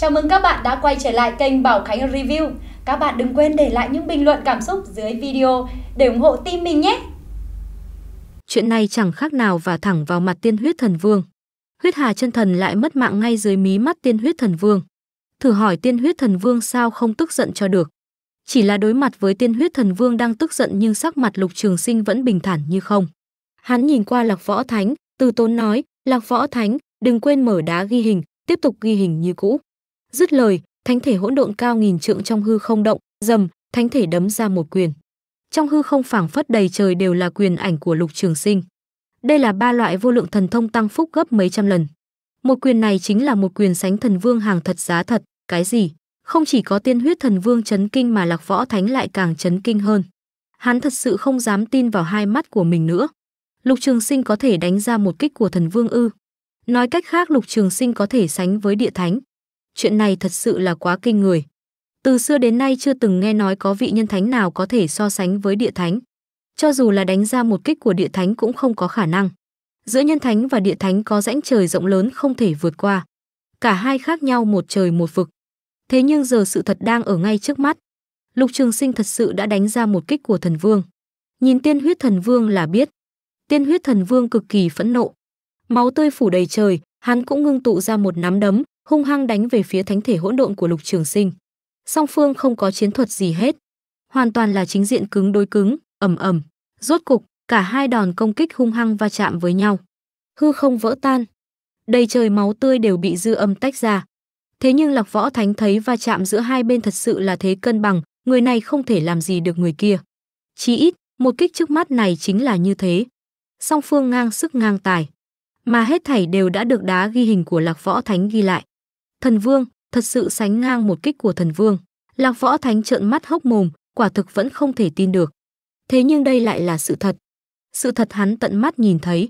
Chào mừng các bạn đã quay trở lại kênh Bảo Khánh Review. Các bạn đừng quên để lại những bình luận cảm xúc dưới video để ủng hộ team mình nhé. Chuyện này chẳng khác nào và thẳng vào mặt Tiên Huyết Thần Vương. Huyết Hà chân thần lại mất mạng ngay dưới mí mắt Tiên Huyết Thần Vương. Thử hỏi Tiên Huyết Thần Vương sao không tức giận cho được. Chỉ là đối mặt với Tiên Huyết Thần Vương đang tức giận nhưng sắc mặt Lục Trường Sinh vẫn bình thản như không. Hắn nhìn qua Lạc Võ Thánh, từ tốn nói, "Lạc Võ Thánh, đừng quên mở đá ghi hình, tiếp tục ghi hình như cũ." Dứt lời, thánh thể hỗn độn cao nghìn trượng trong hư không động, dầm, thánh thể đấm ra một quyền. Trong hư không phảng phất đầy trời đều là quyền ảnh của Lục Trường Sinh. Đây là ba loại vô lượng thần thông tăng phúc gấp mấy trăm lần. Một quyền này chính là một quyền sánh thần vương hàng thật giá thật, cái gì? Không chỉ có tiên huyết thần vương chấn kinh mà Lạc Võ Thánh lại càng chấn kinh hơn. Hắn thật sự không dám tin vào hai mắt của mình nữa. Lục Trường Sinh có thể đánh ra một kích của thần vương ư? Nói cách khác Lục Trường Sinh có thể sánh với địa thánh chuyện này thật sự là quá kinh người. Từ xưa đến nay chưa từng nghe nói có vị nhân thánh nào có thể so sánh với địa thánh. Cho dù là đánh ra một kích của địa thánh cũng không có khả năng. Giữa nhân thánh và địa thánh có rãnh trời rộng lớn không thể vượt qua. Cả hai khác nhau một trời một vực. Thế nhưng giờ sự thật đang ở ngay trước mắt. Lục Trường Sinh thật sự đã đánh ra một kích của thần vương. Nhìn tiên huyết thần vương là biết. Tiên huyết thần vương cực kỳ phẫn nộ. Máu tươi phủ đầy trời, hắn cũng ngưng tụ ra một nắm đấm, hung hăng đánh về phía thánh thể hỗn độn của Lục Trường Sinh. Song phương không có chiến thuật gì hết, hoàn toàn là chính diện cứng đối cứng, ầm ầm. Rốt cục, cả hai đòn công kích hung hăng va chạm với nhau. Hư không vỡ tan, đầy trời máu tươi đều bị dư âm tách ra. Thế nhưng Lạc Võ Thánh thấy va chạm giữa hai bên thật sự là thế cân bằng, người này không thể làm gì được người kia. Chí ít, một kích trước mắt này chính là như thế. Song phương ngang sức ngang tài, mà hết thảy đều đã được đá ghi hình của Lạc Võ Thánh ghi lại. Thần Vương, thật sự sánh ngang một kích của Thần Vương. Lạc Võ Thánh trợn mắt hốc mồm, quả thực vẫn không thể tin được. Thế nhưng đây lại là sự thật. Sự thật hắn tận mắt nhìn thấy.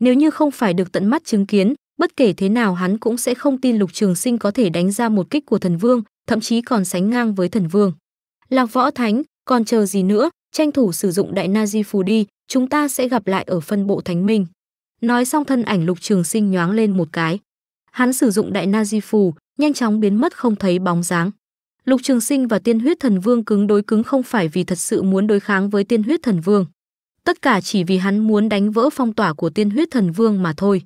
Nếu như không phải được tận mắt chứng kiến, bất kể thế nào hắn cũng sẽ không tin Lục Trường Sinh có thể đánh ra một kích của Thần Vương, thậm chí còn sánh ngang với Thần Vương. Lạc Võ Thánh, còn chờ gì nữa, tranh thủ sử dụng Đại Na Di Phù đi, chúng ta sẽ gặp lại ở phân bộ Thánh Minh. Nói xong thân ảnh Lục Trường Sinh nhoáng lên một cái. Hắn sử dụng đại na di phù, nhanh chóng biến mất không thấy bóng dáng. Lục Trường Sinh và Tiên Huyết Thần Vương cứng đối cứng không phải vì thật sự muốn đối kháng với Tiên Huyết Thần Vương, tất cả chỉ vì hắn muốn đánh vỡ phong tỏa của Tiên Huyết Thần Vương mà thôi.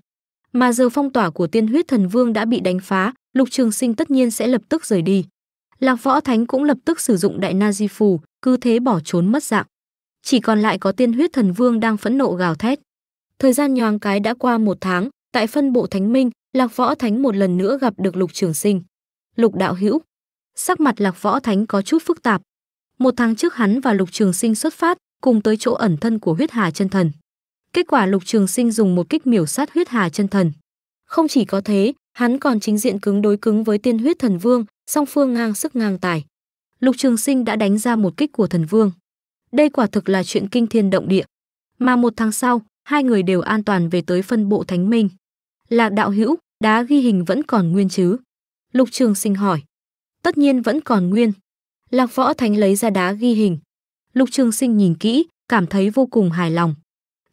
Mà giờ phong tỏa của Tiên Huyết Thần Vương đã bị đánh phá, Lục Trường Sinh tất nhiên sẽ lập tức rời đi. Lạc Võ Thánh cũng lập tức sử dụng Đại Na Di phù, cứ thế bỏ trốn mất dạng. Chỉ còn lại có Tiên Huyết Thần Vương đang phẫn nộ gào thét. Thời gian nhoáng cái đã qua một tháng, tại phân bộ Thánh Minh, Lạc Võ Thánh một lần nữa gặp được Lục Trường Sinh. Lục Đạo Hữu. Sắc mặt Lạc Võ Thánh có chút phức tạp. Một tháng trước hắn và Lục Trường Sinh xuất phát, cùng tới chỗ ẩn thân của huyết hà chân thần. Kết quả Lục Trường Sinh dùng một kích miểu sát huyết hà chân thần. Không chỉ có thế, hắn còn chính diện cứng đối cứng với tiên huyết thần vương, song phương ngang sức ngang tài. Lục Trường Sinh đã đánh ra một kích của thần vương. Đây quả thực là chuyện kinh thiên động địa. Mà một tháng sau, hai người đều an toàn về tới phân bộ Thánh Minh. Là đạo hữu, đá ghi hình vẫn còn nguyên chứ? Lục Trường Sinh hỏi. Tất nhiên vẫn còn nguyên. Lạc Võ Thánh lấy ra đá ghi hình. Lục Trường Sinh nhìn kỹ, cảm thấy vô cùng hài lòng.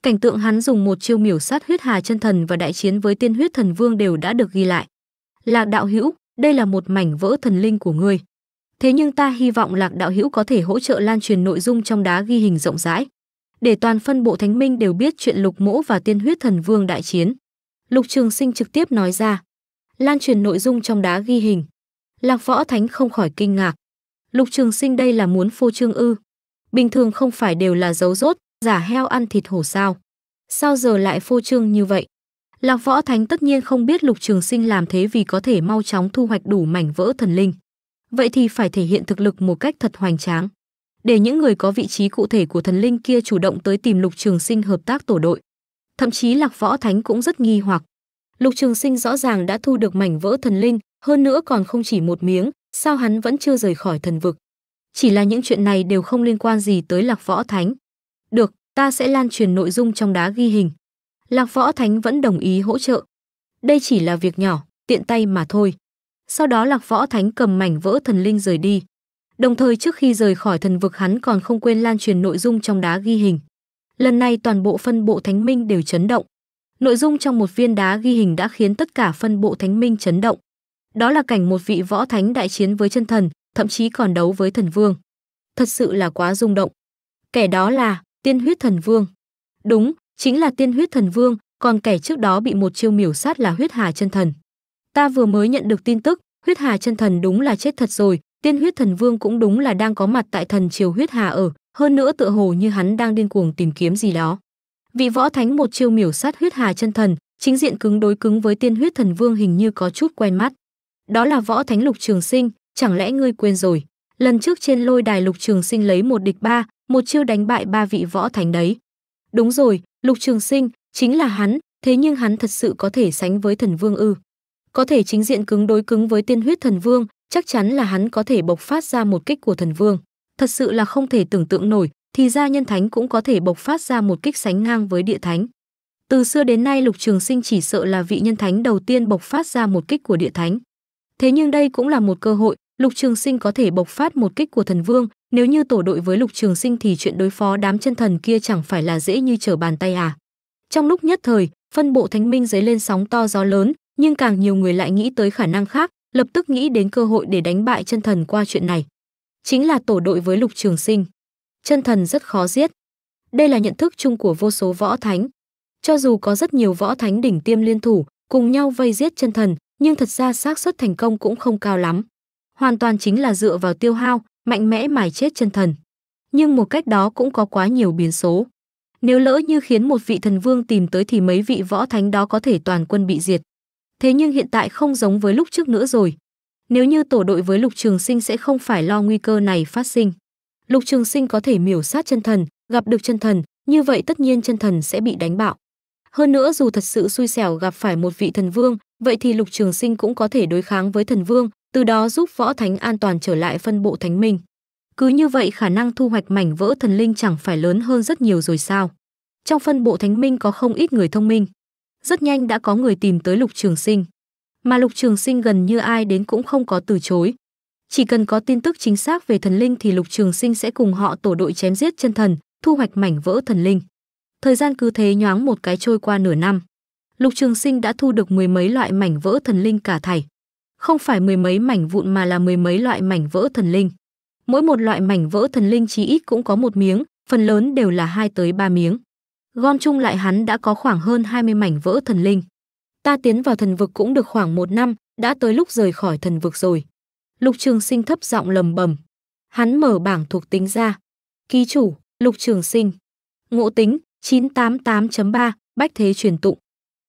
Cảnh tượng hắn dùng một chiêu miểu sát huyết hà chân thần và đại chiến với tiên huyết thần vương đều đã được ghi lại. Lạc đạo hữu, đây là một mảnh vỡ thần linh của ngươi. Thế nhưng ta hy vọng Lạc đạo hữu có thể hỗ trợ lan truyền nội dung trong đá ghi hình rộng rãi, để toàn phân bộ thánh minh đều biết chuyện Lục Mỗ và Tiên Huyết Thần Vương đại chiến. Lục Trường Sinh trực tiếp nói ra. Lan truyền nội dung trong đá ghi hình. Lạc Võ Thánh không khỏi kinh ngạc. Lục Trường Sinh đây là muốn phô trương ư? Bình thường không phải đều là dấu rốt, giả heo ăn thịt hổ sao? Sao giờ lại phô trương như vậy? Lạc Võ Thánh tất nhiên không biết Lục Trường Sinh làm thế vì có thể mau chóng thu hoạch đủ mảnh vỡ thần linh. Vậy thì phải thể hiện thực lực một cách thật hoành tráng, để những người có vị trí cụ thể của thần linh kia chủ động tới tìm Lục Trường Sinh hợp tác tổ đội thậm chí Lạc Võ Thánh cũng rất nghi hoặc. Lục Trường Sinh rõ ràng đã thu được mảnh vỡ thần linh, hơn nữa còn không chỉ một miếng, sao hắn vẫn chưa rời khỏi thần vực? Chỉ là những chuyện này đều không liên quan gì tới Lạc Võ Thánh. Được, ta sẽ lan truyền nội dung trong đá ghi hình. Lạc Võ Thánh vẫn đồng ý hỗ trợ. Đây chỉ là việc nhỏ, tiện tay mà thôi. Sau đó Lạc Võ Thánh cầm mảnh vỡ thần linh rời đi. Đồng thời trước khi rời khỏi thần vực hắn còn không quên lan truyền nội dung trong đá ghi hình. Lần này toàn bộ phân bộ Thánh Minh đều chấn động. Nội dung trong một viên đá ghi hình đã khiến tất cả phân bộ Thánh Minh chấn động. Đó là cảnh một vị võ thánh đại chiến với chân thần, thậm chí còn đấu với thần vương. Thật sự là quá rung động. Kẻ đó là Tiên Huyết Thần Vương. Đúng, chính là Tiên Huyết Thần Vương, còn kẻ trước đó bị một chiêu miểu sát là Huyết Hà Chân Thần. Ta vừa mới nhận được tin tức, Huyết Hà Chân Thần đúng là chết thật rồi, Tiên Huyết Thần Vương cũng đúng là đang có mặt tại thần triều Huyết Hà ở, hơn nữa tựa hồ như hắn đang điên cuồng tìm kiếm gì đó. Vị võ thánh một chiêu miểu sát huyết hà chân thần, chính diện cứng đối cứng với tiên huyết thần vương hình như có chút quen mắt. Đó là võ thánh Lục Trường Sinh, chẳng lẽ ngươi quên rồi? Lần trước trên lôi đài Lục Trường Sinh lấy một địch ba, một chiêu đánh bại ba vị võ thánh đấy. Đúng rồi, Lục Trường Sinh chính là hắn, thế nhưng hắn thật sự có thể sánh với thần vương ư? Có thể chính diện cứng đối cứng với tiên huyết thần vương, chắc chắn là hắn có thể bộc phát ra một kích của thần vương thật sự là không thể tưởng tượng nổi, thì ra nhân thánh cũng có thể bộc phát ra một kích sánh ngang với địa thánh. Từ xưa đến nay Lục Trường Sinh chỉ sợ là vị nhân thánh đầu tiên bộc phát ra một kích của địa thánh. Thế nhưng đây cũng là một cơ hội, Lục Trường Sinh có thể bộc phát một kích của thần vương, nếu như tổ đội với Lục Trường Sinh thì chuyện đối phó đám chân thần kia chẳng phải là dễ như trở bàn tay à. Trong lúc nhất thời, phân bộ thánh minh dấy lên sóng to gió lớn, nhưng càng nhiều người lại nghĩ tới khả năng khác, lập tức nghĩ đến cơ hội để đánh bại chân thần qua chuyện này chính là tổ đội với Lục Trường Sinh. Chân thần rất khó giết. Đây là nhận thức chung của vô số võ thánh. Cho dù có rất nhiều võ thánh đỉnh tiêm liên thủ, cùng nhau vây giết chân thần, nhưng thật ra xác suất thành công cũng không cao lắm. Hoàn toàn chính là dựa vào tiêu hao, mạnh mẽ mài chết chân thần. Nhưng một cách đó cũng có quá nhiều biến số. Nếu lỡ như khiến một vị thần vương tìm tới thì mấy vị võ thánh đó có thể toàn quân bị diệt. Thế nhưng hiện tại không giống với lúc trước nữa rồi, nếu như tổ đội với Lục Trường Sinh sẽ không phải lo nguy cơ này phát sinh. Lục Trường Sinh có thể miểu sát chân thần, gặp được chân thần, như vậy tất nhiên chân thần sẽ bị đánh bạo. Hơn nữa dù thật sự xui xẻo gặp phải một vị thần vương, vậy thì Lục Trường Sinh cũng có thể đối kháng với thần vương, từ đó giúp võ thánh an toàn trở lại phân bộ thánh minh. Cứ như vậy khả năng thu hoạch mảnh vỡ thần linh chẳng phải lớn hơn rất nhiều rồi sao? Trong phân bộ thánh minh có không ít người thông minh. Rất nhanh đã có người tìm tới Lục Trường Sinh mà Lục Trường Sinh gần như ai đến cũng không có từ chối. Chỉ cần có tin tức chính xác về thần linh thì Lục Trường Sinh sẽ cùng họ tổ đội chém giết chân thần, thu hoạch mảnh vỡ thần linh. Thời gian cứ thế nhoáng một cái trôi qua nửa năm. Lục Trường Sinh đã thu được mười mấy loại mảnh vỡ thần linh cả thảy. Không phải mười mấy mảnh vụn mà là mười mấy loại mảnh vỡ thần linh. Mỗi một loại mảnh vỡ thần linh chí ít cũng có một miếng, phần lớn đều là hai tới ba miếng. Gom chung lại hắn đã có khoảng hơn 20 mảnh vỡ thần linh ta tiến vào thần vực cũng được khoảng một năm, đã tới lúc rời khỏi thần vực rồi. Lục Trường Sinh thấp giọng lầm bầm. Hắn mở bảng thuộc tính ra. Ký chủ, Lục Trường Sinh. Ngộ tính 988.3, bách thế truyền tụng.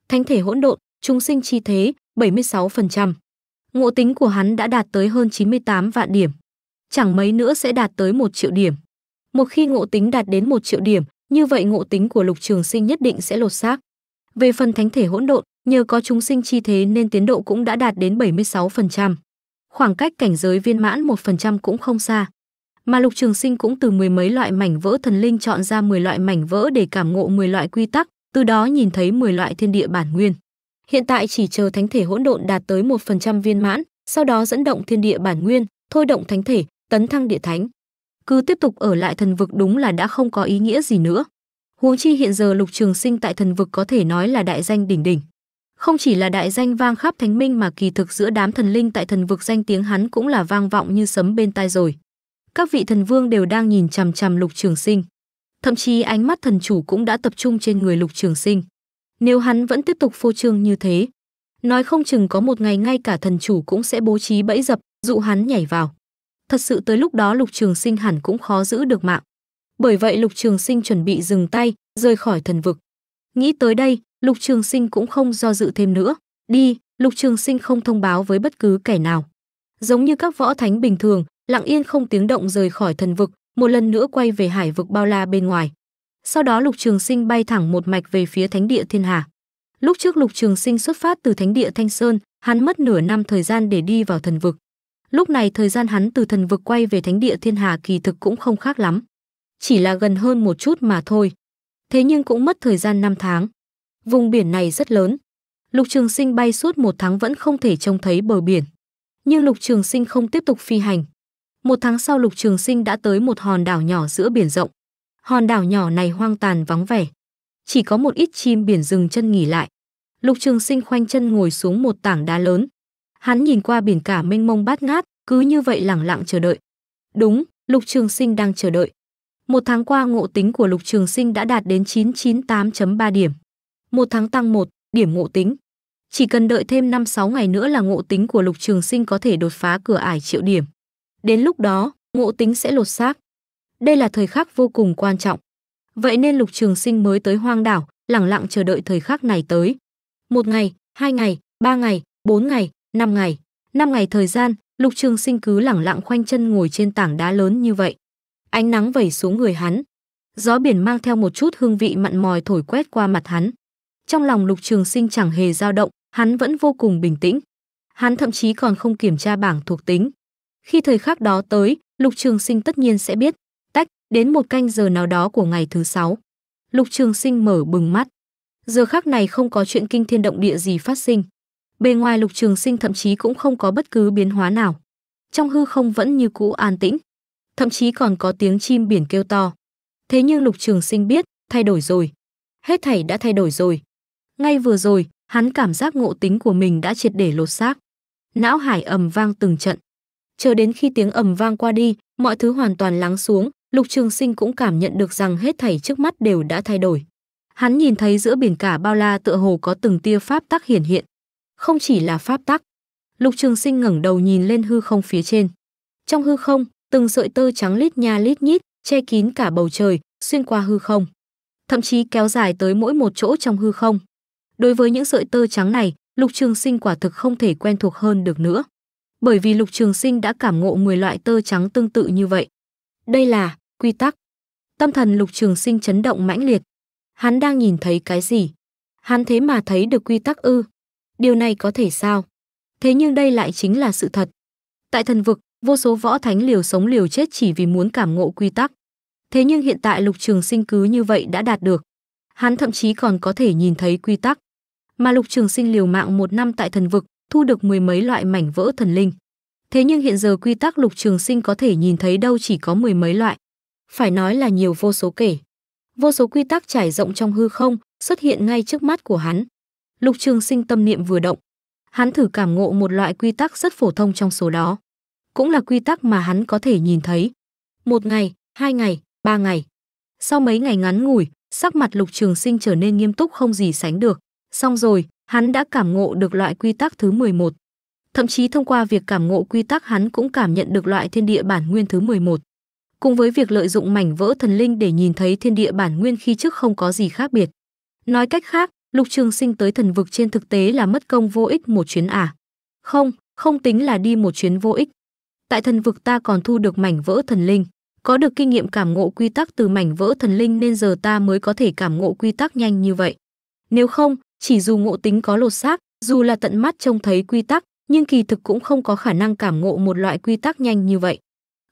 Thánh thể hỗn độn, chúng sinh chi thế, 76%. Ngộ tính của hắn đã đạt tới hơn 98 vạn điểm. Chẳng mấy nữa sẽ đạt tới một triệu điểm. Một khi ngộ tính đạt đến một triệu điểm, như vậy ngộ tính của Lục Trường Sinh nhất định sẽ lột xác. Về phần thánh thể hỗn độn, Nhờ có chúng sinh chi thế nên tiến độ cũng đã đạt đến 76%. Khoảng cách cảnh giới viên mãn 1% cũng không xa. Mà Lục Trường Sinh cũng từ mười mấy loại mảnh vỡ thần linh chọn ra 10 loại mảnh vỡ để cảm ngộ 10 loại quy tắc, từ đó nhìn thấy 10 loại thiên địa bản nguyên. Hiện tại chỉ chờ thánh thể hỗn độn đạt tới 1% viên mãn, sau đó dẫn động thiên địa bản nguyên, thôi động thánh thể, tấn thăng địa thánh. Cứ tiếp tục ở lại thần vực đúng là đã không có ý nghĩa gì nữa. Huống chi hiện giờ Lục Trường Sinh tại thần vực có thể nói là đại danh đỉnh đỉnh. Không chỉ là đại danh vang khắp thánh minh mà kỳ thực giữa đám thần linh tại thần vực danh tiếng hắn cũng là vang vọng như sấm bên tai rồi. Các vị thần vương đều đang nhìn chằm chằm Lục Trường Sinh. Thậm chí ánh mắt thần chủ cũng đã tập trung trên người Lục Trường Sinh. Nếu hắn vẫn tiếp tục phô trương như thế, nói không chừng có một ngày ngay cả thần chủ cũng sẽ bố trí bẫy dập, dụ hắn nhảy vào. Thật sự tới lúc đó Lục Trường Sinh hẳn cũng khó giữ được mạng. Bởi vậy Lục Trường Sinh chuẩn bị dừng tay, rời khỏi thần vực. Nghĩ tới đây, Lục Trường Sinh cũng không do dự thêm nữa. Đi, Lục Trường Sinh không thông báo với bất cứ kẻ nào. Giống như các võ thánh bình thường, lặng yên không tiếng động rời khỏi thần vực, một lần nữa quay về hải vực bao la bên ngoài. Sau đó Lục Trường Sinh bay thẳng một mạch về phía thánh địa Thiên Hà. Lúc trước Lục Trường Sinh xuất phát từ thánh địa Thanh Sơn, hắn mất nửa năm thời gian để đi vào thần vực. Lúc này thời gian hắn từ thần vực quay về thánh địa Thiên Hà kỳ thực cũng không khác lắm, chỉ là gần hơn một chút mà thôi, thế nhưng cũng mất thời gian 5 tháng. Vùng biển này rất lớn. Lục Trường Sinh bay suốt một tháng vẫn không thể trông thấy bờ biển. Nhưng Lục Trường Sinh không tiếp tục phi hành. Một tháng sau Lục Trường Sinh đã tới một hòn đảo nhỏ giữa biển rộng. Hòn đảo nhỏ này hoang tàn vắng vẻ. Chỉ có một ít chim biển dừng chân nghỉ lại. Lục Trường Sinh khoanh chân ngồi xuống một tảng đá lớn. Hắn nhìn qua biển cả mênh mông bát ngát, cứ như vậy lẳng lặng chờ đợi. Đúng, Lục Trường Sinh đang chờ đợi. Một tháng qua ngộ tính của Lục Trường Sinh đã đạt đến 998.3 điểm. Một tháng tăng 1 điểm ngộ tính. Chỉ cần đợi thêm 5-6 ngày nữa là ngộ tính của Lục Trường Sinh có thể đột phá cửa ải triệu điểm. Đến lúc đó, ngộ tính sẽ lột xác. Đây là thời khắc vô cùng quan trọng. Vậy nên Lục Trường Sinh mới tới hoang đảo, lẳng lặng chờ đợi thời khắc này tới. Một ngày, hai ngày, ba ngày, bốn ngày, năm ngày. Năm ngày thời gian, Lục Trường Sinh cứ lẳng lặng khoanh chân ngồi trên tảng đá lớn như vậy ánh nắng vẩy xuống người hắn. Gió biển mang theo một chút hương vị mặn mòi thổi quét qua mặt hắn. Trong lòng Lục Trường Sinh chẳng hề dao động, hắn vẫn vô cùng bình tĩnh. Hắn thậm chí còn không kiểm tra bảng thuộc tính. Khi thời khắc đó tới, Lục Trường Sinh tất nhiên sẽ biết, tách, đến một canh giờ nào đó của ngày thứ sáu. Lục Trường Sinh mở bừng mắt. Giờ khắc này không có chuyện kinh thiên động địa gì phát sinh. Bề ngoài Lục Trường Sinh thậm chí cũng không có bất cứ biến hóa nào. Trong hư không vẫn như cũ an tĩnh, thậm chí còn có tiếng chim biển kêu to. Thế nhưng Lục Trường Sinh biết, thay đổi rồi. Hết thảy đã thay đổi rồi. Ngay vừa rồi, hắn cảm giác ngộ tính của mình đã triệt để lột xác. Não hải ầm vang từng trận. Chờ đến khi tiếng ầm vang qua đi, mọi thứ hoàn toàn lắng xuống, Lục Trường Sinh cũng cảm nhận được rằng hết thảy trước mắt đều đã thay đổi. Hắn nhìn thấy giữa biển cả bao la tựa hồ có từng tia pháp tắc hiển hiện. Không chỉ là pháp tắc. Lục Trường Sinh ngẩng đầu nhìn lên hư không phía trên. Trong hư không, từng sợi tơ trắng lít nha lít nhít, che kín cả bầu trời, xuyên qua hư không, thậm chí kéo dài tới mỗi một chỗ trong hư không. Đối với những sợi tơ trắng này, Lục Trường Sinh quả thực không thể quen thuộc hơn được nữa, bởi vì Lục Trường Sinh đã cảm ngộ 10 loại tơ trắng tương tự như vậy. Đây là quy tắc. Tâm thần Lục Trường Sinh chấn động mãnh liệt. Hắn đang nhìn thấy cái gì? Hắn thế mà thấy được quy tắc ư? Điều này có thể sao? Thế nhưng đây lại chính là sự thật. Tại thần vực, vô số võ thánh liều sống liều chết chỉ vì muốn cảm ngộ quy tắc. Thế nhưng hiện tại Lục Trường Sinh cứ như vậy đã đạt được. Hắn thậm chí còn có thể nhìn thấy quy tắc. Mà Lục Trường Sinh liều mạng một năm tại thần vực, thu được mười mấy loại mảnh vỡ thần linh. Thế nhưng hiện giờ quy tắc Lục Trường Sinh có thể nhìn thấy đâu chỉ có mười mấy loại. Phải nói là nhiều vô số kể. Vô số quy tắc trải rộng trong hư không, xuất hiện ngay trước mắt của hắn. Lục Trường Sinh tâm niệm vừa động, hắn thử cảm ngộ một loại quy tắc rất phổ thông trong số đó cũng là quy tắc mà hắn có thể nhìn thấy. Một ngày, hai ngày, ba ngày. Sau mấy ngày ngắn ngủi, sắc mặt Lục Trường Sinh trở nên nghiêm túc không gì sánh được. Xong rồi, hắn đã cảm ngộ được loại quy tắc thứ 11. Thậm chí thông qua việc cảm ngộ quy tắc hắn cũng cảm nhận được loại thiên địa bản nguyên thứ 11. Cùng với việc lợi dụng mảnh vỡ thần linh để nhìn thấy thiên địa bản nguyên khi trước không có gì khác biệt. Nói cách khác, Lục Trường Sinh tới thần vực trên thực tế là mất công vô ích một chuyến à? Không, không tính là đi một chuyến vô ích tại thần vực ta còn thu được mảnh vỡ thần linh. Có được kinh nghiệm cảm ngộ quy tắc từ mảnh vỡ thần linh nên giờ ta mới có thể cảm ngộ quy tắc nhanh như vậy. Nếu không, chỉ dù ngộ tính có lột xác, dù là tận mắt trông thấy quy tắc, nhưng kỳ thực cũng không có khả năng cảm ngộ một loại quy tắc nhanh như vậy.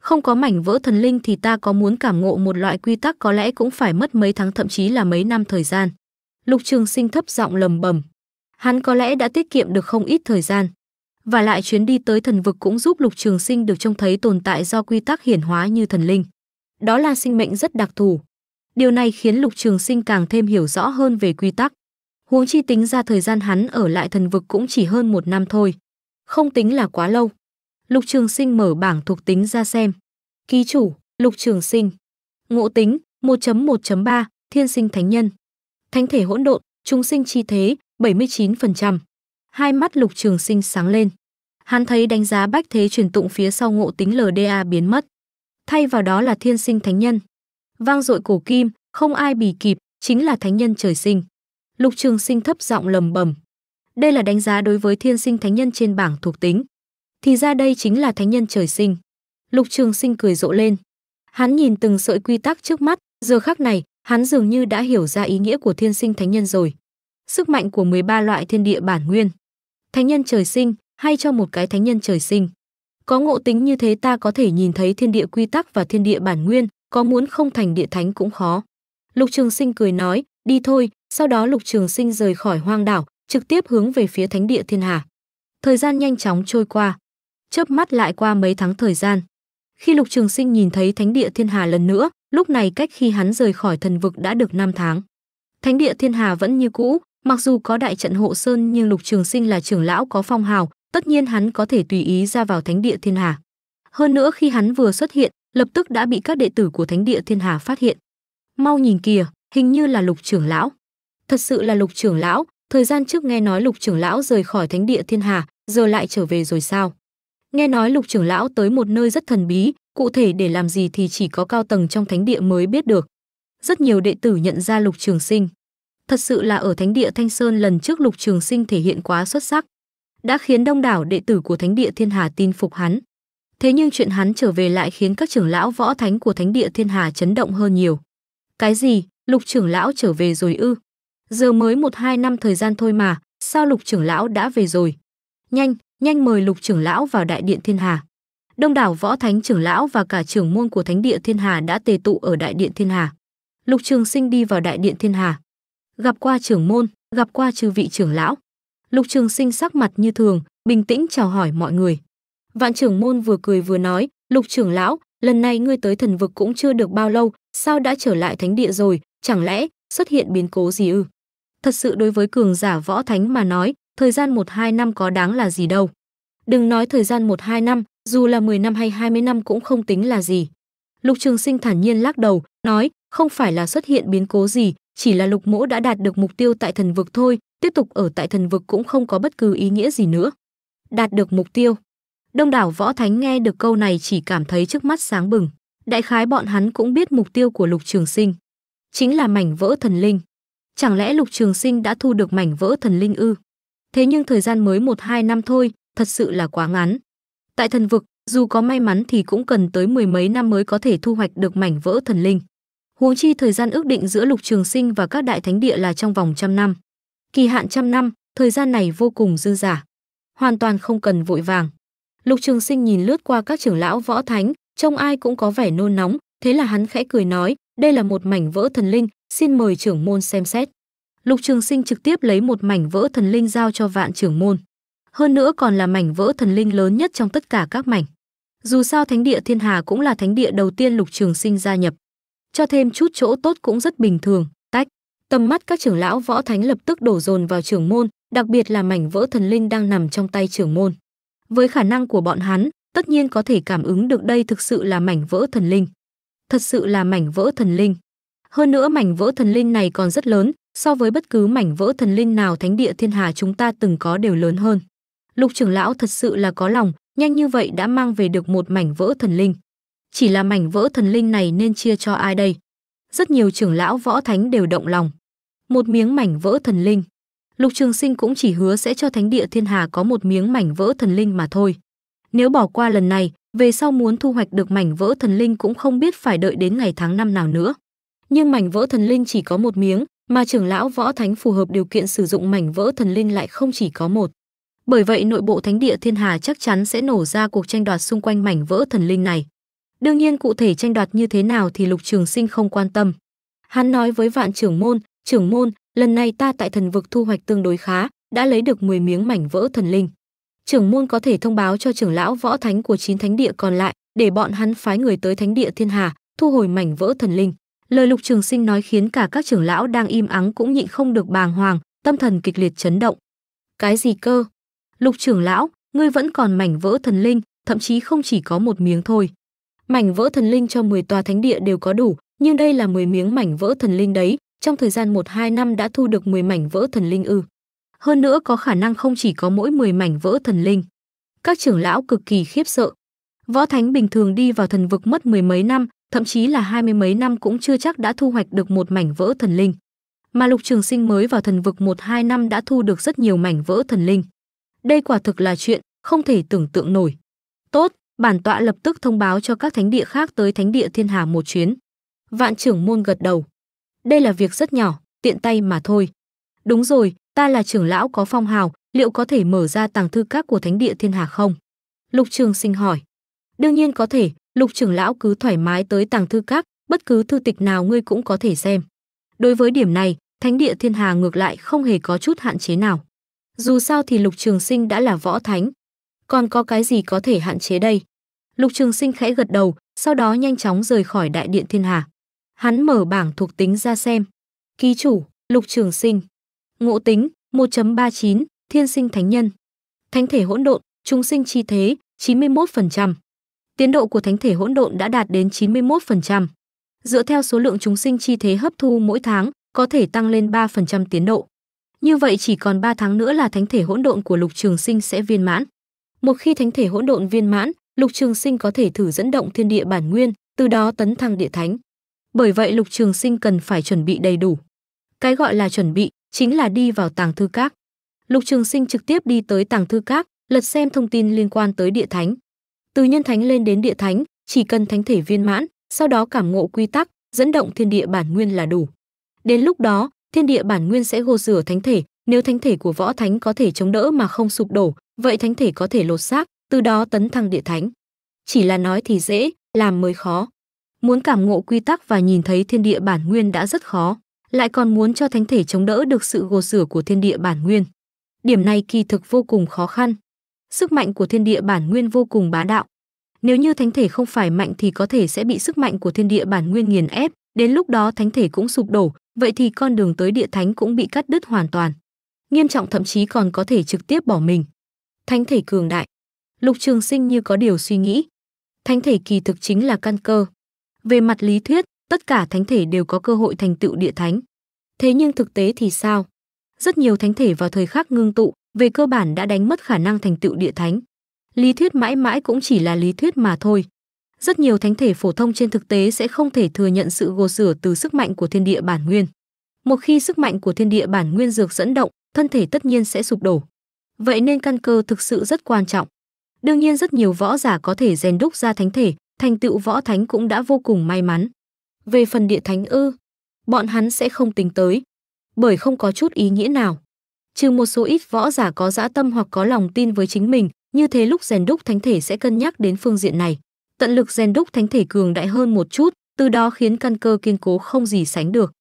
Không có mảnh vỡ thần linh thì ta có muốn cảm ngộ một loại quy tắc có lẽ cũng phải mất mấy tháng thậm chí là mấy năm thời gian. Lục Trường Sinh thấp giọng lầm bầm. Hắn có lẽ đã tiết kiệm được không ít thời gian. Và lại chuyến đi tới thần vực cũng giúp Lục Trường Sinh được trông thấy tồn tại do quy tắc hiển hóa như thần linh. Đó là sinh mệnh rất đặc thù. Điều này khiến Lục Trường Sinh càng thêm hiểu rõ hơn về quy tắc. Huống chi tính ra thời gian hắn ở lại thần vực cũng chỉ hơn một năm thôi. Không tính là quá lâu. Lục Trường Sinh mở bảng thuộc tính ra xem. Ký chủ, Lục Trường Sinh. Ngộ tính 1.1.3, Thiên sinh thánh nhân. Thánh thể hỗn độn, chúng sinh chi thế, 79% hai mắt lục trường sinh sáng lên hắn thấy đánh giá bách thế truyền tụng phía sau ngộ tính lda biến mất thay vào đó là thiên sinh thánh nhân vang dội cổ kim không ai bì kịp chính là thánh nhân trời sinh lục trường sinh thấp giọng lầm bầm đây là đánh giá đối với thiên sinh thánh nhân trên bảng thuộc tính thì ra đây chính là thánh nhân trời sinh lục trường sinh cười rộ lên hắn nhìn từng sợi quy tắc trước mắt giờ khắc này hắn dường như đã hiểu ra ý nghĩa của thiên sinh thánh nhân rồi sức mạnh của 13 loại thiên địa bản nguyên thánh nhân trời sinh hay cho một cái thánh nhân trời sinh có ngộ tính như thế ta có thể nhìn thấy thiên địa quy tắc và thiên địa bản nguyên có muốn không thành địa thánh cũng khó lục trường sinh cười nói đi thôi sau đó lục trường sinh rời khỏi hoang đảo trực tiếp hướng về phía thánh địa thiên hà thời gian nhanh chóng trôi qua chớp mắt lại qua mấy tháng thời gian khi lục trường sinh nhìn thấy thánh địa thiên hà lần nữa lúc này cách khi hắn rời khỏi thần vực đã được 5 tháng thánh địa thiên hà vẫn như cũ Mặc dù có đại trận hộ sơn nhưng Lục Trường Sinh là trưởng lão có phong hào, tất nhiên hắn có thể tùy ý ra vào thánh địa thiên hà. Hơn nữa khi hắn vừa xuất hiện, lập tức đã bị các đệ tử của thánh địa thiên hà phát hiện. Mau nhìn kìa, hình như là Lục trưởng lão. Thật sự là Lục trưởng lão, thời gian trước nghe nói Lục trưởng lão rời khỏi thánh địa thiên hà, giờ lại trở về rồi sao? Nghe nói Lục trưởng lão tới một nơi rất thần bí, cụ thể để làm gì thì chỉ có cao tầng trong thánh địa mới biết được. Rất nhiều đệ tử nhận ra Lục Trường Sinh. Thật sự là ở Thánh địa Thanh Sơn lần trước Lục Trường Sinh thể hiện quá xuất sắc, đã khiến đông đảo đệ tử của Thánh địa Thiên Hà tin phục hắn. Thế nhưng chuyện hắn trở về lại khiến các trưởng lão võ thánh của Thánh địa Thiên Hà chấn động hơn nhiều. Cái gì? Lục trưởng lão trở về rồi ư? Giờ mới một hai năm thời gian thôi mà, sao Lục trưởng lão đã về rồi? Nhanh, nhanh mời Lục trưởng lão vào đại điện Thiên Hà. Đông đảo võ thánh trưởng lão và cả trưởng môn của Thánh địa Thiên Hà đã tề tụ ở đại điện Thiên Hà. Lục Trường Sinh đi vào đại điện Thiên Hà gặp qua trưởng môn gặp qua chư vị trưởng lão lục trường sinh sắc mặt như thường bình tĩnh chào hỏi mọi người vạn trưởng môn vừa cười vừa nói lục trưởng lão lần này ngươi tới thần vực cũng chưa được bao lâu sao đã trở lại thánh địa rồi chẳng lẽ xuất hiện biến cố gì ư thật sự đối với cường giả võ thánh mà nói thời gian một hai năm có đáng là gì đâu đừng nói thời gian một hai năm dù là 10 năm hay 20 năm cũng không tính là gì lục trường sinh thản nhiên lắc đầu nói không phải là xuất hiện biến cố gì chỉ là lục mỗ đã đạt được mục tiêu tại thần vực thôi tiếp tục ở tại thần vực cũng không có bất cứ ý nghĩa gì nữa đạt được mục tiêu đông đảo võ thánh nghe được câu này chỉ cảm thấy trước mắt sáng bừng đại khái bọn hắn cũng biết mục tiêu của lục trường sinh chính là mảnh vỡ thần linh chẳng lẽ lục trường sinh đã thu được mảnh vỡ thần linh ư thế nhưng thời gian mới một hai năm thôi thật sự là quá ngắn tại thần vực dù có may mắn thì cũng cần tới mười mấy năm mới có thể thu hoạch được mảnh vỡ thần linh huống chi thời gian ước định giữa lục trường sinh và các đại thánh địa là trong vòng trăm năm kỳ hạn trăm năm thời gian này vô cùng dư giả hoàn toàn không cần vội vàng lục trường sinh nhìn lướt qua các trưởng lão võ thánh trông ai cũng có vẻ nôn nóng thế là hắn khẽ cười nói đây là một mảnh vỡ thần linh xin mời trưởng môn xem xét lục trường sinh trực tiếp lấy một mảnh vỡ thần linh giao cho vạn trưởng môn hơn nữa còn là mảnh vỡ thần linh lớn nhất trong tất cả các mảnh dù sao thánh địa thiên hà cũng là thánh địa đầu tiên lục trường sinh gia nhập cho thêm chút chỗ tốt cũng rất bình thường tách tầm mắt các trưởng lão võ thánh lập tức đổ dồn vào trưởng môn đặc biệt là mảnh vỡ thần linh đang nằm trong tay trưởng môn với khả năng của bọn hắn tất nhiên có thể cảm ứng được đây thực sự là mảnh vỡ thần linh thật sự là mảnh vỡ thần linh hơn nữa mảnh vỡ thần linh này còn rất lớn so với bất cứ mảnh vỡ thần linh nào thánh địa thiên hà chúng ta từng có đều lớn hơn lục trưởng lão thật sự là có lòng nhanh như vậy đã mang về được một mảnh vỡ thần linh chỉ là mảnh vỡ thần linh này nên chia cho ai đây? Rất nhiều trưởng lão võ thánh đều động lòng. Một miếng mảnh vỡ thần linh. Lục Trường Sinh cũng chỉ hứa sẽ cho Thánh địa Thiên Hà có một miếng mảnh vỡ thần linh mà thôi. Nếu bỏ qua lần này, về sau muốn thu hoạch được mảnh vỡ thần linh cũng không biết phải đợi đến ngày tháng năm nào nữa. Nhưng mảnh vỡ thần linh chỉ có một miếng, mà trưởng lão võ thánh phù hợp điều kiện sử dụng mảnh vỡ thần linh lại không chỉ có một. Bởi vậy nội bộ Thánh địa Thiên Hà chắc chắn sẽ nổ ra cuộc tranh đoạt xung quanh mảnh vỡ thần linh này. Đương nhiên cụ thể tranh đoạt như thế nào thì Lục Trường Sinh không quan tâm. Hắn nói với Vạn trưởng môn, "Trưởng môn, lần này ta tại thần vực thu hoạch tương đối khá, đã lấy được 10 miếng mảnh vỡ thần linh. Trưởng môn có thể thông báo cho trưởng lão võ thánh của chín thánh địa còn lại, để bọn hắn phái người tới thánh địa Thiên Hà, thu hồi mảnh vỡ thần linh." Lời Lục Trường Sinh nói khiến cả các trưởng lão đang im ắng cũng nhịn không được bàng hoàng, tâm thần kịch liệt chấn động. "Cái gì cơ? Lục trưởng lão, ngươi vẫn còn mảnh vỡ thần linh, thậm chí không chỉ có một miếng thôi." Mảnh vỡ thần linh cho 10 tòa thánh địa đều có đủ, nhưng đây là 10 miếng mảnh vỡ thần linh đấy, trong thời gian 1-2 năm đã thu được 10 mảnh vỡ thần linh ư. Hơn nữa có khả năng không chỉ có mỗi 10 mảnh vỡ thần linh. Các trưởng lão cực kỳ khiếp sợ. Võ thánh bình thường đi vào thần vực mất mười mấy năm, thậm chí là hai mươi mấy năm cũng chưa chắc đã thu hoạch được một mảnh vỡ thần linh. Mà lục trường sinh mới vào thần vực một hai năm đã thu được rất nhiều mảnh vỡ thần linh. Đây quả thực là chuyện không thể tưởng tượng nổi. Tốt, Bản tọa lập tức thông báo cho các thánh địa khác tới thánh địa thiên hà một chuyến. Vạn trưởng môn gật đầu. Đây là việc rất nhỏ, tiện tay mà thôi. Đúng rồi, ta là trưởng lão có phong hào, liệu có thể mở ra tàng thư các của thánh địa thiên hà không? Lục Trường Sinh hỏi. Đương nhiên có thể, Lục trưởng lão cứ thoải mái tới tàng thư các, bất cứ thư tịch nào ngươi cũng có thể xem. Đối với điểm này, thánh địa thiên hà ngược lại không hề có chút hạn chế nào. Dù sao thì Lục Trường Sinh đã là võ thánh, còn có cái gì có thể hạn chế đây lục trường sinh khẽ gật đầu sau đó nhanh chóng rời khỏi đại điện thiên hà hắn mở bảng thuộc tính ra xem ký chủ lục trường sinh ngộ tính 1.39, thiên sinh thánh nhân thánh thể hỗn độn chúng sinh chi thế 91%. tiến độ của thánh thể hỗn độn đã đạt đến 91%. dựa theo số lượng chúng sinh chi thế hấp thu mỗi tháng có thể tăng lên 3% tiến độ như vậy chỉ còn 3 tháng nữa là thánh thể hỗn độn của lục trường sinh sẽ viên mãn một khi thánh thể hỗn độn viên mãn, Lục Trường Sinh có thể thử dẫn động thiên địa bản nguyên, từ đó tấn thăng địa thánh. Bởi vậy Lục Trường Sinh cần phải chuẩn bị đầy đủ. Cái gọi là chuẩn bị chính là đi vào tàng thư các. Lục Trường Sinh trực tiếp đi tới tàng thư các, lật xem thông tin liên quan tới địa thánh. Từ nhân thánh lên đến địa thánh, chỉ cần thánh thể viên mãn, sau đó cảm ngộ quy tắc, dẫn động thiên địa bản nguyên là đủ. Đến lúc đó, thiên địa bản nguyên sẽ gô rửa thánh thể, nếu thánh thể của võ thánh có thể chống đỡ mà không sụp đổ, vậy thánh thể có thể lột xác, từ đó tấn thăng địa thánh. Chỉ là nói thì dễ, làm mới khó. Muốn cảm ngộ quy tắc và nhìn thấy thiên địa bản nguyên đã rất khó, lại còn muốn cho thánh thể chống đỡ được sự gột rửa của thiên địa bản nguyên. Điểm này kỳ thực vô cùng khó khăn. Sức mạnh của thiên địa bản nguyên vô cùng bá đạo. Nếu như thánh thể không phải mạnh thì có thể sẽ bị sức mạnh của thiên địa bản nguyên nghiền ép, đến lúc đó thánh thể cũng sụp đổ, vậy thì con đường tới địa thánh cũng bị cắt đứt hoàn toàn. Nghiêm trọng thậm chí còn có thể trực tiếp bỏ mình thánh thể cường đại. Lục Trường Sinh như có điều suy nghĩ. Thánh thể kỳ thực chính là căn cơ. Về mặt lý thuyết, tất cả thánh thể đều có cơ hội thành tựu địa thánh. Thế nhưng thực tế thì sao? Rất nhiều thánh thể vào thời khắc ngưng tụ, về cơ bản đã đánh mất khả năng thành tựu địa thánh. Lý thuyết mãi mãi cũng chỉ là lý thuyết mà thôi. Rất nhiều thánh thể phổ thông trên thực tế sẽ không thể thừa nhận sự gồ rửa từ sức mạnh của thiên địa bản nguyên. Một khi sức mạnh của thiên địa bản nguyên dược dẫn động, thân thể tất nhiên sẽ sụp đổ. Vậy nên căn cơ thực sự rất quan trọng. Đương nhiên rất nhiều võ giả có thể rèn đúc ra thánh thể, thành tựu võ thánh cũng đã vô cùng may mắn. Về phần địa thánh ư, bọn hắn sẽ không tính tới, bởi không có chút ý nghĩa nào. Trừ một số ít võ giả có dã tâm hoặc có lòng tin với chính mình, như thế lúc rèn đúc thánh thể sẽ cân nhắc đến phương diện này. Tận lực rèn đúc thánh thể cường đại hơn một chút, từ đó khiến căn cơ kiên cố không gì sánh được.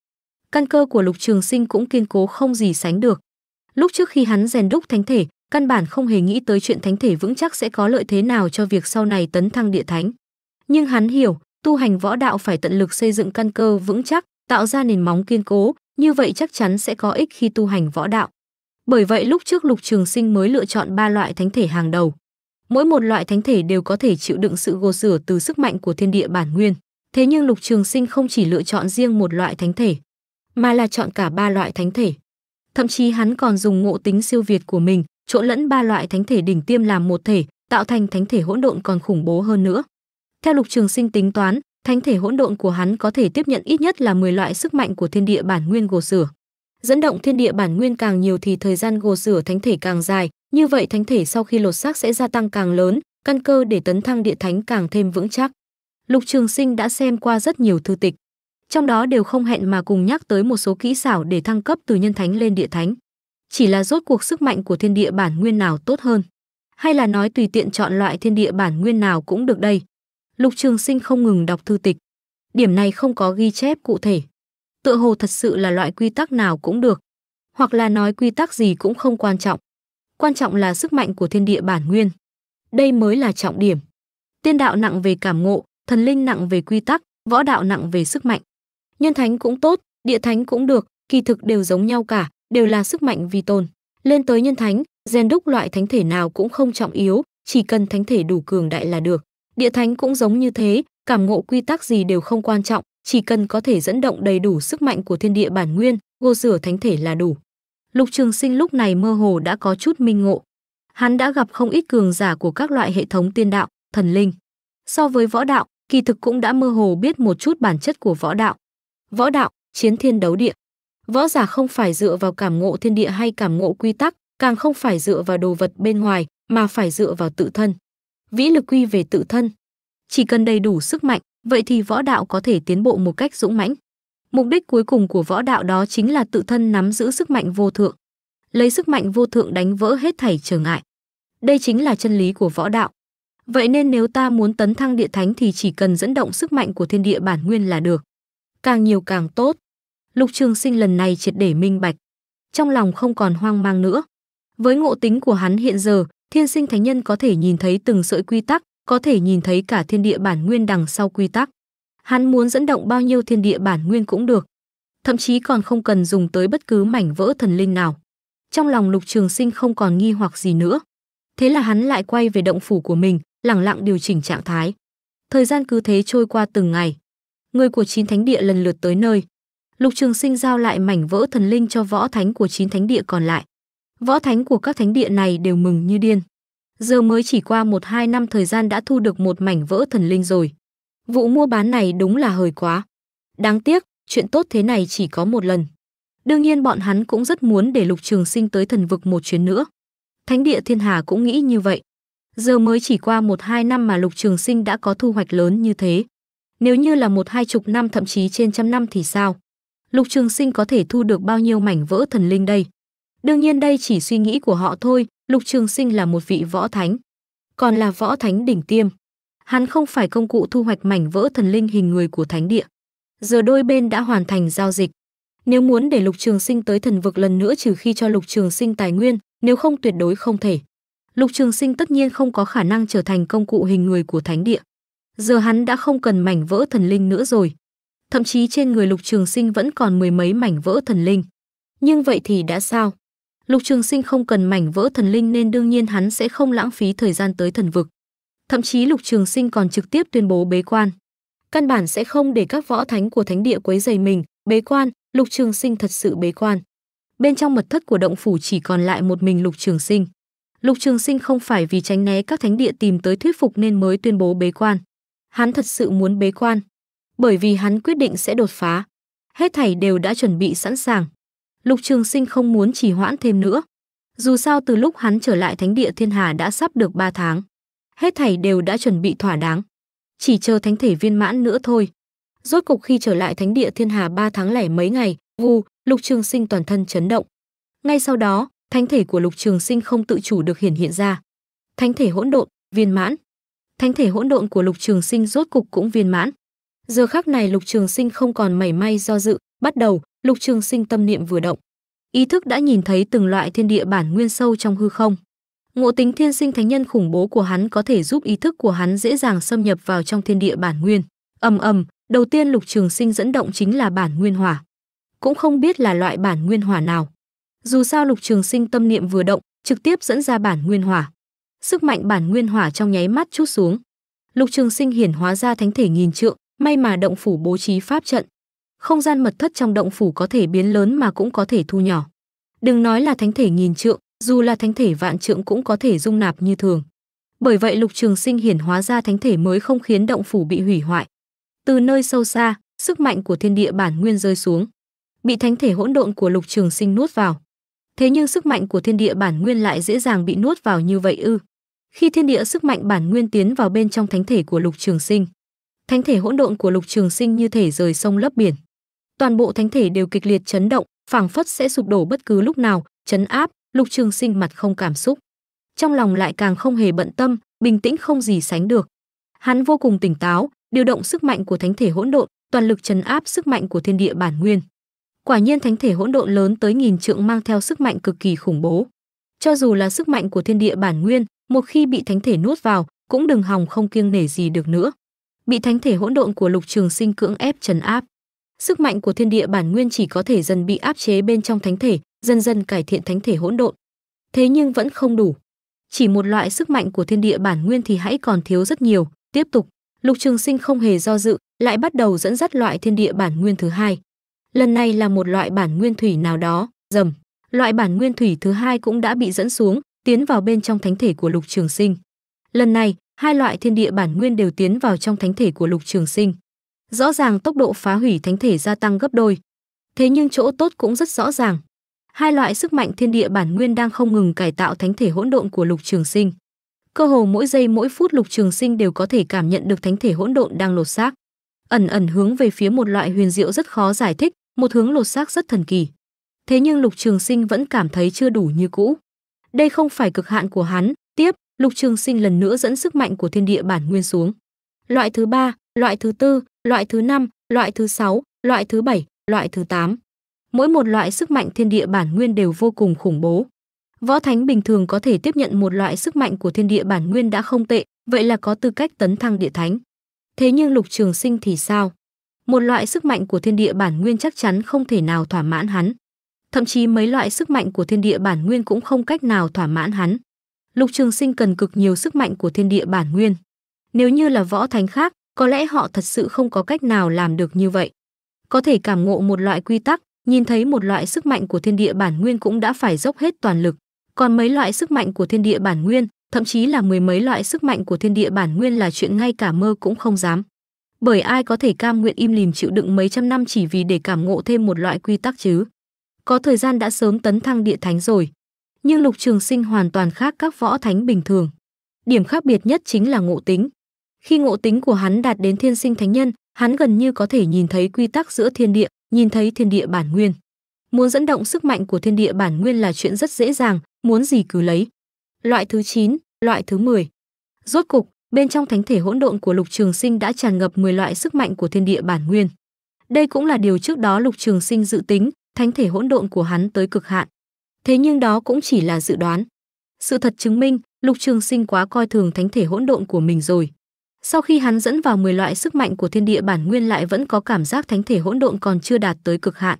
Căn cơ của Lục Trường Sinh cũng kiên cố không gì sánh được lúc trước khi hắn rèn đúc thánh thể căn bản không hề nghĩ tới chuyện thánh thể vững chắc sẽ có lợi thế nào cho việc sau này tấn thăng địa thánh nhưng hắn hiểu tu hành võ đạo phải tận lực xây dựng căn cơ vững chắc tạo ra nền móng kiên cố như vậy chắc chắn sẽ có ích khi tu hành võ đạo bởi vậy lúc trước lục trường sinh mới lựa chọn ba loại thánh thể hàng đầu mỗi một loại thánh thể đều có thể chịu đựng sự gột rửa từ sức mạnh của thiên địa bản nguyên thế nhưng lục trường sinh không chỉ lựa chọn riêng một loại thánh thể mà là chọn cả ba loại thánh thể Thậm chí hắn còn dùng ngộ tính siêu việt của mình, trộn lẫn ba loại thánh thể đỉnh tiêm làm một thể, tạo thành thánh thể hỗn độn còn khủng bố hơn nữa. Theo Lục Trường Sinh tính toán, thánh thể hỗn độn của hắn có thể tiếp nhận ít nhất là 10 loại sức mạnh của thiên địa bản nguyên gồ sửa. Dẫn động thiên địa bản nguyên càng nhiều thì thời gian gồ sửa thánh thể càng dài, như vậy thánh thể sau khi lột xác sẽ gia tăng càng lớn, căn cơ để tấn thăng địa thánh càng thêm vững chắc. Lục Trường Sinh đã xem qua rất nhiều thư tịch trong đó đều không hẹn mà cùng nhắc tới một số kỹ xảo để thăng cấp từ nhân thánh lên địa thánh. Chỉ là rốt cuộc sức mạnh của thiên địa bản nguyên nào tốt hơn? Hay là nói tùy tiện chọn loại thiên địa bản nguyên nào cũng được đây? Lục Trường Sinh không ngừng đọc thư tịch. Điểm này không có ghi chép cụ thể. Tựa hồ thật sự là loại quy tắc nào cũng được, hoặc là nói quy tắc gì cũng không quan trọng. Quan trọng là sức mạnh của thiên địa bản nguyên. Đây mới là trọng điểm. Tiên đạo nặng về cảm ngộ, thần linh nặng về quy tắc, võ đạo nặng về sức mạnh nhân thánh cũng tốt địa thánh cũng được kỳ thực đều giống nhau cả đều là sức mạnh vi tồn lên tới nhân thánh rèn đúc loại thánh thể nào cũng không trọng yếu chỉ cần thánh thể đủ cường đại là được địa thánh cũng giống như thế cảm ngộ quy tắc gì đều không quan trọng chỉ cần có thể dẫn động đầy đủ sức mạnh của thiên địa bản nguyên gô rửa thánh thể là đủ lục trường sinh lúc này mơ hồ đã có chút minh ngộ hắn đã gặp không ít cường giả của các loại hệ thống tiên đạo thần linh so với võ đạo kỳ thực cũng đã mơ hồ biết một chút bản chất của võ đạo Võ đạo, chiến thiên đấu địa. Võ giả không phải dựa vào cảm ngộ thiên địa hay cảm ngộ quy tắc, càng không phải dựa vào đồ vật bên ngoài, mà phải dựa vào tự thân. Vĩ lực quy về tự thân. Chỉ cần đầy đủ sức mạnh, vậy thì võ đạo có thể tiến bộ một cách dũng mãnh. Mục đích cuối cùng của võ đạo đó chính là tự thân nắm giữ sức mạnh vô thượng, lấy sức mạnh vô thượng đánh vỡ hết thảy trở ngại. Đây chính là chân lý của võ đạo. Vậy nên nếu ta muốn tấn thăng địa thánh thì chỉ cần dẫn động sức mạnh của thiên địa bản nguyên là được càng nhiều càng tốt. Lục Trường Sinh lần này triệt để minh bạch, trong lòng không còn hoang mang nữa. Với ngộ tính của hắn hiện giờ, Thiên Sinh Thánh Nhân có thể nhìn thấy từng sợi quy tắc, có thể nhìn thấy cả thiên địa bản nguyên đằng sau quy tắc. Hắn muốn dẫn động bao nhiêu thiên địa bản nguyên cũng được, thậm chí còn không cần dùng tới bất cứ mảnh vỡ thần linh nào. Trong lòng Lục Trường Sinh không còn nghi hoặc gì nữa. Thế là hắn lại quay về động phủ của mình, lặng lặng điều chỉnh trạng thái. Thời gian cứ thế trôi qua từng ngày người của chín thánh địa lần lượt tới nơi. Lục Trường Sinh giao lại mảnh vỡ thần linh cho võ thánh của chín thánh địa còn lại. Võ thánh của các thánh địa này đều mừng như điên. Giờ mới chỉ qua một hai năm thời gian đã thu được một mảnh vỡ thần linh rồi. Vụ mua bán này đúng là hời quá. Đáng tiếc, chuyện tốt thế này chỉ có một lần. Đương nhiên bọn hắn cũng rất muốn để Lục Trường Sinh tới thần vực một chuyến nữa. Thánh địa Thiên Hà cũng nghĩ như vậy. Giờ mới chỉ qua một hai năm mà Lục Trường Sinh đã có thu hoạch lớn như thế. Nếu như là một hai chục năm thậm chí trên trăm năm thì sao? Lục Trường Sinh có thể thu được bao nhiêu mảnh vỡ thần linh đây? Đương nhiên đây chỉ suy nghĩ của họ thôi, Lục Trường Sinh là một vị võ thánh, còn là võ thánh đỉnh tiêm. Hắn không phải công cụ thu hoạch mảnh vỡ thần linh hình người của thánh địa. Giờ đôi bên đã hoàn thành giao dịch. Nếu muốn để Lục Trường Sinh tới thần vực lần nữa trừ khi cho Lục Trường Sinh tài nguyên, nếu không tuyệt đối không thể. Lục Trường Sinh tất nhiên không có khả năng trở thành công cụ hình người của thánh địa. Giờ hắn đã không cần mảnh vỡ thần linh nữa rồi. Thậm chí trên người Lục Trường Sinh vẫn còn mười mấy mảnh vỡ thần linh. Nhưng vậy thì đã sao? Lục Trường Sinh không cần mảnh vỡ thần linh nên đương nhiên hắn sẽ không lãng phí thời gian tới thần vực. Thậm chí Lục Trường Sinh còn trực tiếp tuyên bố bế quan. Căn bản sẽ không để các võ thánh của thánh địa quấy rầy mình, bế quan, Lục Trường Sinh thật sự bế quan. Bên trong mật thất của động phủ chỉ còn lại một mình Lục Trường Sinh. Lục Trường Sinh không phải vì tránh né các thánh địa tìm tới thuyết phục nên mới tuyên bố bế quan hắn thật sự muốn bế quan, bởi vì hắn quyết định sẽ đột phá. Hết thảy đều đã chuẩn bị sẵn sàng. Lục Trường Sinh không muốn trì hoãn thêm nữa. Dù sao từ lúc hắn trở lại Thánh địa Thiên Hà đã sắp được 3 tháng, hết thảy đều đã chuẩn bị thỏa đáng, chỉ chờ thánh thể viên mãn nữa thôi. Rốt cục khi trở lại Thánh địa Thiên Hà 3 tháng lẻ mấy ngày, vù, Lục Trường Sinh toàn thân chấn động. Ngay sau đó, thánh thể của Lục Trường Sinh không tự chủ được hiển hiện ra. Thánh thể hỗn độn, viên mãn thánh thể hỗn độn của Lục Trường Sinh rốt cục cũng viên mãn. Giờ khắc này Lục Trường Sinh không còn mảy may do dự, bắt đầu, Lục Trường Sinh tâm niệm vừa động. Ý thức đã nhìn thấy từng loại thiên địa bản nguyên sâu trong hư không. Ngộ tính thiên sinh thánh nhân khủng bố của hắn có thể giúp ý thức của hắn dễ dàng xâm nhập vào trong thiên địa bản nguyên. Ầm ầm, đầu tiên Lục Trường Sinh dẫn động chính là bản nguyên hỏa. Cũng không biết là loại bản nguyên hỏa nào. Dù sao Lục Trường Sinh tâm niệm vừa động, trực tiếp dẫn ra bản nguyên hỏa sức mạnh bản nguyên hỏa trong nháy mắt chút xuống. Lục Trường Sinh hiển hóa ra thánh thể nghìn trượng, may mà động phủ bố trí pháp trận. Không gian mật thất trong động phủ có thể biến lớn mà cũng có thể thu nhỏ. Đừng nói là thánh thể nghìn trượng, dù là thánh thể vạn trượng cũng có thể dung nạp như thường. Bởi vậy Lục Trường Sinh hiển hóa ra thánh thể mới không khiến động phủ bị hủy hoại. Từ nơi sâu xa, sức mạnh của thiên địa bản nguyên rơi xuống, bị thánh thể hỗn độn của Lục Trường Sinh nuốt vào. Thế nhưng sức mạnh của thiên địa bản nguyên lại dễ dàng bị nuốt vào như vậy ư? khi thiên địa sức mạnh bản nguyên tiến vào bên trong thánh thể của Lục Trường Sinh. Thánh thể hỗn độn của Lục Trường Sinh như thể rời sông lấp biển. Toàn bộ thánh thể đều kịch liệt chấn động, phảng phất sẽ sụp đổ bất cứ lúc nào, chấn áp, Lục Trường Sinh mặt không cảm xúc. Trong lòng lại càng không hề bận tâm, bình tĩnh không gì sánh được. Hắn vô cùng tỉnh táo, điều động sức mạnh của thánh thể hỗn độn, toàn lực chấn áp sức mạnh của thiên địa bản nguyên. Quả nhiên thánh thể hỗn độn lớn tới nghìn trượng mang theo sức mạnh cực kỳ khủng bố. Cho dù là sức mạnh của thiên địa bản nguyên, một khi bị thánh thể nuốt vào, cũng đừng hòng không kiêng nể gì được nữa. Bị thánh thể hỗn độn của Lục Trường Sinh cưỡng ép trấn áp. Sức mạnh của thiên địa bản nguyên chỉ có thể dần bị áp chế bên trong thánh thể, dần dần cải thiện thánh thể hỗn độn. Thế nhưng vẫn không đủ. Chỉ một loại sức mạnh của thiên địa bản nguyên thì hãy còn thiếu rất nhiều, tiếp tục, Lục Trường Sinh không hề do dự, lại bắt đầu dẫn dắt loại thiên địa bản nguyên thứ hai. Lần này là một loại bản nguyên thủy nào đó, rầm. Loại bản nguyên thủy thứ hai cũng đã bị dẫn xuống, tiến vào bên trong thánh thể của Lục Trường Sinh. Lần này, hai loại thiên địa bản nguyên đều tiến vào trong thánh thể của Lục Trường Sinh. Rõ ràng tốc độ phá hủy thánh thể gia tăng gấp đôi. Thế nhưng chỗ tốt cũng rất rõ ràng. Hai loại sức mạnh thiên địa bản nguyên đang không ngừng cải tạo thánh thể hỗn độn của Lục Trường Sinh. Cơ hồ mỗi giây mỗi phút Lục Trường Sinh đều có thể cảm nhận được thánh thể hỗn độn đang lột xác, ẩn ẩn hướng về phía một loại huyền diệu rất khó giải thích, một hướng lột xác rất thần kỳ. Thế nhưng Lục Trường Sinh vẫn cảm thấy chưa đủ như cũ. Đây không phải cực hạn của hắn, tiếp, Lục Trường Sinh lần nữa dẫn sức mạnh của thiên địa bản nguyên xuống. Loại thứ ba, loại thứ tư, loại thứ năm, loại thứ sáu, loại thứ bảy, loại thứ tám. Mỗi một loại sức mạnh thiên địa bản nguyên đều vô cùng khủng bố. Võ thánh bình thường có thể tiếp nhận một loại sức mạnh của thiên địa bản nguyên đã không tệ, vậy là có tư cách tấn thăng địa thánh. Thế nhưng Lục Trường Sinh thì sao? Một loại sức mạnh của thiên địa bản nguyên chắc chắn không thể nào thỏa mãn hắn thậm chí mấy loại sức mạnh của thiên địa bản nguyên cũng không cách nào thỏa mãn hắn. Lục Trường Sinh cần cực nhiều sức mạnh của thiên địa bản nguyên. Nếu như là võ thánh khác, có lẽ họ thật sự không có cách nào làm được như vậy. Có thể cảm ngộ một loại quy tắc, nhìn thấy một loại sức mạnh của thiên địa bản nguyên cũng đã phải dốc hết toàn lực, còn mấy loại sức mạnh của thiên địa bản nguyên, thậm chí là mười mấy loại sức mạnh của thiên địa bản nguyên là chuyện ngay cả mơ cũng không dám. Bởi ai có thể cam nguyện im lìm chịu đựng mấy trăm năm chỉ vì để cảm ngộ thêm một loại quy tắc chứ? có thời gian đã sớm tấn thăng địa thánh rồi. Nhưng Lục Trường Sinh hoàn toàn khác các võ thánh bình thường. Điểm khác biệt nhất chính là ngộ tính. Khi ngộ tính của hắn đạt đến thiên sinh thánh nhân, hắn gần như có thể nhìn thấy quy tắc giữa thiên địa, nhìn thấy thiên địa bản nguyên. Muốn dẫn động sức mạnh của thiên địa bản nguyên là chuyện rất dễ dàng, muốn gì cứ lấy. Loại thứ 9, loại thứ 10. Rốt cục, bên trong thánh thể hỗn độn của Lục Trường Sinh đã tràn ngập 10 loại sức mạnh của thiên địa bản nguyên. Đây cũng là điều trước đó Lục Trường Sinh dự tính, thánh thể hỗn độn của hắn tới cực hạn. Thế nhưng đó cũng chỉ là dự đoán. Sự thật chứng minh, Lục Trường Sinh quá coi thường thánh thể hỗn độn của mình rồi. Sau khi hắn dẫn vào 10 loại sức mạnh của thiên địa bản nguyên lại vẫn có cảm giác thánh thể hỗn độn còn chưa đạt tới cực hạn.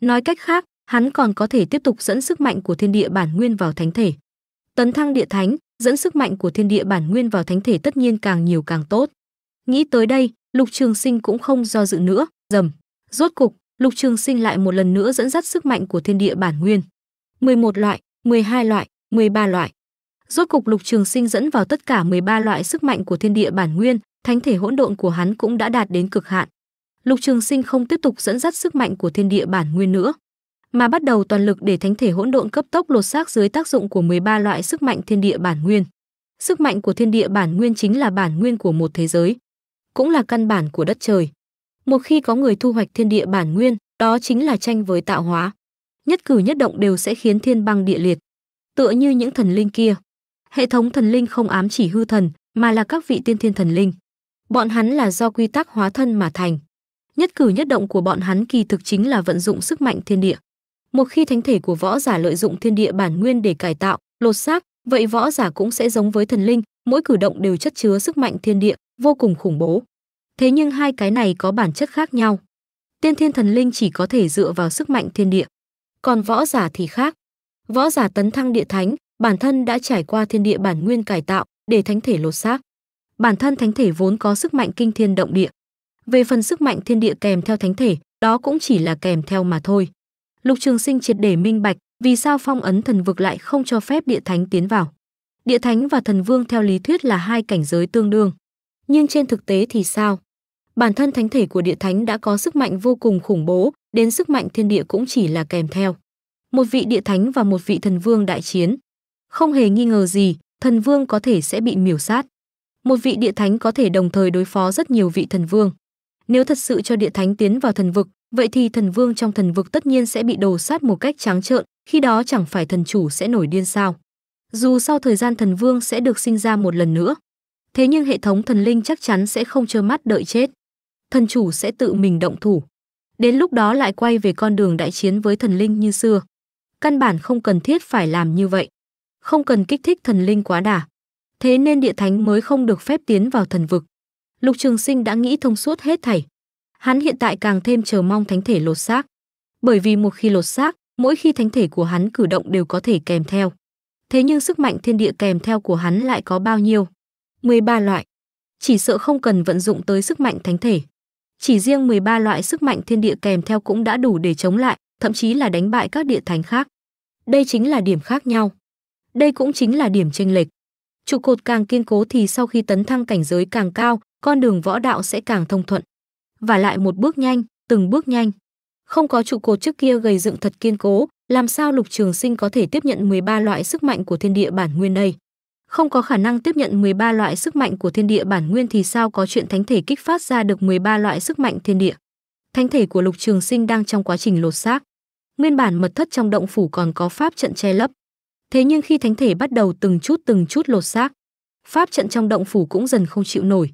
Nói cách khác, hắn còn có thể tiếp tục dẫn sức mạnh của thiên địa bản nguyên vào thánh thể. Tấn thăng địa thánh, dẫn sức mạnh của thiên địa bản nguyên vào thánh thể tất nhiên càng nhiều càng tốt. Nghĩ tới đây, Lục Trường Sinh cũng không do dự nữa, rầm, rốt cục Lục Trường Sinh lại một lần nữa dẫn dắt sức mạnh của thiên địa bản nguyên. 11 loại, 12 loại, 13 loại. Rốt cục Lục Trường Sinh dẫn vào tất cả 13 loại sức mạnh của thiên địa bản nguyên, thánh thể hỗn độn của hắn cũng đã đạt đến cực hạn. Lục Trường Sinh không tiếp tục dẫn dắt sức mạnh của thiên địa bản nguyên nữa, mà bắt đầu toàn lực để thánh thể hỗn độn cấp tốc lột xác dưới tác dụng của 13 loại sức mạnh thiên địa bản nguyên. Sức mạnh của thiên địa bản nguyên chính là bản nguyên của một thế giới, cũng là căn bản của đất trời một khi có người thu hoạch thiên địa bản nguyên, đó chính là tranh với tạo hóa. Nhất cử nhất động đều sẽ khiến thiên băng địa liệt. Tựa như những thần linh kia, hệ thống thần linh không ám chỉ hư thần, mà là các vị tiên thiên thần linh. Bọn hắn là do quy tắc hóa thân mà thành. Nhất cử nhất động của bọn hắn kỳ thực chính là vận dụng sức mạnh thiên địa. Một khi thánh thể của võ giả lợi dụng thiên địa bản nguyên để cải tạo, lột xác, vậy võ giả cũng sẽ giống với thần linh, mỗi cử động đều chất chứa sức mạnh thiên địa, vô cùng khủng bố. Thế nhưng hai cái này có bản chất khác nhau. Tiên thiên thần linh chỉ có thể dựa vào sức mạnh thiên địa, còn võ giả thì khác. Võ giả tấn thăng địa thánh, bản thân đã trải qua thiên địa bản nguyên cải tạo để thánh thể lột xác. Bản thân thánh thể vốn có sức mạnh kinh thiên động địa. Về phần sức mạnh thiên địa kèm theo thánh thể, đó cũng chỉ là kèm theo mà thôi. Lục Trường Sinh triệt để minh bạch, vì sao phong ấn thần vực lại không cho phép địa thánh tiến vào. Địa thánh và thần vương theo lý thuyết là hai cảnh giới tương đương. Nhưng trên thực tế thì sao? bản thân thánh thể của địa thánh đã có sức mạnh vô cùng khủng bố, đến sức mạnh thiên địa cũng chỉ là kèm theo. Một vị địa thánh và một vị thần vương đại chiến. Không hề nghi ngờ gì, thần vương có thể sẽ bị miểu sát. Một vị địa thánh có thể đồng thời đối phó rất nhiều vị thần vương. Nếu thật sự cho địa thánh tiến vào thần vực, vậy thì thần vương trong thần vực tất nhiên sẽ bị đồ sát một cách trắng trợn, khi đó chẳng phải thần chủ sẽ nổi điên sao? Dù sau thời gian thần vương sẽ được sinh ra một lần nữa. Thế nhưng hệ thống thần linh chắc chắn sẽ không trơ mắt đợi chết thần chủ sẽ tự mình động thủ. Đến lúc đó lại quay về con đường đại chiến với thần linh như xưa. Căn bản không cần thiết phải làm như vậy. Không cần kích thích thần linh quá đà. Thế nên địa thánh mới không được phép tiến vào thần vực. Lục Trường Sinh đã nghĩ thông suốt hết thảy. Hắn hiện tại càng thêm chờ mong thánh thể lột xác. Bởi vì một khi lột xác, mỗi khi thánh thể của hắn cử động đều có thể kèm theo. Thế nhưng sức mạnh thiên địa kèm theo của hắn lại có bao nhiêu? 13 loại. Chỉ sợ không cần vận dụng tới sức mạnh thánh thể. Chỉ riêng 13 loại sức mạnh thiên địa kèm theo cũng đã đủ để chống lại, thậm chí là đánh bại các địa thánh khác. Đây chính là điểm khác nhau. Đây cũng chính là điểm chênh lệch. Trụ cột càng kiên cố thì sau khi tấn thăng cảnh giới càng cao, con đường võ đạo sẽ càng thông thuận. Và lại một bước nhanh, từng bước nhanh. Không có trụ cột trước kia gầy dựng thật kiên cố, làm sao Lục Trường Sinh có thể tiếp nhận 13 loại sức mạnh của thiên địa bản nguyên đây? không có khả năng tiếp nhận 13 loại sức mạnh của thiên địa bản nguyên thì sao có chuyện thánh thể kích phát ra được 13 loại sức mạnh thiên địa. Thánh thể của Lục Trường Sinh đang trong quá trình lột xác. Nguyên bản mật thất trong động phủ còn có pháp trận che lấp. Thế nhưng khi thánh thể bắt đầu từng chút từng chút lột xác, pháp trận trong động phủ cũng dần không chịu nổi.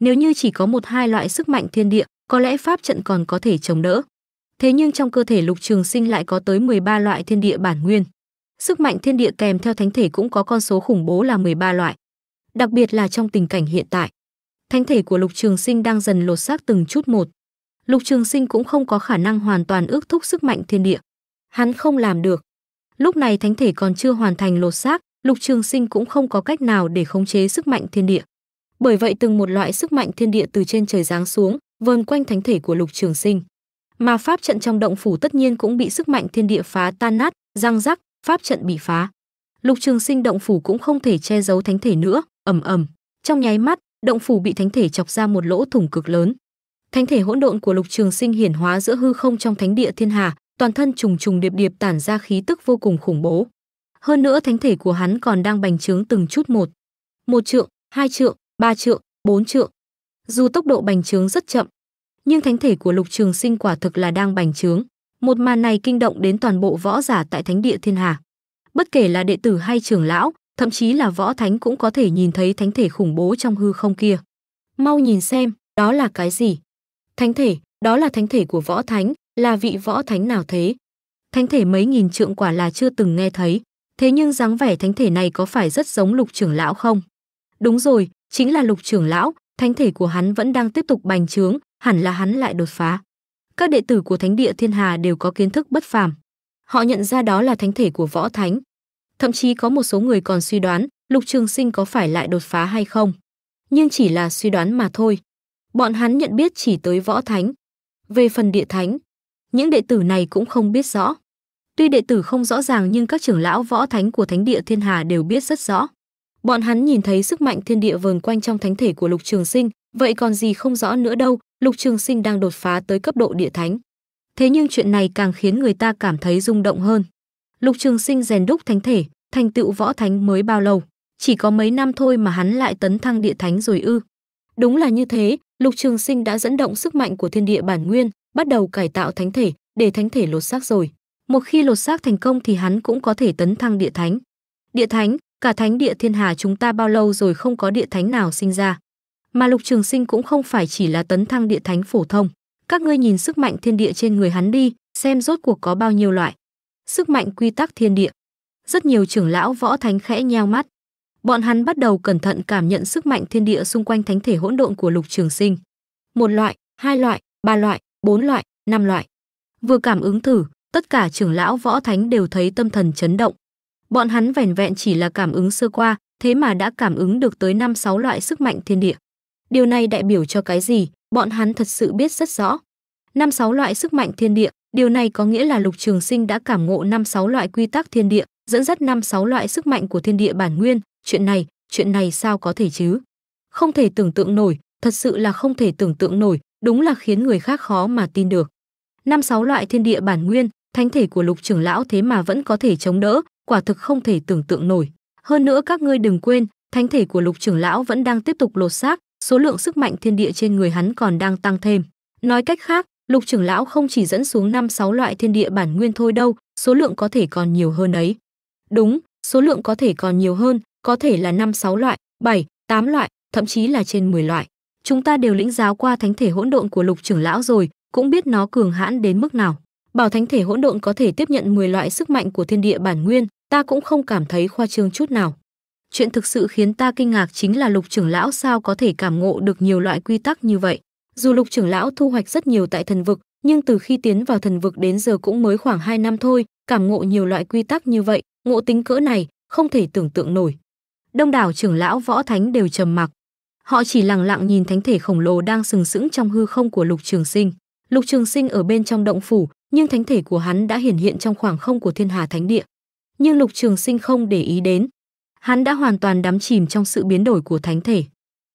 Nếu như chỉ có một hai loại sức mạnh thiên địa, có lẽ pháp trận còn có thể chống đỡ. Thế nhưng trong cơ thể Lục Trường Sinh lại có tới 13 loại thiên địa bản nguyên. Sức mạnh thiên địa kèm theo thánh thể cũng có con số khủng bố là 13 loại. Đặc biệt là trong tình cảnh hiện tại, thánh thể của Lục Trường Sinh đang dần lột xác từng chút một. Lục Trường Sinh cũng không có khả năng hoàn toàn ước thúc sức mạnh thiên địa. Hắn không làm được. Lúc này thánh thể còn chưa hoàn thành lột xác, Lục Trường Sinh cũng không có cách nào để khống chế sức mạnh thiên địa. Bởi vậy từng một loại sức mạnh thiên địa từ trên trời giáng xuống, vờn quanh thánh thể của Lục Trường Sinh. Mà pháp trận trong động phủ tất nhiên cũng bị sức mạnh thiên địa phá tan nát, răng rắc, pháp trận bị phá lục trường sinh động phủ cũng không thể che giấu thánh thể nữa ầm ầm trong nháy mắt động phủ bị thánh thể chọc ra một lỗ thủng cực lớn thánh thể hỗn độn của lục trường sinh hiển hóa giữa hư không trong thánh địa thiên hà toàn thân trùng trùng điệp điệp tản ra khí tức vô cùng khủng bố hơn nữa thánh thể của hắn còn đang bành trướng từng chút một một trượng hai trượng ba trượng bốn trượng dù tốc độ bành trướng rất chậm nhưng thánh thể của lục trường sinh quả thực là đang bành trướng một màn này kinh động đến toàn bộ võ giả tại thánh địa thiên hà. Bất kể là đệ tử hay trưởng lão, thậm chí là võ thánh cũng có thể nhìn thấy thánh thể khủng bố trong hư không kia. Mau nhìn xem, đó là cái gì? Thánh thể, đó là thánh thể của võ thánh, là vị võ thánh nào thế? Thánh thể mấy nghìn trượng quả là chưa từng nghe thấy, thế nhưng dáng vẻ thánh thể này có phải rất giống lục trưởng lão không? Đúng rồi, chính là lục trưởng lão, thánh thể của hắn vẫn đang tiếp tục bành trướng, hẳn là hắn lại đột phá các đệ tử của Thánh địa Thiên Hà đều có kiến thức bất phàm. Họ nhận ra đó là thánh thể của võ thánh. Thậm chí có một số người còn suy đoán Lục Trường Sinh có phải lại đột phá hay không. Nhưng chỉ là suy đoán mà thôi. Bọn hắn nhận biết chỉ tới võ thánh. Về phần địa thánh, những đệ tử này cũng không biết rõ. Tuy đệ tử không rõ ràng nhưng các trưởng lão võ thánh của Thánh địa Thiên Hà đều biết rất rõ. Bọn hắn nhìn thấy sức mạnh thiên địa vờn quanh trong thánh thể của Lục Trường Sinh, vậy còn gì không rõ nữa đâu, Lục Trường Sinh đang đột phá tới cấp độ địa thánh. Thế nhưng chuyện này càng khiến người ta cảm thấy rung động hơn. Lục Trường Sinh rèn đúc thánh thể, thành tựu võ thánh mới bao lâu, chỉ có mấy năm thôi mà hắn lại tấn thăng địa thánh rồi ư? Đúng là như thế, Lục Trường Sinh đã dẫn động sức mạnh của thiên địa bản nguyên, bắt đầu cải tạo thánh thể, để thánh thể lột xác rồi. Một khi lột xác thành công thì hắn cũng có thể tấn thăng địa thánh. Địa thánh, cả thánh địa thiên hà chúng ta bao lâu rồi không có địa thánh nào sinh ra? Mà Lục Trường Sinh cũng không phải chỉ là tấn thăng địa thánh phổ thông. Các ngươi nhìn sức mạnh thiên địa trên người hắn đi, xem rốt cuộc có bao nhiêu loại. Sức mạnh quy tắc thiên địa. Rất nhiều trưởng lão võ thánh khẽ nheo mắt. Bọn hắn bắt đầu cẩn thận cảm nhận sức mạnh thiên địa xung quanh thánh thể hỗn độn của Lục Trường Sinh. Một loại, hai loại, ba loại, bốn loại, năm loại. Vừa cảm ứng thử, tất cả trưởng lão võ thánh đều thấy tâm thần chấn động. Bọn hắn vẻn vẹn chỉ là cảm ứng sơ qua, thế mà đã cảm ứng được tới năm sáu loại sức mạnh thiên địa. Điều này đại biểu cho cái gì, bọn hắn thật sự biết rất rõ. Năm sáu loại sức mạnh thiên địa, điều này có nghĩa là Lục Trường Sinh đã cảm ngộ năm sáu loại quy tắc thiên địa, dẫn dắt năm sáu loại sức mạnh của thiên địa bản nguyên, chuyện này, chuyện này sao có thể chứ? Không thể tưởng tượng nổi, thật sự là không thể tưởng tượng nổi, đúng là khiến người khác khó mà tin được. Năm sáu loại thiên địa bản nguyên, thánh thể của Lục trưởng lão thế mà vẫn có thể chống đỡ, quả thực không thể tưởng tượng nổi. Hơn nữa các ngươi đừng quên, thánh thể của Lục trưởng lão vẫn đang tiếp tục lột xác, số lượng sức mạnh thiên địa trên người hắn còn đang tăng thêm. Nói cách khác, Lục trưởng lão không chỉ dẫn xuống năm sáu loại thiên địa bản nguyên thôi đâu, số lượng có thể còn nhiều hơn ấy. Đúng, số lượng có thể còn nhiều hơn, có thể là năm sáu loại, bảy, tám loại, thậm chí là trên 10 loại. Chúng ta đều lĩnh giáo qua thánh thể hỗn độn của Lục trưởng lão rồi, cũng biết nó cường hãn đến mức nào. Bảo thánh thể hỗn độn có thể tiếp nhận 10 loại sức mạnh của thiên địa bản nguyên, ta cũng không cảm thấy khoa trương chút nào. Chuyện thực sự khiến ta kinh ngạc chính là lục trưởng lão sao có thể cảm ngộ được nhiều loại quy tắc như vậy. Dù lục trưởng lão thu hoạch rất nhiều tại thần vực, nhưng từ khi tiến vào thần vực đến giờ cũng mới khoảng 2 năm thôi, cảm ngộ nhiều loại quy tắc như vậy, ngộ tính cỡ này, không thể tưởng tượng nổi. Đông đảo trưởng lão võ thánh đều trầm mặc. Họ chỉ lặng lặng nhìn thánh thể khổng lồ đang sừng sững trong hư không của Lục Trường Sinh. Lục Trường Sinh ở bên trong động phủ, nhưng thánh thể của hắn đã hiển hiện trong khoảng không của Thiên Hà Thánh Địa. Nhưng Lục Trường Sinh không để ý đến, hắn đã hoàn toàn đắm chìm trong sự biến đổi của thánh thể.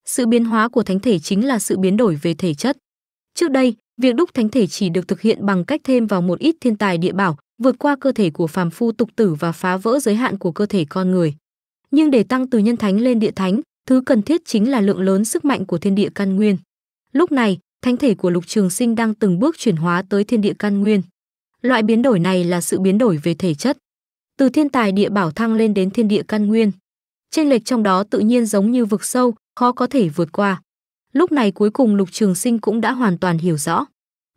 Sự biến hóa của thánh thể chính là sự biến đổi về thể chất. Trước đây, việc đúc thánh thể chỉ được thực hiện bằng cách thêm vào một ít thiên tài địa bảo, vượt qua cơ thể của phàm phu tục tử và phá vỡ giới hạn của cơ thể con người. Nhưng để tăng từ nhân thánh lên địa thánh, thứ cần thiết chính là lượng lớn sức mạnh của thiên địa căn nguyên. Lúc này, thánh thể của Lục Trường Sinh đang từng bước chuyển hóa tới thiên địa căn nguyên. Loại biến đổi này là sự biến đổi về thể chất. Từ thiên tài địa bảo thăng lên đến thiên địa căn nguyên chênh lệch trong đó tự nhiên giống như vực sâu, khó có thể vượt qua. Lúc này cuối cùng Lục Trường Sinh cũng đã hoàn toàn hiểu rõ.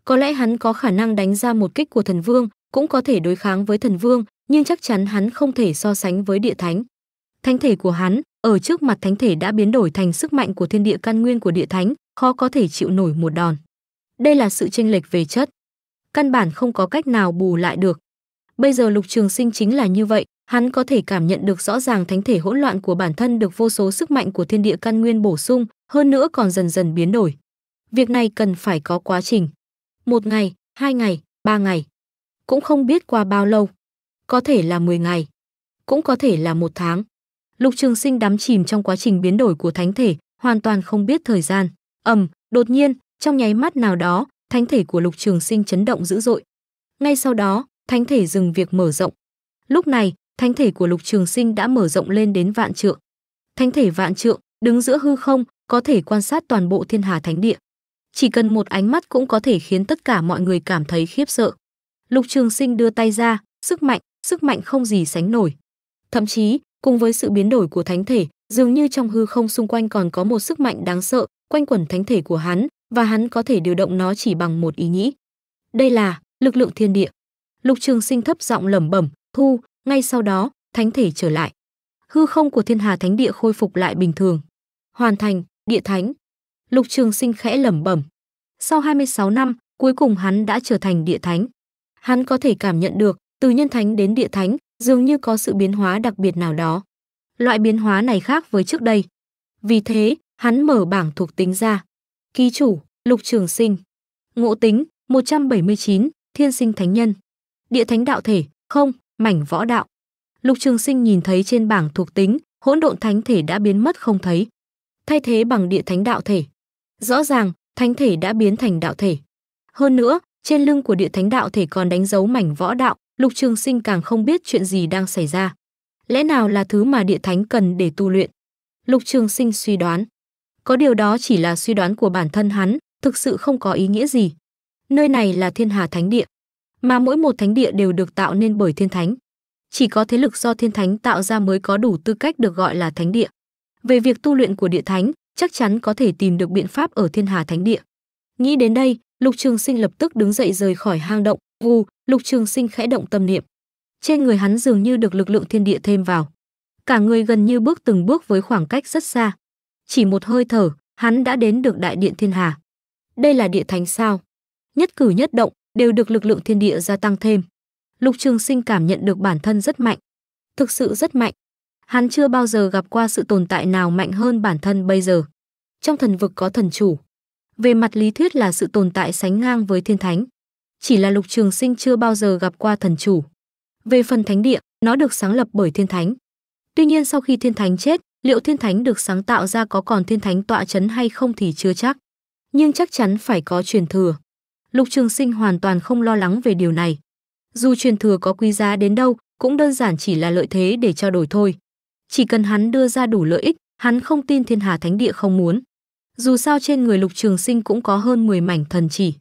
Có lẽ hắn có khả năng đánh ra một kích của thần vương, cũng có thể đối kháng với thần vương, nhưng chắc chắn hắn không thể so sánh với địa thánh. Thánh thể của hắn, ở trước mặt thánh thể đã biến đổi thành sức mạnh của thiên địa căn nguyên của địa thánh, khó có thể chịu nổi một đòn. Đây là sự chênh lệch về chất. Căn bản không có cách nào bù lại được. Bây giờ Lục Trường Sinh chính là như vậy, Hắn có thể cảm nhận được rõ ràng thánh thể hỗn loạn của bản thân được vô số sức mạnh của thiên địa căn nguyên bổ sung, hơn nữa còn dần dần biến đổi. Việc này cần phải có quá trình. Một ngày, hai ngày, ba ngày. Cũng không biết qua bao lâu. Có thể là 10 ngày. Cũng có thể là một tháng. Lục Trường Sinh đắm chìm trong quá trình biến đổi của thánh thể, hoàn toàn không biết thời gian. Ầm, đột nhiên, trong nháy mắt nào đó, thánh thể của Lục Trường Sinh chấn động dữ dội. Ngay sau đó, thánh thể dừng việc mở rộng. Lúc này, thánh thể của Lục Trường Sinh đã mở rộng lên đến vạn trượng. Thánh thể vạn trượng, đứng giữa hư không, có thể quan sát toàn bộ Thiên Hà Thánh Địa. Chỉ cần một ánh mắt cũng có thể khiến tất cả mọi người cảm thấy khiếp sợ. Lục Trường Sinh đưa tay ra, sức mạnh, sức mạnh không gì sánh nổi. Thậm chí, cùng với sự biến đổi của thánh thể, dường như trong hư không xung quanh còn có một sức mạnh đáng sợ quanh quẩn thánh thể của hắn và hắn có thể điều động nó chỉ bằng một ý nghĩ. Đây là lực lượng thiên địa. Lục Trường Sinh thấp giọng lẩm bẩm, thu, ngay sau đó, thánh thể trở lại. Hư không của thiên hà thánh địa khôi phục lại bình thường. Hoàn thành, địa thánh. Lục Trường Sinh khẽ lẩm bẩm. Sau 26 năm, cuối cùng hắn đã trở thành địa thánh. Hắn có thể cảm nhận được, từ nhân thánh đến địa thánh, dường như có sự biến hóa đặc biệt nào đó. Loại biến hóa này khác với trước đây. Vì thế, hắn mở bảng thuộc tính ra. Ký chủ, Lục Trường Sinh. Ngộ tính, 179, Thiên Sinh Thánh Nhân. Địa Thánh Đạo Thể, không, mảnh võ đạo. Lục Trường Sinh nhìn thấy trên bảng thuộc tính, hỗn độn thánh thể đã biến mất không thấy, thay thế bằng địa thánh đạo thể. Rõ ràng, thánh thể đã biến thành đạo thể. Hơn nữa, trên lưng của địa thánh đạo thể còn đánh dấu mảnh võ đạo, Lục Trường Sinh càng không biết chuyện gì đang xảy ra. Lẽ nào là thứ mà địa thánh cần để tu luyện? Lục Trường Sinh suy đoán. Có điều đó chỉ là suy đoán của bản thân hắn, thực sự không có ý nghĩa gì. Nơi này là Thiên Hà Thánh Địa mà mỗi một thánh địa đều được tạo nên bởi thiên thánh. Chỉ có thế lực do thiên thánh tạo ra mới có đủ tư cách được gọi là thánh địa. Về việc tu luyện của địa thánh, chắc chắn có thể tìm được biện pháp ở Thiên Hà Thánh Địa. Nghĩ đến đây, Lục Trường Sinh lập tức đứng dậy rời khỏi hang động, vù, Lục Trường Sinh khẽ động tâm niệm. Trên người hắn dường như được lực lượng thiên địa thêm vào. Cả người gần như bước từng bước với khoảng cách rất xa. Chỉ một hơi thở, hắn đã đến được đại điện Thiên Hà. Đây là địa thánh sao? Nhất cử nhất động, đều được lực lượng thiên địa gia tăng thêm. Lục Trường Sinh cảm nhận được bản thân rất mạnh, thực sự rất mạnh. Hắn chưa bao giờ gặp qua sự tồn tại nào mạnh hơn bản thân bây giờ. Trong thần vực có thần chủ, về mặt lý thuyết là sự tồn tại sánh ngang với thiên thánh, chỉ là Lục Trường Sinh chưa bao giờ gặp qua thần chủ. Về phần thánh địa, nó được sáng lập bởi thiên thánh. Tuy nhiên sau khi thiên thánh chết, liệu thiên thánh được sáng tạo ra có còn thiên thánh tọa chấn hay không thì chưa chắc, nhưng chắc chắn phải có truyền thừa. Lục Trường Sinh hoàn toàn không lo lắng về điều này. Dù truyền thừa có quý giá đến đâu, cũng đơn giản chỉ là lợi thế để trao đổi thôi. Chỉ cần hắn đưa ra đủ lợi ích, hắn không tin Thiên Hà Thánh Địa không muốn. Dù sao trên người Lục Trường Sinh cũng có hơn 10 mảnh thần chỉ.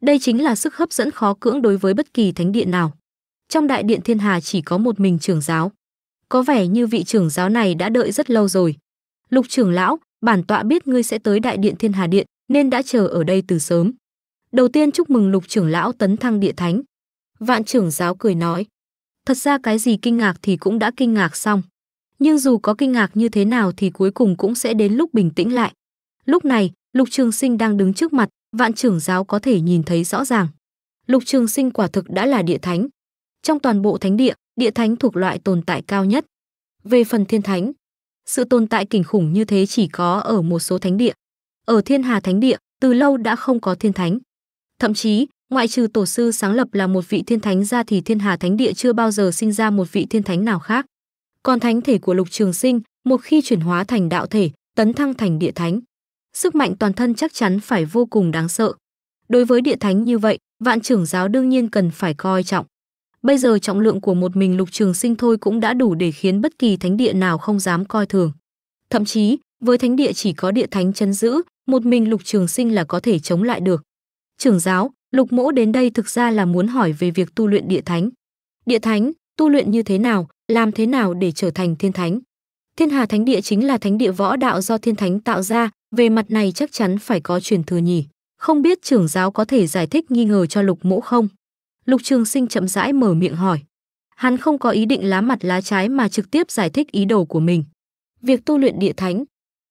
Đây chính là sức hấp dẫn khó cưỡng đối với bất kỳ thánh điện nào. Trong đại điện Thiên Hà chỉ có một mình trưởng giáo. Có vẻ như vị trưởng giáo này đã đợi rất lâu rồi. Lục trưởng lão, bản tọa biết ngươi sẽ tới đại điện Thiên Hà điện, nên đã chờ ở đây từ sớm. Đầu tiên chúc mừng lục trưởng lão tấn thăng địa thánh. Vạn trưởng giáo cười nói. Thật ra cái gì kinh ngạc thì cũng đã kinh ngạc xong. Nhưng dù có kinh ngạc như thế nào thì cuối cùng cũng sẽ đến lúc bình tĩnh lại. Lúc này, lục trường sinh đang đứng trước mặt, vạn trưởng giáo có thể nhìn thấy rõ ràng. Lục trường sinh quả thực đã là địa thánh. Trong toàn bộ thánh địa, địa thánh thuộc loại tồn tại cao nhất. Về phần thiên thánh, sự tồn tại kinh khủng như thế chỉ có ở một số thánh địa. Ở thiên hà thánh địa, từ lâu đã không có thiên thánh. Thậm chí, ngoại trừ tổ sư sáng lập là một vị thiên thánh ra thì thiên hà thánh địa chưa bao giờ sinh ra một vị thiên thánh nào khác. Còn thánh thể của Lục Trường Sinh, một khi chuyển hóa thành đạo thể, tấn thăng thành địa thánh, sức mạnh toàn thân chắc chắn phải vô cùng đáng sợ. Đối với địa thánh như vậy, vạn trưởng giáo đương nhiên cần phải coi trọng. Bây giờ trọng lượng của một mình Lục Trường Sinh thôi cũng đã đủ để khiến bất kỳ thánh địa nào không dám coi thường. Thậm chí, với thánh địa chỉ có địa thánh chân giữ, một mình Lục Trường Sinh là có thể chống lại được trưởng giáo, Lục Mỗ đến đây thực ra là muốn hỏi về việc tu luyện địa thánh. Địa thánh, tu luyện như thế nào, làm thế nào để trở thành thiên thánh? Thiên Hà Thánh Địa chính là thánh địa võ đạo do thiên thánh tạo ra, về mặt này chắc chắn phải có truyền thừa nhỉ. Không biết trưởng giáo có thể giải thích nghi ngờ cho Lục Mỗ không? Lục Trường Sinh chậm rãi mở miệng hỏi. Hắn không có ý định lá mặt lá trái mà trực tiếp giải thích ý đồ của mình. Việc tu luyện địa thánh.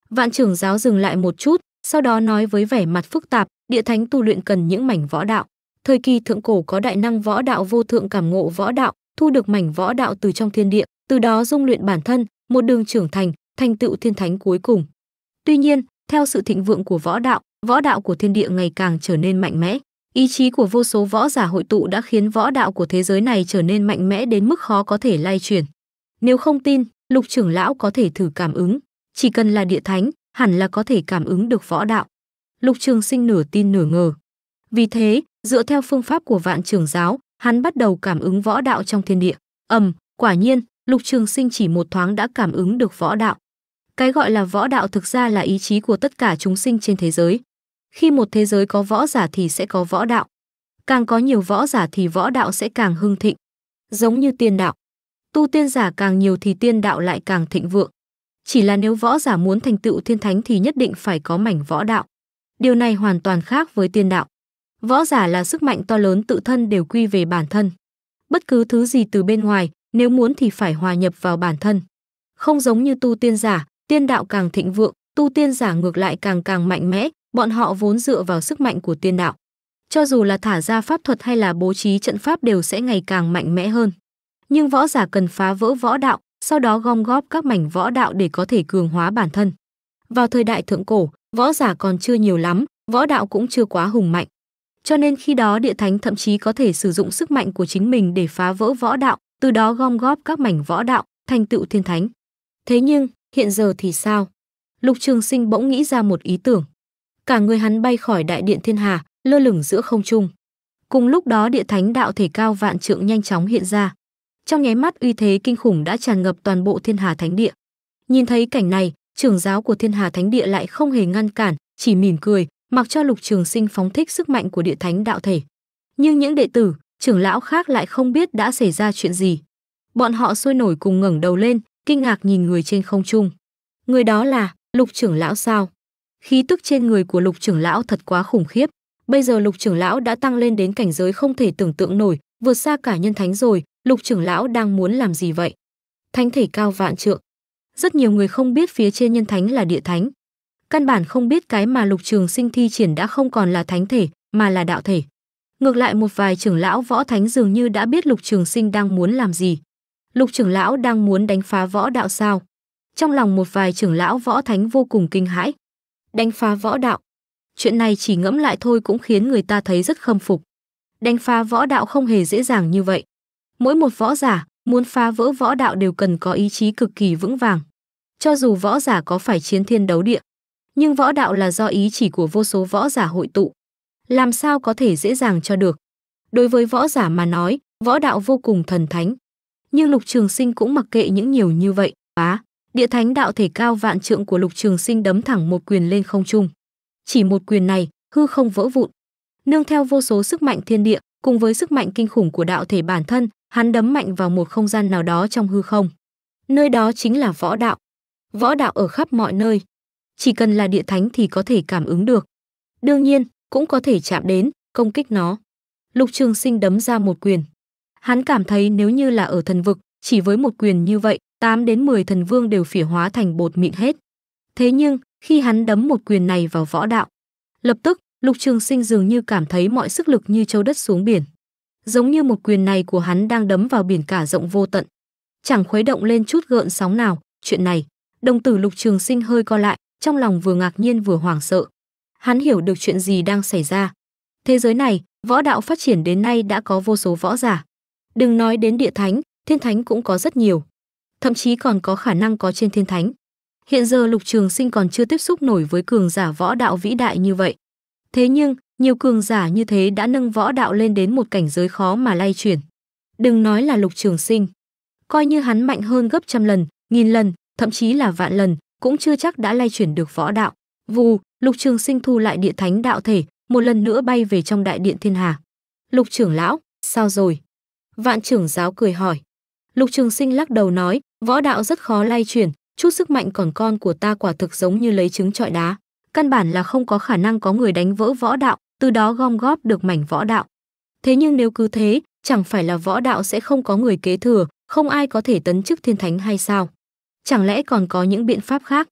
Vạn trưởng giáo dừng lại một chút, sau đó nói với vẻ mặt phức tạp, địa thánh tu luyện cần những mảnh võ đạo. Thời kỳ thượng cổ có đại năng võ đạo vô thượng cảm ngộ võ đạo, thu được mảnh võ đạo từ trong thiên địa, từ đó dung luyện bản thân, một đường trưởng thành, thành tựu thiên thánh cuối cùng. Tuy nhiên, theo sự thịnh vượng của võ đạo, võ đạo của thiên địa ngày càng trở nên mạnh mẽ. Ý chí của vô số võ giả hội tụ đã khiến võ đạo của thế giới này trở nên mạnh mẽ đến mức khó có thể lay chuyển. Nếu không tin, Lục trưởng lão có thể thử cảm ứng, chỉ cần là địa thánh, hẳn là có thể cảm ứng được võ đạo. Lục Trường Sinh nửa tin nửa ngờ. Vì thế, dựa theo phương pháp của Vạn Trường giáo, hắn bắt đầu cảm ứng võ đạo trong thiên địa. Ầm, quả nhiên, Lục Trường Sinh chỉ một thoáng đã cảm ứng được võ đạo. Cái gọi là võ đạo thực ra là ý chí của tất cả chúng sinh trên thế giới. Khi một thế giới có võ giả thì sẽ có võ đạo. Càng có nhiều võ giả thì võ đạo sẽ càng hưng thịnh. Giống như tiên đạo. Tu tiên giả càng nhiều thì tiên đạo lại càng thịnh vượng. Chỉ là nếu võ giả muốn thành tựu thiên thánh thì nhất định phải có mảnh võ đạo. Điều này hoàn toàn khác với tiên đạo. Võ giả là sức mạnh to lớn tự thân đều quy về bản thân. Bất cứ thứ gì từ bên ngoài, nếu muốn thì phải hòa nhập vào bản thân. Không giống như tu tiên giả, tiên đạo càng thịnh vượng, tu tiên giả ngược lại càng càng mạnh mẽ, bọn họ vốn dựa vào sức mạnh của tiên đạo. Cho dù là thả ra pháp thuật hay là bố trí trận pháp đều sẽ ngày càng mạnh mẽ hơn. Nhưng võ giả cần phá vỡ võ đạo, sau đó gom góp các mảnh võ đạo để có thể cường hóa bản thân. Vào thời đại thượng cổ, võ giả còn chưa nhiều lắm, võ đạo cũng chưa quá hùng mạnh. Cho nên khi đó địa thánh thậm chí có thể sử dụng sức mạnh của chính mình để phá vỡ võ đạo, từ đó gom góp các mảnh võ đạo, thành tựu thiên thánh. Thế nhưng, hiện giờ thì sao? Lục Trường Sinh bỗng nghĩ ra một ý tưởng. Cả người hắn bay khỏi đại điện thiên hà, lơ lửng giữa không trung. Cùng lúc đó địa thánh đạo thể cao vạn trượng nhanh chóng hiện ra. Trong nháy mắt uy thế kinh khủng đã tràn ngập toàn bộ thiên hà thánh địa. Nhìn thấy cảnh này, trưởng giáo của thiên hà thánh địa lại không hề ngăn cản chỉ mỉm cười mặc cho lục trường sinh phóng thích sức mạnh của địa thánh đạo thể nhưng những đệ tử trưởng lão khác lại không biết đã xảy ra chuyện gì bọn họ sôi nổi cùng ngẩng đầu lên kinh ngạc nhìn người trên không trung người đó là lục trưởng lão sao khí tức trên người của lục trưởng lão thật quá khủng khiếp bây giờ lục trưởng lão đã tăng lên đến cảnh giới không thể tưởng tượng nổi vượt xa cả nhân thánh rồi lục trưởng lão đang muốn làm gì vậy thánh thể cao vạn trượng rất nhiều người không biết phía trên nhân thánh là địa thánh. Căn bản không biết cái mà lục trường sinh thi triển đã không còn là thánh thể, mà là đạo thể. Ngược lại một vài trưởng lão võ thánh dường như đã biết lục trường sinh đang muốn làm gì. Lục trưởng lão đang muốn đánh phá võ đạo sao? Trong lòng một vài trưởng lão võ thánh vô cùng kinh hãi. Đánh phá võ đạo. Chuyện này chỉ ngẫm lại thôi cũng khiến người ta thấy rất khâm phục. Đánh phá võ đạo không hề dễ dàng như vậy. Mỗi một võ giả muốn phá vỡ võ đạo đều cần có ý chí cực kỳ vững vàng cho dù võ giả có phải chiến thiên đấu địa, nhưng võ đạo là do ý chỉ của vô số võ giả hội tụ. Làm sao có thể dễ dàng cho được? Đối với võ giả mà nói, võ đạo vô cùng thần thánh. Nhưng Lục Trường Sinh cũng mặc kệ những nhiều như vậy, á, địa thánh đạo thể cao vạn trượng của Lục Trường Sinh đấm thẳng một quyền lên không trung. Chỉ một quyền này, hư không vỡ vụn. Nương theo vô số sức mạnh thiên địa, cùng với sức mạnh kinh khủng của đạo thể bản thân, hắn đấm mạnh vào một không gian nào đó trong hư không. Nơi đó chính là võ đạo võ đạo ở khắp mọi nơi. Chỉ cần là địa thánh thì có thể cảm ứng được. Đương nhiên, cũng có thể chạm đến, công kích nó. Lục Trường Sinh đấm ra một quyền. Hắn cảm thấy nếu như là ở thần vực, chỉ với một quyền như vậy, 8 đến 10 thần vương đều phỉ hóa thành bột mịn hết. Thế nhưng, khi hắn đấm một quyền này vào võ đạo, lập tức, Lục Trường Sinh dường như cảm thấy mọi sức lực như châu đất xuống biển. Giống như một quyền này của hắn đang đấm vào biển cả rộng vô tận. Chẳng khuấy động lên chút gợn sóng nào, chuyện này Đồng tử Lục Trường Sinh hơi co lại, trong lòng vừa ngạc nhiên vừa hoảng sợ. Hắn hiểu được chuyện gì đang xảy ra. Thế giới này, võ đạo phát triển đến nay đã có vô số võ giả. Đừng nói đến địa thánh, thiên thánh cũng có rất nhiều. Thậm chí còn có khả năng có trên thiên thánh. Hiện giờ Lục Trường Sinh còn chưa tiếp xúc nổi với cường giả võ đạo vĩ đại như vậy. Thế nhưng, nhiều cường giả như thế đã nâng võ đạo lên đến một cảnh giới khó mà lay chuyển. Đừng nói là Lục Trường Sinh, coi như hắn mạnh hơn gấp trăm lần, nghìn lần, thậm chí là vạn lần cũng chưa chắc đã lay chuyển được võ đạo vù lục trường sinh thu lại địa thánh đạo thể một lần nữa bay về trong đại điện thiên hà lục trưởng lão sao rồi vạn trưởng giáo cười hỏi lục trường sinh lắc đầu nói võ đạo rất khó lay chuyển chút sức mạnh còn con của ta quả thực giống như lấy trứng trọi đá căn bản là không có khả năng có người đánh vỡ võ đạo từ đó gom góp được mảnh võ đạo thế nhưng nếu cứ thế chẳng phải là võ đạo sẽ không có người kế thừa không ai có thể tấn chức thiên thánh hay sao chẳng lẽ còn có những biện pháp khác?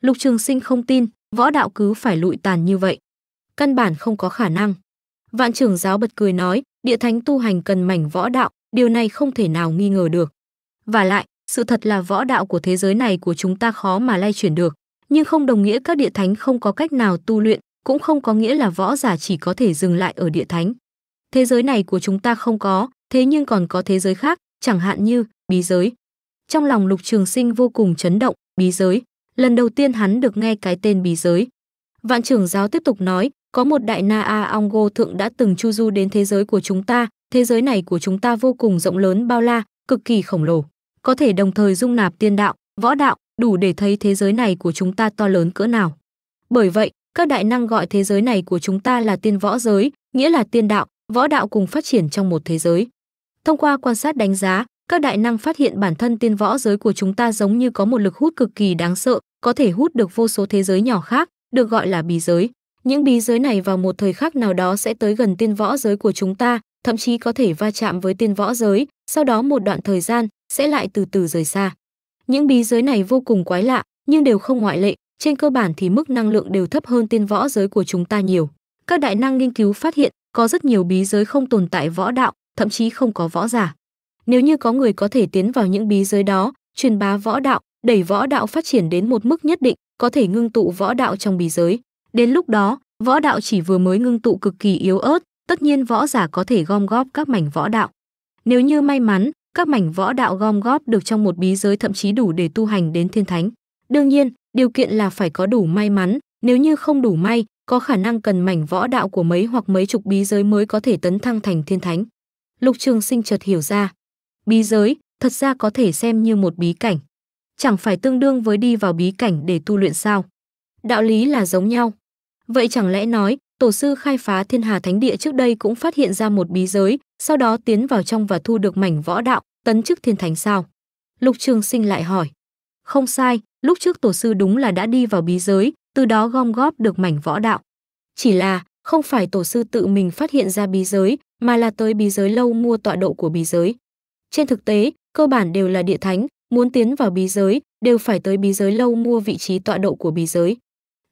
Lục Trường Sinh không tin, võ đạo cứ phải lụi tàn như vậy. Căn bản không có khả năng. Vạn trưởng giáo bật cười nói, địa thánh tu hành cần mảnh võ đạo, điều này không thể nào nghi ngờ được. Và lại, sự thật là võ đạo của thế giới này của chúng ta khó mà lay chuyển được, nhưng không đồng nghĩa các địa thánh không có cách nào tu luyện, cũng không có nghĩa là võ giả chỉ có thể dừng lại ở địa thánh. Thế giới này của chúng ta không có, thế nhưng còn có thế giới khác, chẳng hạn như bí giới, trong lòng Lục Trường Sinh vô cùng chấn động, bí giới, lần đầu tiên hắn được nghe cái tên bí giới. Vạn trưởng giáo tiếp tục nói, có một đại na a ongo thượng đã từng chu du đến thế giới của chúng ta, thế giới này của chúng ta vô cùng rộng lớn bao la, cực kỳ khổng lồ, có thể đồng thời dung nạp tiên đạo, võ đạo, đủ để thấy thế giới này của chúng ta to lớn cỡ nào. Bởi vậy, các đại năng gọi thế giới này của chúng ta là tiên võ giới, nghĩa là tiên đạo, võ đạo cùng phát triển trong một thế giới. Thông qua quan sát đánh giá, các đại năng phát hiện bản thân tiên võ giới của chúng ta giống như có một lực hút cực kỳ đáng sợ, có thể hút được vô số thế giới nhỏ khác, được gọi là bí giới. Những bí giới này vào một thời khắc nào đó sẽ tới gần tiên võ giới của chúng ta, thậm chí có thể va chạm với tiên võ giới, sau đó một đoạn thời gian sẽ lại từ từ rời xa. Những bí giới này vô cùng quái lạ, nhưng đều không ngoại lệ, trên cơ bản thì mức năng lượng đều thấp hơn tiên võ giới của chúng ta nhiều. Các đại năng nghiên cứu phát hiện có rất nhiều bí giới không tồn tại võ đạo, thậm chí không có võ giả nếu như có người có thể tiến vào những bí giới đó truyền bá võ đạo đẩy võ đạo phát triển đến một mức nhất định có thể ngưng tụ võ đạo trong bí giới đến lúc đó võ đạo chỉ vừa mới ngưng tụ cực kỳ yếu ớt tất nhiên võ giả có thể gom góp các mảnh võ đạo nếu như may mắn các mảnh võ đạo gom góp được trong một bí giới thậm chí đủ để tu hành đến thiên thánh đương nhiên điều kiện là phải có đủ may mắn nếu như không đủ may có khả năng cần mảnh võ đạo của mấy hoặc mấy chục bí giới mới có thể tấn thăng thành thiên thánh lục trường sinh chợt hiểu ra Bí giới thật ra có thể xem như một bí cảnh. Chẳng phải tương đương với đi vào bí cảnh để tu luyện sao? Đạo lý là giống nhau. Vậy chẳng lẽ nói, tổ sư khai phá thiên hà thánh địa trước đây cũng phát hiện ra một bí giới, sau đó tiến vào trong và thu được mảnh võ đạo, tấn chức thiên thánh sao? Lục Trường Sinh lại hỏi. Không sai, lúc trước tổ sư đúng là đã đi vào bí giới, từ đó gom góp được mảnh võ đạo. Chỉ là, không phải tổ sư tự mình phát hiện ra bí giới, mà là tới bí giới lâu mua tọa độ của bí giới. Trên thực tế, cơ bản đều là địa thánh, muốn tiến vào bí giới, đều phải tới bí giới lâu mua vị trí tọa độ của bí giới.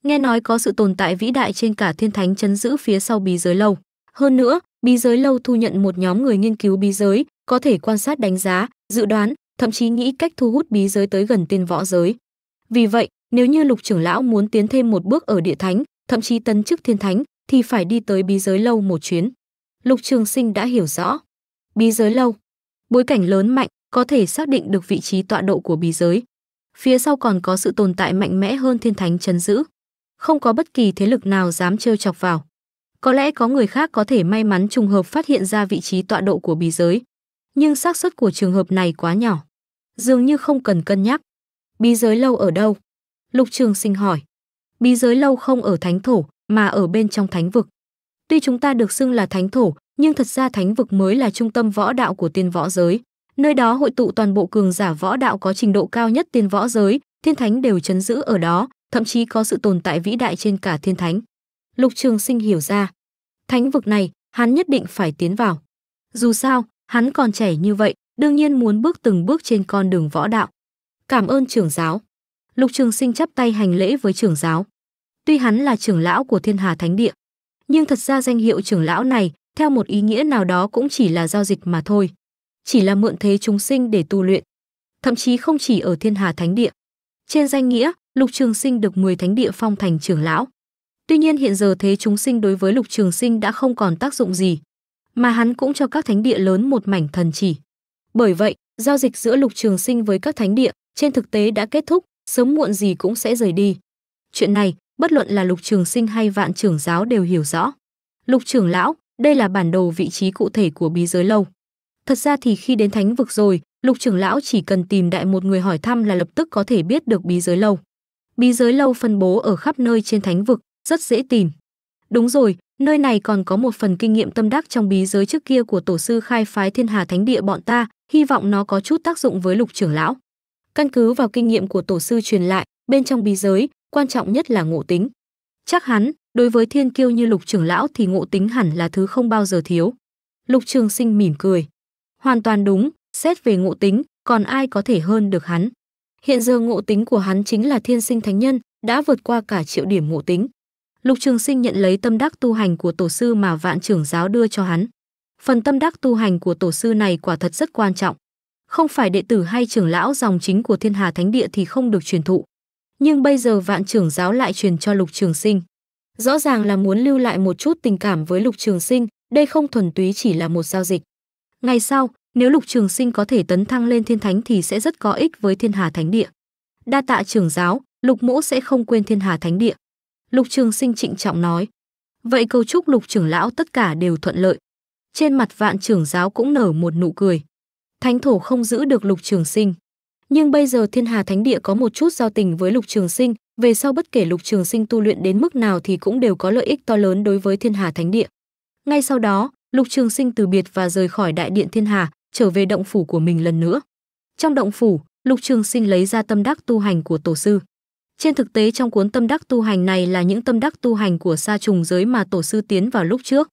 Nghe nói có sự tồn tại vĩ đại trên cả thiên thánh chấn giữ phía sau bí giới lâu. Hơn nữa, bí giới lâu thu nhận một nhóm người nghiên cứu bí giới, có thể quan sát đánh giá, dự đoán, thậm chí nghĩ cách thu hút bí giới tới gần tiên võ giới. Vì vậy, nếu như Lục trưởng lão muốn tiến thêm một bước ở địa thánh, thậm chí tấn chức thiên thánh, thì phải đi tới bí giới lâu một chuyến. Lục Trường Sinh đã hiểu rõ. Bí giới lâu, Bối cảnh lớn mạnh có thể xác định được vị trí tọa độ của bí giới. Phía sau còn có sự tồn tại mạnh mẽ hơn thiên thánh chấn giữ. Không có bất kỳ thế lực nào dám trêu chọc vào. Có lẽ có người khác có thể may mắn trùng hợp phát hiện ra vị trí tọa độ của bí giới, nhưng xác suất của trường hợp này quá nhỏ. Dường như không cần cân nhắc. Bí giới lâu ở đâu? Lục Trường Sinh hỏi. Bí giới lâu không ở thánh thổ, mà ở bên trong thánh vực. Tuy chúng ta được xưng là thánh thổ, nhưng thật ra thánh vực mới là trung tâm võ đạo của tiên võ giới. Nơi đó hội tụ toàn bộ cường giả võ đạo có trình độ cao nhất tiên võ giới, thiên thánh đều chấn giữ ở đó, thậm chí có sự tồn tại vĩ đại trên cả thiên thánh. Lục Trường Sinh hiểu ra, thánh vực này, hắn nhất định phải tiến vào. Dù sao, hắn còn trẻ như vậy, đương nhiên muốn bước từng bước trên con đường võ đạo. Cảm ơn trưởng giáo. Lục Trường Sinh chắp tay hành lễ với trưởng giáo. Tuy hắn là trưởng lão của Thiên Hà Thánh Địa, nhưng thật ra danh hiệu trưởng lão này theo một ý nghĩa nào đó cũng chỉ là giao dịch mà thôi chỉ là mượn thế chúng sinh để tu luyện thậm chí không chỉ ở thiên hà thánh địa trên danh nghĩa lục trường sinh được 10 thánh địa phong thành trưởng lão tuy nhiên hiện giờ thế chúng sinh đối với lục trường sinh đã không còn tác dụng gì mà hắn cũng cho các thánh địa lớn một mảnh thần chỉ bởi vậy giao dịch giữa lục trường sinh với các thánh địa trên thực tế đã kết thúc sớm muộn gì cũng sẽ rời đi chuyện này bất luận là lục trường sinh hay vạn trưởng giáo đều hiểu rõ. Lục trưởng lão, đây là bản đồ vị trí cụ thể của bí giới lâu. Thật ra thì khi đến thánh vực rồi, lục trưởng lão chỉ cần tìm đại một người hỏi thăm là lập tức có thể biết được bí giới lâu. Bí giới lâu phân bố ở khắp nơi trên thánh vực, rất dễ tìm. Đúng rồi, nơi này còn có một phần kinh nghiệm tâm đắc trong bí giới trước kia của tổ sư khai phái thiên hà thánh địa bọn ta, hy vọng nó có chút tác dụng với lục trưởng lão. Căn cứ vào kinh nghiệm của tổ sư truyền lại, bên trong bí giới, quan trọng nhất là ngộ tính. Chắc hắn, đối với thiên kiêu như Lục trưởng lão thì ngộ tính hẳn là thứ không bao giờ thiếu. Lục Trường Sinh mỉm cười. Hoàn toàn đúng, xét về ngộ tính, còn ai có thể hơn được hắn. Hiện giờ ngộ tính của hắn chính là thiên sinh thánh nhân, đã vượt qua cả triệu điểm ngộ tính. Lục Trường Sinh nhận lấy tâm đắc tu hành của tổ sư mà vạn trưởng giáo đưa cho hắn. Phần tâm đắc tu hành của tổ sư này quả thật rất quan trọng. Không phải đệ tử hay trưởng lão dòng chính của Thiên Hà Thánh Địa thì không được truyền thụ, nhưng bây giờ vạn trưởng giáo lại truyền cho Lục Trường Sinh. Rõ ràng là muốn lưu lại một chút tình cảm với Lục Trường Sinh, đây không thuần túy chỉ là một giao dịch. Ngày sau, nếu Lục Trường Sinh có thể tấn thăng lên thiên thánh thì sẽ rất có ích với Thiên Hà Thánh Địa. Đa tạ trưởng giáo, Lục Mỗ sẽ không quên Thiên Hà Thánh Địa. Lục Trường Sinh trịnh trọng nói. Vậy cầu chúc Lục trưởng lão tất cả đều thuận lợi. Trên mặt vạn trưởng giáo cũng nở một nụ cười. Thánh thổ không giữ được Lục Trường Sinh nhưng bây giờ thiên hà thánh địa có một chút giao tình với lục trường sinh về sau bất kể lục trường sinh tu luyện đến mức nào thì cũng đều có lợi ích to lớn đối với thiên hà thánh địa ngay sau đó lục trường sinh từ biệt và rời khỏi đại điện thiên hà trở về động phủ của mình lần nữa trong động phủ lục trường sinh lấy ra tâm đắc tu hành của tổ sư trên thực tế trong cuốn tâm đắc tu hành này là những tâm đắc tu hành của sa trùng giới mà tổ sư tiến vào lúc trước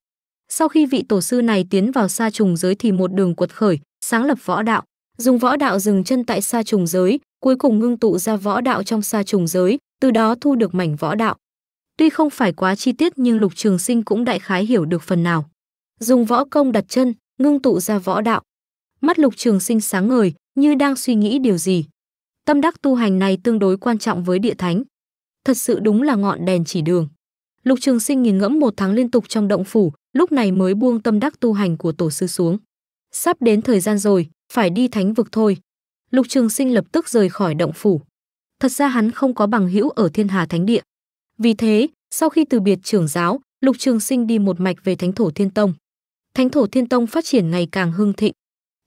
sau khi vị tổ sư này tiến vào sa trùng giới thì một đường quật khởi sáng lập võ đạo dùng võ đạo dừng chân tại sa trùng giới, cuối cùng ngưng tụ ra võ đạo trong sa trùng giới, từ đó thu được mảnh võ đạo. Tuy không phải quá chi tiết nhưng Lục Trường Sinh cũng đại khái hiểu được phần nào. Dùng võ công đặt chân, ngưng tụ ra võ đạo. Mắt Lục Trường Sinh sáng ngời, như đang suy nghĩ điều gì. Tâm đắc tu hành này tương đối quan trọng với địa thánh. Thật sự đúng là ngọn đèn chỉ đường. Lục Trường Sinh nghiền ngẫm một tháng liên tục trong động phủ, lúc này mới buông tâm đắc tu hành của tổ sư xuống. Sắp đến thời gian rồi, phải đi thánh vực thôi. Lục Trường Sinh lập tức rời khỏi động phủ. Thật ra hắn không có bằng hữu ở Thiên Hà Thánh Địa. Vì thế, sau khi từ biệt trưởng giáo, Lục Trường Sinh đi một mạch về Thánh Thổ Thiên Tông. Thánh Thổ Thiên Tông phát triển ngày càng hưng thịnh.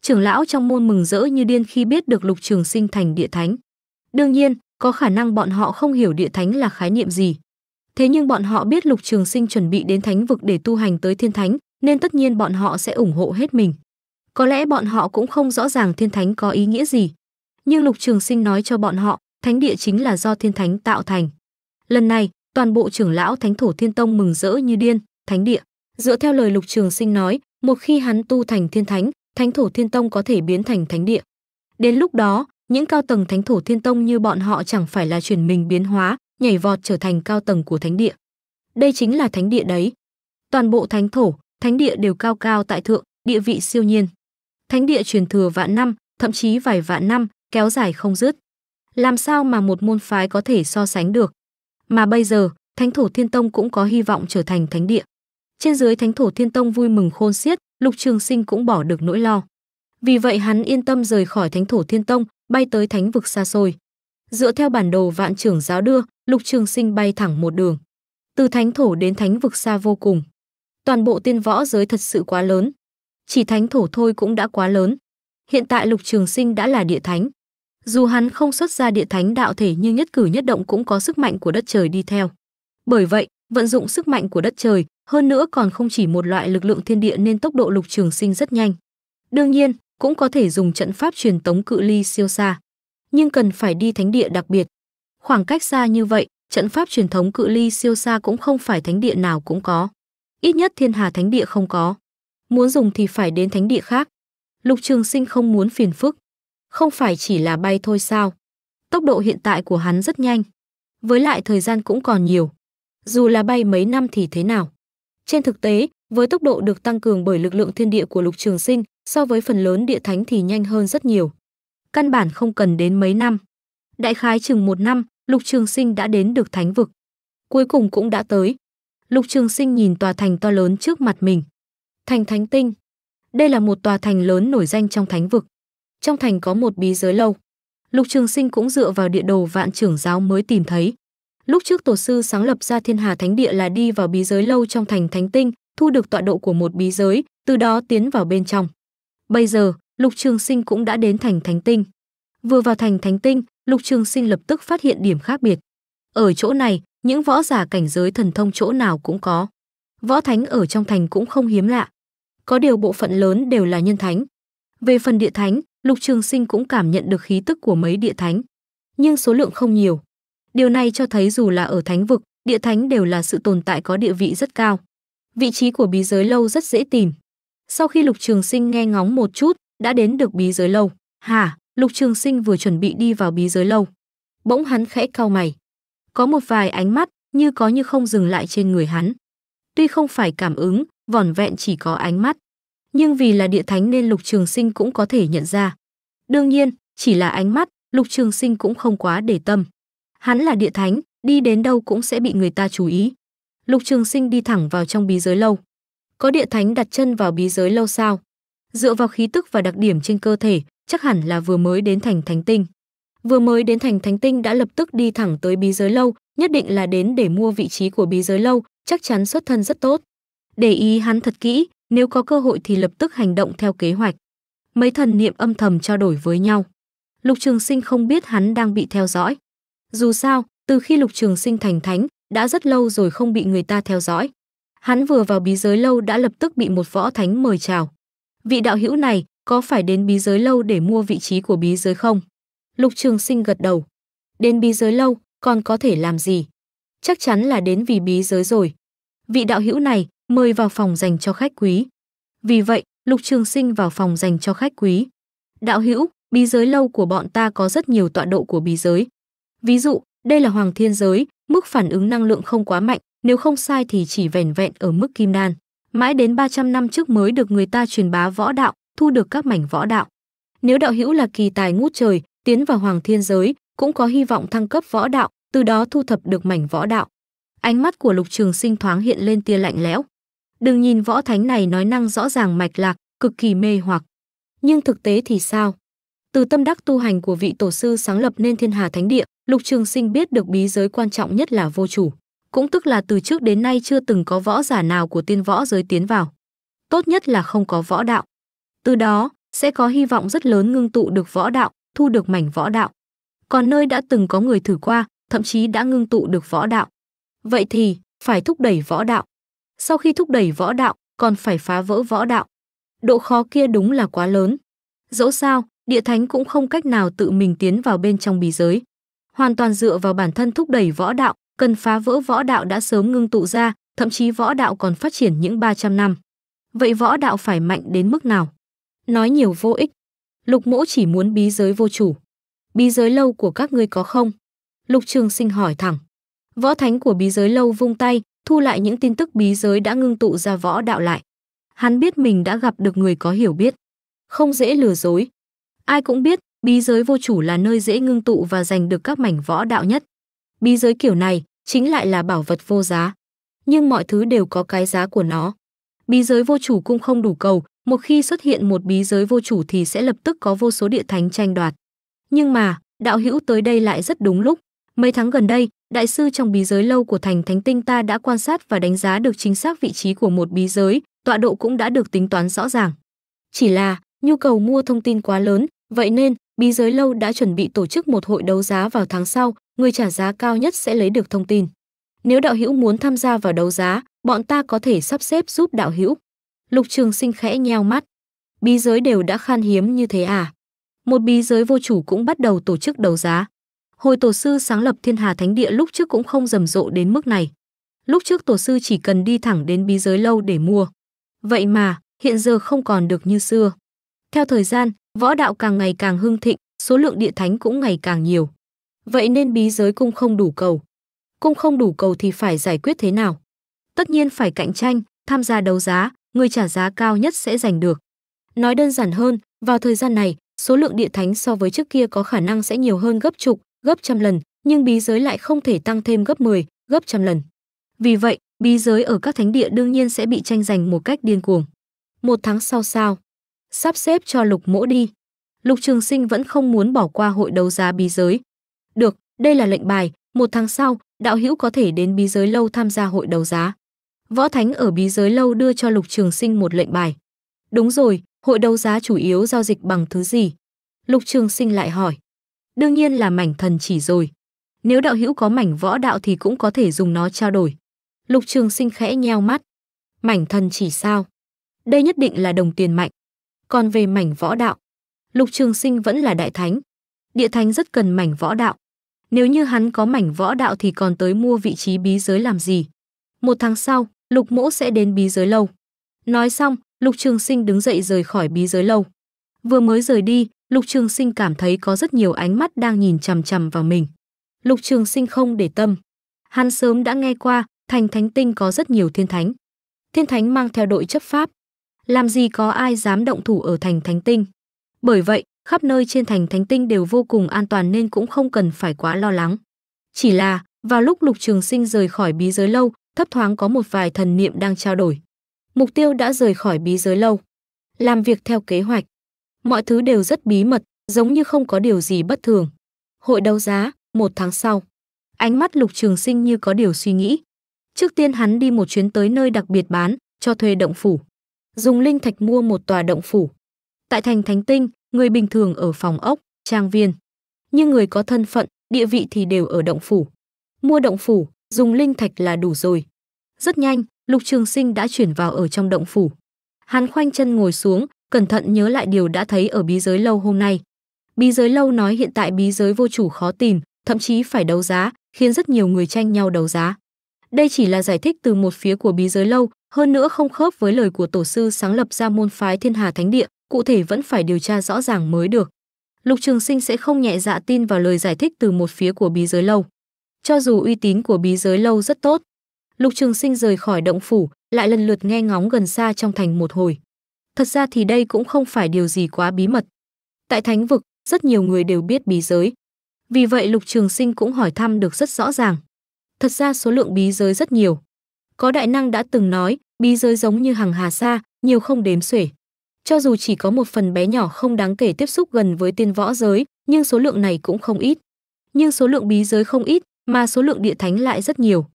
Trưởng lão trong môn mừng rỡ như điên khi biết được Lục Trường Sinh thành địa thánh. Đương nhiên, có khả năng bọn họ không hiểu địa thánh là khái niệm gì. Thế nhưng bọn họ biết Lục Trường Sinh chuẩn bị đến thánh vực để tu hành tới thiên thánh, nên tất nhiên bọn họ sẽ ủng hộ hết mình có lẽ bọn họ cũng không rõ ràng thiên thánh có ý nghĩa gì. Nhưng Lục Trường Sinh nói cho bọn họ, thánh địa chính là do thiên thánh tạo thành. Lần này, toàn bộ trưởng lão Thánh thổ Thiên Tông mừng rỡ như điên, thánh địa. Dựa theo lời Lục Trường Sinh nói, một khi hắn tu thành thiên thánh, Thánh thổ Thiên Tông có thể biến thành thánh địa. Đến lúc đó, những cao tầng Thánh thổ Thiên Tông như bọn họ chẳng phải là chuyển mình biến hóa, nhảy vọt trở thành cao tầng của thánh địa. Đây chính là thánh địa đấy. Toàn bộ thánh thổ, thánh địa đều cao cao tại thượng, địa vị siêu nhiên thánh địa truyền thừa vạn năm, thậm chí vài vạn năm, kéo dài không dứt. Làm sao mà một môn phái có thể so sánh được? Mà bây giờ, Thánh Thổ Thiên Tông cũng có hy vọng trở thành thánh địa. Trên dưới Thánh Thổ Thiên Tông vui mừng khôn xiết, Lục Trường Sinh cũng bỏ được nỗi lo. Vì vậy hắn yên tâm rời khỏi Thánh Thổ Thiên Tông, bay tới thánh vực xa xôi. Dựa theo bản đồ vạn trưởng giáo đưa, Lục Trường Sinh bay thẳng một đường, từ thánh thổ đến thánh vực xa vô cùng. Toàn bộ tiên võ giới thật sự quá lớn, chỉ thánh thổ thôi cũng đã quá lớn. Hiện tại Lục Trường Sinh đã là địa thánh. Dù hắn không xuất ra địa thánh đạo thể nhưng nhất cử nhất động cũng có sức mạnh của đất trời đi theo. Bởi vậy, vận dụng sức mạnh của đất trời, hơn nữa còn không chỉ một loại lực lượng thiên địa nên tốc độ Lục Trường Sinh rất nhanh. Đương nhiên, cũng có thể dùng trận pháp truyền tống cự ly siêu xa, nhưng cần phải đi thánh địa đặc biệt. Khoảng cách xa như vậy, trận pháp truyền thống cự ly siêu xa cũng không phải thánh địa nào cũng có. Ít nhất Thiên Hà Thánh Địa không có muốn dùng thì phải đến thánh địa khác. Lục Trường Sinh không muốn phiền phức, không phải chỉ là bay thôi sao? Tốc độ hiện tại của hắn rất nhanh, với lại thời gian cũng còn nhiều. Dù là bay mấy năm thì thế nào? Trên thực tế, với tốc độ được tăng cường bởi lực lượng thiên địa của Lục Trường Sinh, so với phần lớn địa thánh thì nhanh hơn rất nhiều. Căn bản không cần đến mấy năm. Đại khái chừng một năm, Lục Trường Sinh đã đến được thánh vực. Cuối cùng cũng đã tới. Lục Trường Sinh nhìn tòa thành to lớn trước mặt mình, Thành Thánh Tinh Đây là một tòa thành lớn nổi danh trong thánh vực. Trong thành có một bí giới lâu. Lục Trường Sinh cũng dựa vào địa đồ vạn trưởng giáo mới tìm thấy. Lúc trước tổ sư sáng lập ra Thiên Hà Thánh Địa là đi vào bí giới lâu trong thành Thánh Tinh, thu được tọa độ của một bí giới, từ đó tiến vào bên trong. Bây giờ, Lục Trường Sinh cũng đã đến thành Thánh Tinh. Vừa vào thành Thánh Tinh, Lục Trường Sinh lập tức phát hiện điểm khác biệt. Ở chỗ này, những võ giả cảnh giới thần thông chỗ nào cũng có. Võ thánh ở trong thành cũng không hiếm lạ có điều bộ phận lớn đều là nhân thánh. Về phần địa thánh, Lục Trường Sinh cũng cảm nhận được khí tức của mấy địa thánh, nhưng số lượng không nhiều. Điều này cho thấy dù là ở thánh vực, địa thánh đều là sự tồn tại có địa vị rất cao. Vị trí của bí giới lâu rất dễ tìm. Sau khi Lục Trường Sinh nghe ngóng một chút, đã đến được bí giới lâu. Hả, Lục Trường Sinh vừa chuẩn bị đi vào bí giới lâu. Bỗng hắn khẽ cau mày. Có một vài ánh mắt như có như không dừng lại trên người hắn. Tuy không phải cảm ứng, vỏn vẹn chỉ có ánh mắt. Nhưng vì là địa thánh nên Lục Trường Sinh cũng có thể nhận ra. Đương nhiên, chỉ là ánh mắt, Lục Trường Sinh cũng không quá để tâm. Hắn là địa thánh, đi đến đâu cũng sẽ bị người ta chú ý. Lục Trường Sinh đi thẳng vào trong bí giới lâu. Có địa thánh đặt chân vào bí giới lâu sao? Dựa vào khí tức và đặc điểm trên cơ thể, chắc hẳn là vừa mới đến thành thánh tinh. Vừa mới đến thành thánh tinh đã lập tức đi thẳng tới bí giới lâu, nhất định là đến để mua vị trí của bí giới lâu, chắc chắn xuất thân rất tốt để ý hắn thật kỹ, nếu có cơ hội thì lập tức hành động theo kế hoạch. Mấy thần niệm âm thầm trao đổi với nhau. Lục Trường Sinh không biết hắn đang bị theo dõi. Dù sao, từ khi Lục Trường Sinh thành thánh, đã rất lâu rồi không bị người ta theo dõi. Hắn vừa vào bí giới lâu đã lập tức bị một võ thánh mời chào. Vị đạo hữu này, có phải đến bí giới lâu để mua vị trí của bí giới không? Lục Trường Sinh gật đầu. Đến bí giới lâu, còn có thể làm gì? Chắc chắn là đến vì bí giới rồi vị đạo hữu này mời vào phòng dành cho khách quý. Vì vậy, Lục Trường Sinh vào phòng dành cho khách quý. Đạo hữu, bí giới lâu của bọn ta có rất nhiều tọa độ của bí giới. Ví dụ, đây là hoàng thiên giới, mức phản ứng năng lượng không quá mạnh, nếu không sai thì chỉ vẻn vẹn ở mức kim đan. Mãi đến 300 năm trước mới được người ta truyền bá võ đạo, thu được các mảnh võ đạo. Nếu đạo hữu là kỳ tài ngút trời, tiến vào hoàng thiên giới, cũng có hy vọng thăng cấp võ đạo, từ đó thu thập được mảnh võ đạo. Ánh mắt của Lục Trường Sinh thoáng hiện lên tia lạnh lẽo. Đừng nhìn võ thánh này nói năng rõ ràng mạch lạc, cực kỳ mê hoặc. Nhưng thực tế thì sao? Từ tâm đắc tu hành của vị tổ sư sáng lập nên Thiên Hà Thánh Địa, Lục Trường Sinh biết được bí giới quan trọng nhất là vô chủ, cũng tức là từ trước đến nay chưa từng có võ giả nào của tiên võ giới tiến vào. Tốt nhất là không có võ đạo. Từ đó, sẽ có hy vọng rất lớn ngưng tụ được võ đạo, thu được mảnh võ đạo. Còn nơi đã từng có người thử qua, thậm chí đã ngưng tụ được võ đạo, Vậy thì, phải thúc đẩy võ đạo. Sau khi thúc đẩy võ đạo, còn phải phá vỡ võ đạo. Độ khó kia đúng là quá lớn. Dẫu sao, địa thánh cũng không cách nào tự mình tiến vào bên trong bí giới. Hoàn toàn dựa vào bản thân thúc đẩy võ đạo, cần phá vỡ võ đạo đã sớm ngưng tụ ra, thậm chí võ đạo còn phát triển những 300 năm. Vậy võ đạo phải mạnh đến mức nào? Nói nhiều vô ích. Lục mỗ chỉ muốn bí giới vô chủ. Bí giới lâu của các ngươi có không? Lục Trường Sinh hỏi thẳng. Võ thánh của bí giới lâu vung tay, thu lại những tin tức bí giới đã ngưng tụ ra võ đạo lại. Hắn biết mình đã gặp được người có hiểu biết, không dễ lừa dối. Ai cũng biết, bí giới vô chủ là nơi dễ ngưng tụ và giành được các mảnh võ đạo nhất. Bí giới kiểu này chính lại là bảo vật vô giá, nhưng mọi thứ đều có cái giá của nó. Bí giới vô chủ cũng không đủ cầu, một khi xuất hiện một bí giới vô chủ thì sẽ lập tức có vô số địa thánh tranh đoạt. Nhưng mà, đạo hữu tới đây lại rất đúng lúc, Mấy tháng gần đây, đại sư trong bí giới lâu của thành Thánh Tinh ta đã quan sát và đánh giá được chính xác vị trí của một bí giới, tọa độ cũng đã được tính toán rõ ràng. Chỉ là, nhu cầu mua thông tin quá lớn, vậy nên bí giới lâu đã chuẩn bị tổ chức một hội đấu giá vào tháng sau, người trả giá cao nhất sẽ lấy được thông tin. Nếu đạo hữu muốn tham gia vào đấu giá, bọn ta có thể sắp xếp giúp đạo hữu. Lục Trường Sinh khẽ nheo mắt. Bí giới đều đã khan hiếm như thế à? Một bí giới vô chủ cũng bắt đầu tổ chức đấu giá. Hồi tổ sư sáng lập Thiên Hà Thánh Địa lúc trước cũng không rầm rộ đến mức này. Lúc trước tổ sư chỉ cần đi thẳng đến bí giới lâu để mua. Vậy mà, hiện giờ không còn được như xưa. Theo thời gian, võ đạo càng ngày càng hưng thịnh, số lượng địa thánh cũng ngày càng nhiều. Vậy nên bí giới cung không đủ cầu. Cung không đủ cầu thì phải giải quyết thế nào? Tất nhiên phải cạnh tranh, tham gia đấu giá, người trả giá cao nhất sẽ giành được. Nói đơn giản hơn, vào thời gian này, số lượng địa thánh so với trước kia có khả năng sẽ nhiều hơn gấp chục, gấp trăm lần, nhưng bí giới lại không thể tăng thêm gấp 10, gấp trăm lần. Vì vậy, bí giới ở các thánh địa đương nhiên sẽ bị tranh giành một cách điên cuồng. Một tháng sau sao? Sắp xếp cho Lục Mỗ đi. Lục Trường Sinh vẫn không muốn bỏ qua hội đấu giá bí giới. Được, đây là lệnh bài, một tháng sau, đạo hữu có thể đến bí giới lâu tham gia hội đấu giá. Võ Thánh ở bí giới lâu đưa cho Lục Trường Sinh một lệnh bài. Đúng rồi, hội đấu giá chủ yếu giao dịch bằng thứ gì? Lục Trường Sinh lại hỏi đương nhiên là mảnh thần chỉ rồi. Nếu đạo hữu có mảnh võ đạo thì cũng có thể dùng nó trao đổi. Lục Trường Sinh khẽ nheo mắt. Mảnh thần chỉ sao? Đây nhất định là đồng tiền mạnh. Còn về mảnh võ đạo, Lục Trường Sinh vẫn là đại thánh. Địa thánh rất cần mảnh võ đạo. Nếu như hắn có mảnh võ đạo thì còn tới mua vị trí bí giới làm gì? Một tháng sau, Lục Mỗ sẽ đến bí giới lâu. Nói xong, Lục Trường Sinh đứng dậy rời khỏi bí giới lâu. Vừa mới rời đi, Lục Trường Sinh cảm thấy có rất nhiều ánh mắt đang nhìn chằm chằm vào mình. Lục Trường Sinh không để tâm. Hắn sớm đã nghe qua, thành thánh tinh có rất nhiều thiên thánh. Thiên thánh mang theo đội chấp pháp. Làm gì có ai dám động thủ ở thành thánh tinh. Bởi vậy, khắp nơi trên thành thánh tinh đều vô cùng an toàn nên cũng không cần phải quá lo lắng. Chỉ là, vào lúc Lục Trường Sinh rời khỏi bí giới lâu, thấp thoáng có một vài thần niệm đang trao đổi. Mục tiêu đã rời khỏi bí giới lâu. Làm việc theo kế hoạch mọi thứ đều rất bí mật, giống như không có điều gì bất thường. Hội đấu giá, một tháng sau. Ánh mắt Lục Trường Sinh như có điều suy nghĩ. Trước tiên hắn đi một chuyến tới nơi đặc biệt bán, cho thuê động phủ. Dùng linh thạch mua một tòa động phủ. Tại thành Thánh Tinh, người bình thường ở phòng ốc, trang viên. Nhưng người có thân phận, địa vị thì đều ở động phủ. Mua động phủ, dùng linh thạch là đủ rồi. Rất nhanh, Lục Trường Sinh đã chuyển vào ở trong động phủ. Hắn khoanh chân ngồi xuống, cẩn thận nhớ lại điều đã thấy ở bí giới lâu hôm nay. Bí giới lâu nói hiện tại bí giới vô chủ khó tìm, thậm chí phải đấu giá, khiến rất nhiều người tranh nhau đấu giá. Đây chỉ là giải thích từ một phía của bí giới lâu, hơn nữa không khớp với lời của tổ sư sáng lập ra môn phái Thiên Hà Thánh Địa, cụ thể vẫn phải điều tra rõ ràng mới được. Lục Trường Sinh sẽ không nhẹ dạ tin vào lời giải thích từ một phía của bí giới lâu. Cho dù uy tín của bí giới lâu rất tốt, Lục Trường Sinh rời khỏi động phủ, lại lần lượt nghe ngóng gần xa trong thành một hồi. Thật ra thì đây cũng không phải điều gì quá bí mật. Tại thánh vực, rất nhiều người đều biết bí giới. Vì vậy Lục Trường Sinh cũng hỏi thăm được rất rõ ràng. Thật ra số lượng bí giới rất nhiều. Có đại năng đã từng nói, bí giới giống như hàng hà sa, nhiều không đếm xuể. Cho dù chỉ có một phần bé nhỏ không đáng kể tiếp xúc gần với tiên võ giới, nhưng số lượng này cũng không ít. Nhưng số lượng bí giới không ít, mà số lượng địa thánh lại rất nhiều.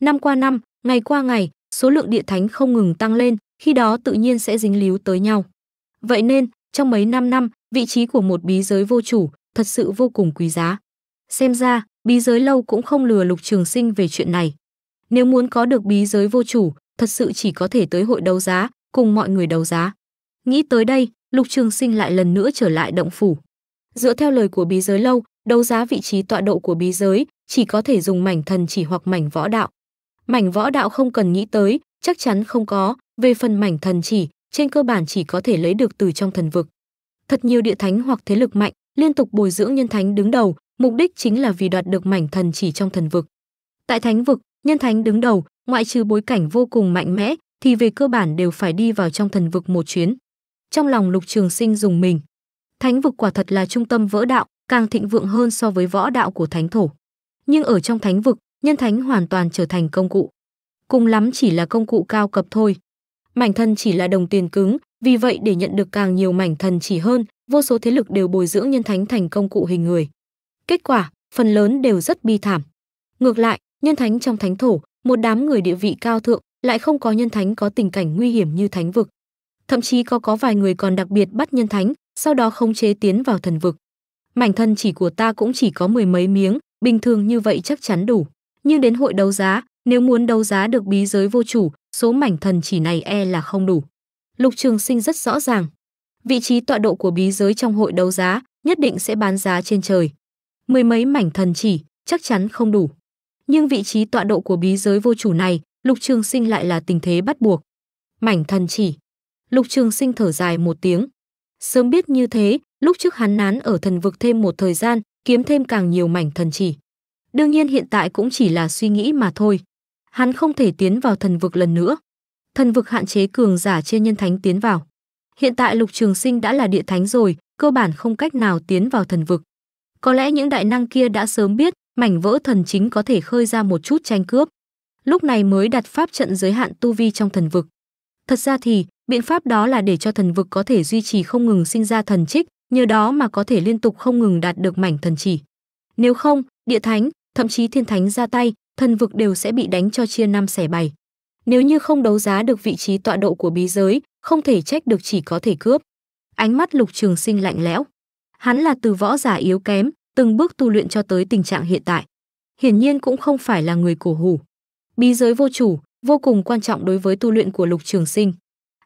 Năm qua năm, ngày qua ngày, số lượng địa thánh không ngừng tăng lên, khi đó tự nhiên sẽ dính líu tới nhau. Vậy nên, trong mấy năm năm, vị trí của một bí giới vô chủ thật sự vô cùng quý giá. Xem ra, bí giới lâu cũng không lừa Lục Trường Sinh về chuyện này. Nếu muốn có được bí giới vô chủ, thật sự chỉ có thể tới hội đấu giá, cùng mọi người đấu giá. Nghĩ tới đây, Lục Trường Sinh lại lần nữa trở lại động phủ. Dựa theo lời của bí giới lâu, đấu giá vị trí tọa độ của bí giới, chỉ có thể dùng mảnh thần chỉ hoặc mảnh võ đạo. Mảnh võ đạo không cần nghĩ tới, chắc chắn không có, về phần mảnh thần chỉ, trên cơ bản chỉ có thể lấy được từ trong thần vực. Thật nhiều địa thánh hoặc thế lực mạnh liên tục bồi dưỡng nhân thánh đứng đầu, mục đích chính là vì đoạt được mảnh thần chỉ trong thần vực. Tại thánh vực, nhân thánh đứng đầu, ngoại trừ bối cảnh vô cùng mạnh mẽ, thì về cơ bản đều phải đi vào trong thần vực một chuyến. Trong lòng Lục Trường Sinh dùng mình, thánh vực quả thật là trung tâm vỡ đạo, càng thịnh vượng hơn so với võ đạo của thánh thổ. Nhưng ở trong thánh vực, nhân thánh hoàn toàn trở thành công cụ. Cùng lắm chỉ là công cụ cao cấp thôi mảnh thần chỉ là đồng tiền cứng, vì vậy để nhận được càng nhiều mảnh thần chỉ hơn, vô số thế lực đều bồi dưỡng nhân thánh thành công cụ hình người. Kết quả, phần lớn đều rất bi thảm. Ngược lại, nhân thánh trong thánh thổ, một đám người địa vị cao thượng, lại không có nhân thánh có tình cảnh nguy hiểm như thánh vực. Thậm chí có có vài người còn đặc biệt bắt nhân thánh, sau đó khống chế tiến vào thần vực. Mảnh thân chỉ của ta cũng chỉ có mười mấy miếng, bình thường như vậy chắc chắn đủ. Nhưng đến hội đấu giá, nếu muốn đấu giá được bí giới vô chủ, số mảnh thần chỉ này e là không đủ. Lục Trường Sinh rất rõ ràng, vị trí tọa độ của bí giới trong hội đấu giá nhất định sẽ bán giá trên trời. Mười mấy mảnh thần chỉ chắc chắn không đủ. Nhưng vị trí tọa độ của bí giới vô chủ này, Lục Trường Sinh lại là tình thế bắt buộc. Mảnh thần chỉ. Lục Trường Sinh thở dài một tiếng. Sớm biết như thế, lúc trước hắn nán ở thần vực thêm một thời gian, kiếm thêm càng nhiều mảnh thần chỉ. Đương nhiên hiện tại cũng chỉ là suy nghĩ mà thôi hắn không thể tiến vào thần vực lần nữa. Thần vực hạn chế cường giả trên nhân thánh tiến vào. Hiện tại Lục Trường Sinh đã là địa thánh rồi, cơ bản không cách nào tiến vào thần vực. Có lẽ những đại năng kia đã sớm biết, mảnh vỡ thần chính có thể khơi ra một chút tranh cướp. Lúc này mới đặt pháp trận giới hạn tu vi trong thần vực. Thật ra thì, biện pháp đó là để cho thần vực có thể duy trì không ngừng sinh ra thần trích, nhờ đó mà có thể liên tục không ngừng đạt được mảnh thần chỉ. Nếu không, địa thánh, thậm chí thiên thánh ra tay, thần vực đều sẽ bị đánh cho chia năm xẻ bảy. Nếu như không đấu giá được vị trí tọa độ của bí giới, không thể trách được chỉ có thể cướp. Ánh mắt Lục Trường Sinh lạnh lẽo. Hắn là từ võ giả yếu kém, từng bước tu luyện cho tới tình trạng hiện tại. Hiển nhiên cũng không phải là người cổ hủ. Bí giới vô chủ, vô cùng quan trọng đối với tu luyện của Lục Trường Sinh.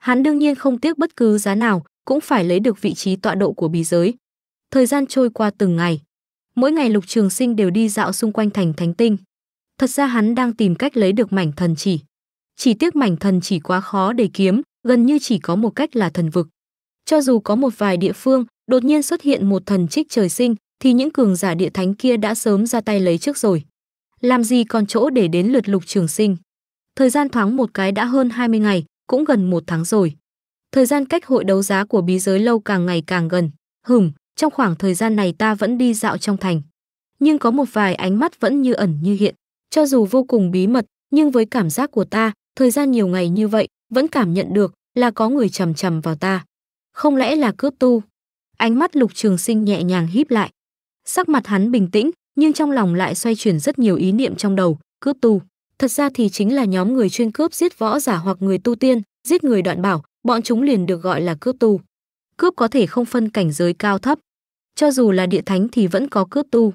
Hắn đương nhiên không tiếc bất cứ giá nào, cũng phải lấy được vị trí tọa độ của bí giới. Thời gian trôi qua từng ngày. Mỗi ngày Lục Trường Sinh đều đi dạo xung quanh thành Thánh Tinh. Thật ra hắn đang tìm cách lấy được mảnh thần chỉ. Chỉ tiếc mảnh thần chỉ quá khó để kiếm, gần như chỉ có một cách là thần vực. Cho dù có một vài địa phương đột nhiên xuất hiện một thần trích trời sinh, thì những cường giả địa thánh kia đã sớm ra tay lấy trước rồi. Làm gì còn chỗ để đến lượt lục trường sinh. Thời gian thoáng một cái đã hơn 20 ngày, cũng gần một tháng rồi. Thời gian cách hội đấu giá của bí giới lâu càng ngày càng gần. Hửm, trong khoảng thời gian này ta vẫn đi dạo trong thành. Nhưng có một vài ánh mắt vẫn như ẩn như hiện. Cho dù vô cùng bí mật, nhưng với cảm giác của ta, thời gian nhiều ngày như vậy, vẫn cảm nhận được là có người chầm chầm vào ta. Không lẽ là cướp tu? Ánh mắt Lục Trường Sinh nhẹ nhàng híp lại. Sắc mặt hắn bình tĩnh, nhưng trong lòng lại xoay chuyển rất nhiều ý niệm trong đầu, cướp tu. Thật ra thì chính là nhóm người chuyên cướp giết võ giả hoặc người tu tiên, giết người đoạn bảo, bọn chúng liền được gọi là cướp tu. Cướp có thể không phân cảnh giới cao thấp, cho dù là địa thánh thì vẫn có cướp tu.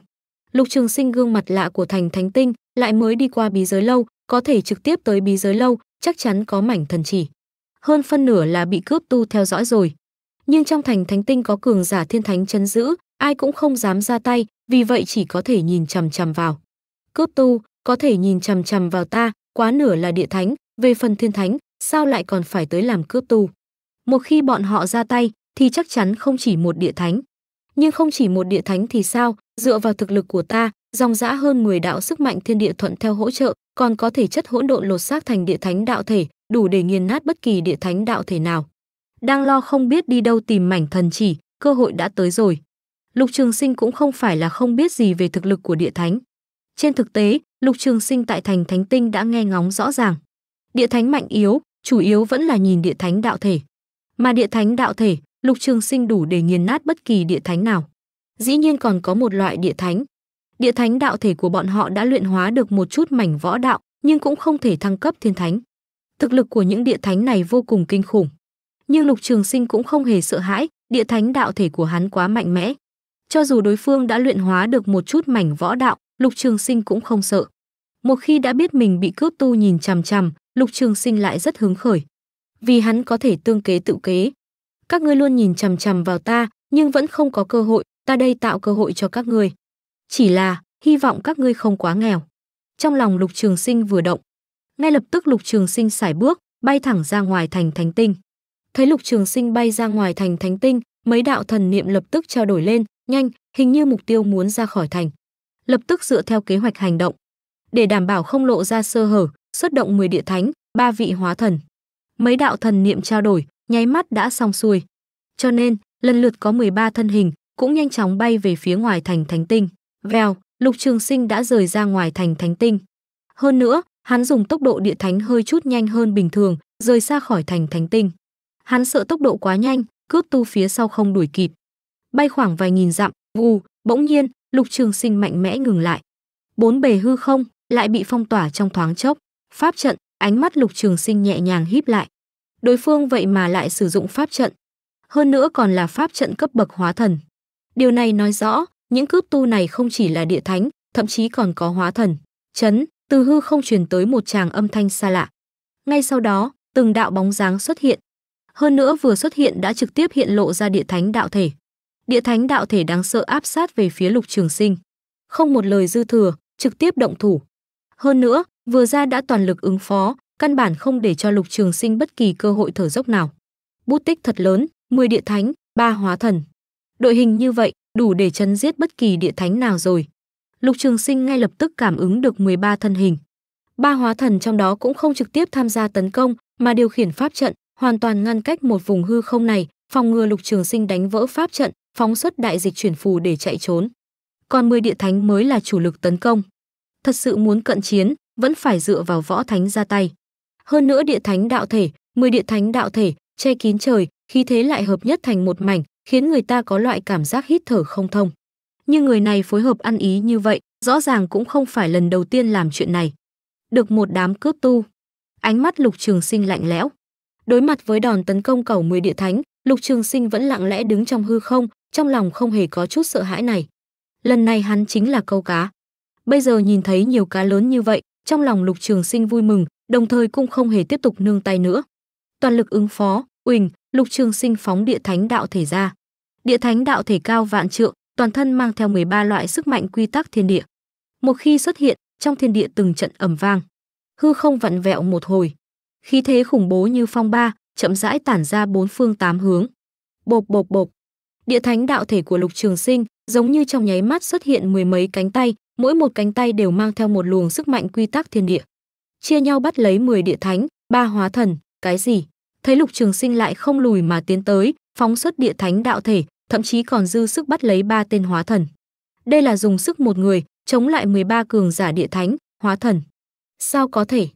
Lục Trường Sinh gương mặt lạ của thành thánh tinh, lại mới đi qua bí giới lâu, có thể trực tiếp tới bí giới lâu, chắc chắn có mảnh thần chỉ. Hơn phân nửa là bị cướp tu theo dõi rồi. Nhưng trong thành thánh tinh có cường giả thiên thánh chấn giữ, ai cũng không dám ra tay, vì vậy chỉ có thể nhìn chằm chằm vào. Cướp tu, có thể nhìn chằm chằm vào ta, quá nửa là địa thánh, về phần thiên thánh, sao lại còn phải tới làm cướp tu. Một khi bọn họ ra tay, thì chắc chắn không chỉ một địa thánh. Nhưng không chỉ một địa thánh thì sao, dựa vào thực lực của ta, dòng dã hơn 10 đạo sức mạnh thiên địa thuận theo hỗ trợ, còn có thể chất hỗn độn lột xác thành địa thánh đạo thể, đủ để nghiền nát bất kỳ địa thánh đạo thể nào. Đang lo không biết đi đâu tìm mảnh thần chỉ, cơ hội đã tới rồi. Lục Trường Sinh cũng không phải là không biết gì về thực lực của địa thánh. Trên thực tế, Lục Trường Sinh tại thành Thánh Tinh đã nghe ngóng rõ ràng. Địa thánh mạnh yếu, chủ yếu vẫn là nhìn địa thánh đạo thể. Mà địa thánh đạo thể, Lục Trường Sinh đủ để nghiền nát bất kỳ địa thánh nào. Dĩ nhiên còn có một loại địa thánh, Địa thánh đạo thể của bọn họ đã luyện hóa được một chút mảnh võ đạo, nhưng cũng không thể thăng cấp thiên thánh. Thực lực của những địa thánh này vô cùng kinh khủng. Nhưng Lục Trường Sinh cũng không hề sợ hãi, địa thánh đạo thể của hắn quá mạnh mẽ. Cho dù đối phương đã luyện hóa được một chút mảnh võ đạo, Lục Trường Sinh cũng không sợ. Một khi đã biết mình bị cướp tu nhìn chằm chằm, Lục Trường Sinh lại rất hứng khởi. Vì hắn có thể tương kế tự kế. Các ngươi luôn nhìn chằm chằm vào ta, nhưng vẫn không có cơ hội, ta đây tạo cơ hội cho các ngươi. Chỉ là, hy vọng các ngươi không quá nghèo. Trong lòng Lục Trường Sinh vừa động. Ngay lập tức Lục Trường Sinh xài bước, bay thẳng ra ngoài thành Thánh Tinh. Thấy Lục Trường Sinh bay ra ngoài thành Thánh Tinh, mấy đạo thần niệm lập tức trao đổi lên, nhanh, hình như mục tiêu muốn ra khỏi thành. Lập tức dựa theo kế hoạch hành động. Để đảm bảo không lộ ra sơ hở, xuất động 10 địa thánh, ba vị hóa thần. Mấy đạo thần niệm trao đổi, nháy mắt đã xong xuôi. Cho nên, lần lượt có 13 thân hình, cũng nhanh chóng bay về phía ngoài thành Thánh Tinh. Vèo, Lục Trường Sinh đã rời ra ngoài thành Thánh Tinh. Hơn nữa, hắn dùng tốc độ địa thánh hơi chút nhanh hơn bình thường, rời xa khỏi thành Thánh Tinh. Hắn sợ tốc độ quá nhanh, cướp tu phía sau không đuổi kịp. Bay khoảng vài nghìn dặm, vù, bỗng nhiên, Lục Trường Sinh mạnh mẽ ngừng lại. Bốn bề hư không lại bị phong tỏa trong thoáng chốc. Pháp trận, ánh mắt Lục Trường Sinh nhẹ nhàng híp lại. Đối phương vậy mà lại sử dụng pháp trận, hơn nữa còn là pháp trận cấp bậc hóa thần. Điều này nói rõ, những cướp tu này không chỉ là địa thánh, thậm chí còn có hóa thần. Chấn, từ hư không truyền tới một tràng âm thanh xa lạ. Ngay sau đó, từng đạo bóng dáng xuất hiện. Hơn nữa vừa xuất hiện đã trực tiếp hiện lộ ra địa thánh đạo thể. Địa thánh đạo thể đáng sợ áp sát về phía Lục Trường Sinh. Không một lời dư thừa, trực tiếp động thủ. Hơn nữa, vừa ra đã toàn lực ứng phó, căn bản không để cho Lục Trường Sinh bất kỳ cơ hội thở dốc nào. Bút tích thật lớn, 10 địa thánh, ba hóa thần. Đội hình như vậy, đủ để chấn giết bất kỳ địa thánh nào rồi. Lục Trường Sinh ngay lập tức cảm ứng được 13 thân hình. Ba hóa thần trong đó cũng không trực tiếp tham gia tấn công, mà điều khiển pháp trận, hoàn toàn ngăn cách một vùng hư không này, phòng ngừa Lục Trường Sinh đánh vỡ pháp trận, phóng xuất đại dịch chuyển phù để chạy trốn. Còn 10 địa thánh mới là chủ lực tấn công. Thật sự muốn cận chiến, vẫn phải dựa vào võ thánh ra tay. Hơn nữa địa thánh đạo thể, 10 địa thánh đạo thể che kín trời, khí thế lại hợp nhất thành một mảnh, khiến người ta có loại cảm giác hít thở không thông. Nhưng người này phối hợp ăn ý như vậy, rõ ràng cũng không phải lần đầu tiên làm chuyện này. Được một đám cướp tu. Ánh mắt Lục Trường Sinh lạnh lẽo. Đối mặt với đòn tấn công cầu mười địa thánh, Lục Trường Sinh vẫn lặng lẽ đứng trong hư không, trong lòng không hề có chút sợ hãi này. Lần này hắn chính là câu cá. Bây giờ nhìn thấy nhiều cá lớn như vậy, trong lòng Lục Trường Sinh vui mừng, đồng thời cũng không hề tiếp tục nương tay nữa. Toàn lực ứng phó, Uỳnh, Lục Trường Sinh phóng địa thánh đạo thể ra. Địa thánh đạo thể cao vạn trượng, toàn thân mang theo 13 loại sức mạnh quy tắc thiên địa. Một khi xuất hiện, trong thiên địa từng trận ầm vang, hư không vặn vẹo một hồi. Khí thế khủng bố như phong ba, chậm rãi tản ra bốn phương tám hướng. Bộp bộp bộp. Địa thánh đạo thể của Lục Trường Sinh giống như trong nháy mắt xuất hiện mười mấy cánh tay, mỗi một cánh tay đều mang theo một luồng sức mạnh quy tắc thiên địa. Chia nhau bắt lấy 10 địa thánh, ba hóa thần, cái gì? thấy Lục Trường Sinh lại không lùi mà tiến tới, phóng xuất địa thánh đạo thể, thậm chí còn dư sức bắt lấy ba tên hóa thần. Đây là dùng sức một người, chống lại 13 cường giả địa thánh, hóa thần. Sao có thể?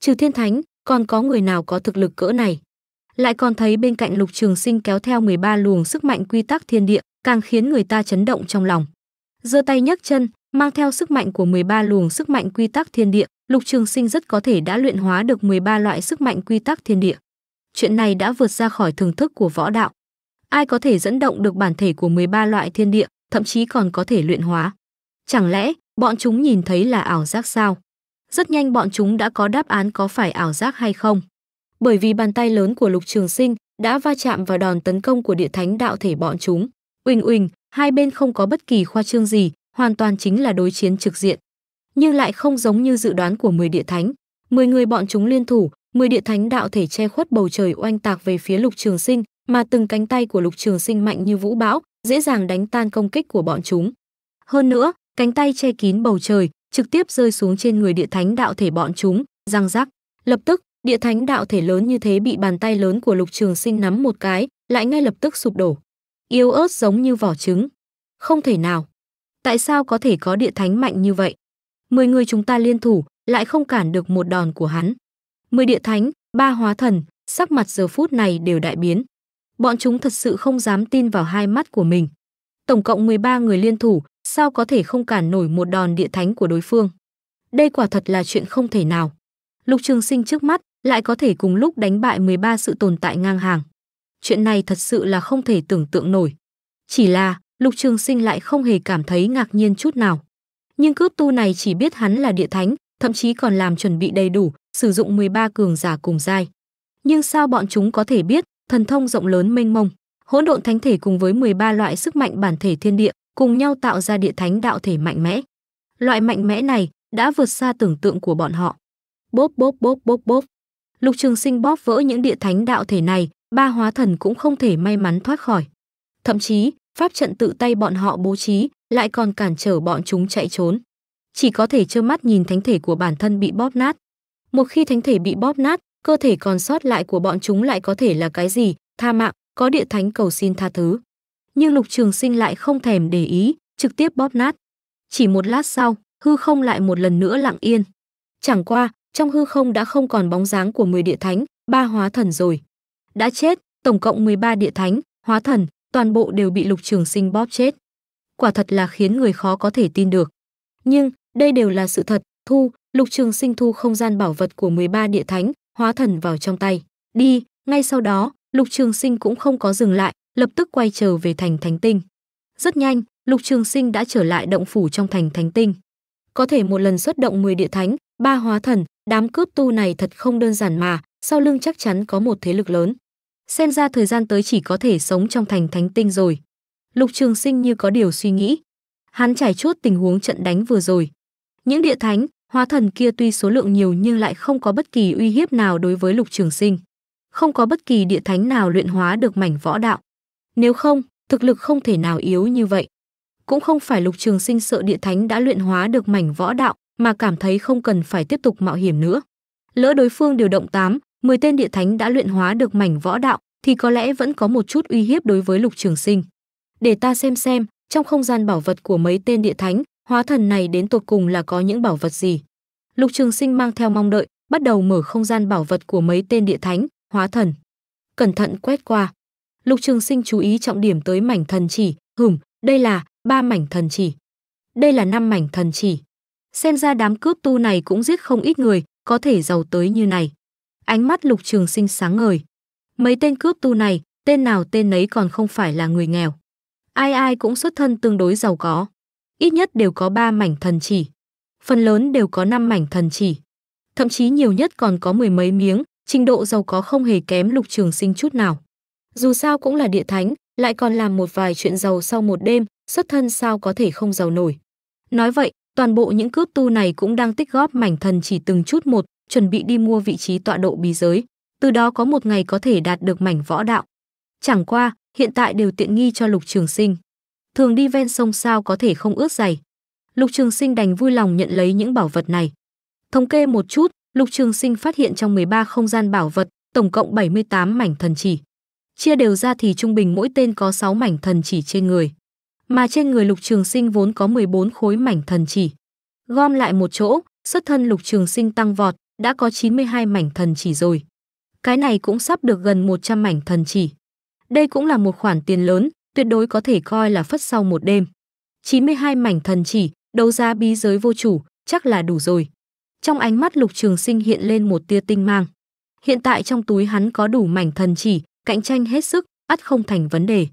Trừ thiên thánh, còn có người nào có thực lực cỡ này? Lại còn thấy bên cạnh Lục Trường Sinh kéo theo 13 luồng sức mạnh quy tắc thiên địa, càng khiến người ta chấn động trong lòng. Giơ tay nhấc chân, mang theo sức mạnh của 13 luồng sức mạnh quy tắc thiên địa, Lục Trường Sinh rất có thể đã luyện hóa được 13 loại sức mạnh quy tắc thiên địa chuyện này đã vượt ra khỏi thưởng thức của võ đạo. Ai có thể dẫn động được bản thể của 13 loại thiên địa, thậm chí còn có thể luyện hóa? Chẳng lẽ bọn chúng nhìn thấy là ảo giác sao? Rất nhanh bọn chúng đã có đáp án có phải ảo giác hay không. Bởi vì bàn tay lớn của Lục Trường Sinh đã va chạm vào đòn tấn công của địa thánh đạo thể bọn chúng. Uỳnh uỳnh, hai bên không có bất kỳ khoa trương gì, hoàn toàn chính là đối chiến trực diện. Nhưng lại không giống như dự đoán của 10 địa thánh. 10 người bọn chúng liên thủ, mười địa thánh đạo thể che khuất bầu trời oanh tạc về phía Lục Trường Sinh, mà từng cánh tay của Lục Trường Sinh mạnh như vũ bão, dễ dàng đánh tan công kích của bọn chúng. Hơn nữa, cánh tay che kín bầu trời, trực tiếp rơi xuống trên người địa thánh đạo thể bọn chúng, răng rắc. Lập tức, địa thánh đạo thể lớn như thế bị bàn tay lớn của Lục Trường Sinh nắm một cái, lại ngay lập tức sụp đổ. Yếu ớt giống như vỏ trứng. Không thể nào. Tại sao có thể có địa thánh mạnh như vậy? Mười người chúng ta liên thủ, lại không cản được một đòn của hắn mười địa thánh, ba hóa thần, sắc mặt giờ phút này đều đại biến. Bọn chúng thật sự không dám tin vào hai mắt của mình. Tổng cộng 13 người liên thủ, sao có thể không cản nổi một đòn địa thánh của đối phương. Đây quả thật là chuyện không thể nào. Lục Trường Sinh trước mắt lại có thể cùng lúc đánh bại 13 sự tồn tại ngang hàng. Chuyện này thật sự là không thể tưởng tượng nổi. Chỉ là, Lục Trường Sinh lại không hề cảm thấy ngạc nhiên chút nào. Nhưng cướp tu này chỉ biết hắn là địa thánh, thậm chí còn làm chuẩn bị đầy đủ, sử dụng 13 cường giả cùng giai. Nhưng sao bọn chúng có thể biết, thần thông rộng lớn mênh mông, hỗn độn thánh thể cùng với 13 loại sức mạnh bản thể thiên địa, cùng nhau tạo ra địa thánh đạo thể mạnh mẽ. Loại mạnh mẽ này đã vượt xa tưởng tượng của bọn họ. Bốp bốp bốp bốp bốp. Lục Trường Sinh bóp vỡ những địa thánh đạo thể này, ba hóa thần cũng không thể may mắn thoát khỏi. Thậm chí, pháp trận tự tay bọn họ bố trí, lại còn cản trở bọn chúng chạy trốn. Chỉ có thể trơ mắt nhìn thánh thể của bản thân bị bóp nát, một khi thánh thể bị bóp nát, cơ thể còn sót lại của bọn chúng lại có thể là cái gì? Tha mạng, có địa thánh cầu xin tha thứ. Nhưng Lục Trường Sinh lại không thèm để ý, trực tiếp bóp nát. Chỉ một lát sau, hư không lại một lần nữa lặng yên. Chẳng qua, trong hư không đã không còn bóng dáng của 10 địa thánh, ba hóa thần rồi. Đã chết, tổng cộng 13 địa thánh, hóa thần, toàn bộ đều bị Lục Trường Sinh bóp chết. Quả thật là khiến người khó có thể tin được. Nhưng, đây đều là sự thật, Thu, Lục Trường Sinh thu không gian bảo vật của 13 địa thánh, hóa thần vào trong tay. Đi, ngay sau đó, Lục Trường Sinh cũng không có dừng lại, lập tức quay trở về thành Thánh Tinh. Rất nhanh, Lục Trường Sinh đã trở lại động phủ trong thành Thánh Tinh. Có thể một lần xuất động 10 địa thánh, ba hóa thần, đám cướp tu này thật không đơn giản mà, sau lưng chắc chắn có một thế lực lớn. Xem ra thời gian tới chỉ có thể sống trong thành Thánh Tinh rồi. Lục Trường Sinh như có điều suy nghĩ. Hắn trải chốt tình huống trận đánh vừa rồi. Những địa thánh, Hóa thần kia tuy số lượng nhiều nhưng lại không có bất kỳ uy hiếp nào đối với Lục Trường Sinh. Không có bất kỳ địa thánh nào luyện hóa được mảnh võ đạo. Nếu không, thực lực không thể nào yếu như vậy. Cũng không phải Lục Trường Sinh sợ địa thánh đã luyện hóa được mảnh võ đạo mà cảm thấy không cần phải tiếp tục mạo hiểm nữa. Lỡ đối phương điều động 8, 10 tên địa thánh đã luyện hóa được mảnh võ đạo thì có lẽ vẫn có một chút uy hiếp đối với Lục Trường Sinh. Để ta xem xem, trong không gian bảo vật của mấy tên địa thánh, Hóa thần này đến tột cùng là có những bảo vật gì? Lục Trường Sinh mang theo mong đợi, bắt đầu mở không gian bảo vật của mấy tên địa thánh, hóa thần. Cẩn thận quét qua. Lục Trường Sinh chú ý trọng điểm tới mảnh thần chỉ, hửm, đây là ba mảnh thần chỉ. Đây là năm mảnh thần chỉ. Xem ra đám cướp tu này cũng giết không ít người, có thể giàu tới như này. Ánh mắt Lục Trường Sinh sáng ngời. Mấy tên cướp tu này, tên nào tên nấy còn không phải là người nghèo. Ai ai cũng xuất thân tương đối giàu có ít nhất đều có 3 mảnh thần chỉ. Phần lớn đều có 5 mảnh thần chỉ. Thậm chí nhiều nhất còn có mười mấy miếng, trình độ giàu có không hề kém lục trường sinh chút nào. Dù sao cũng là địa thánh, lại còn làm một vài chuyện giàu sau một đêm, xuất thân sao có thể không giàu nổi. Nói vậy, toàn bộ những cướp tu này cũng đang tích góp mảnh thần chỉ từng chút một, chuẩn bị đi mua vị trí tọa độ bí giới. Từ đó có một ngày có thể đạt được mảnh võ đạo. Chẳng qua, hiện tại đều tiện nghi cho lục trường sinh thường đi ven sông sao có thể không ướt giày. Lục Trường Sinh đành vui lòng nhận lấy những bảo vật này. Thống kê một chút, Lục Trường Sinh phát hiện trong 13 không gian bảo vật, tổng cộng 78 mảnh thần chỉ. Chia đều ra thì trung bình mỗi tên có 6 mảnh thần chỉ trên người. Mà trên người Lục Trường Sinh vốn có 14 khối mảnh thần chỉ. Gom lại một chỗ, xuất thân Lục Trường Sinh tăng vọt, đã có 92 mảnh thần chỉ rồi. Cái này cũng sắp được gần 100 mảnh thần chỉ. Đây cũng là một khoản tiền lớn, tuyệt đối có thể coi là phất sau một đêm. 92 mảnh thần chỉ, đấu giá bí giới vô chủ, chắc là đủ rồi. Trong ánh mắt Lục Trường Sinh hiện lên một tia tinh mang. Hiện tại trong túi hắn có đủ mảnh thần chỉ, cạnh tranh hết sức, ắt không thành vấn đề.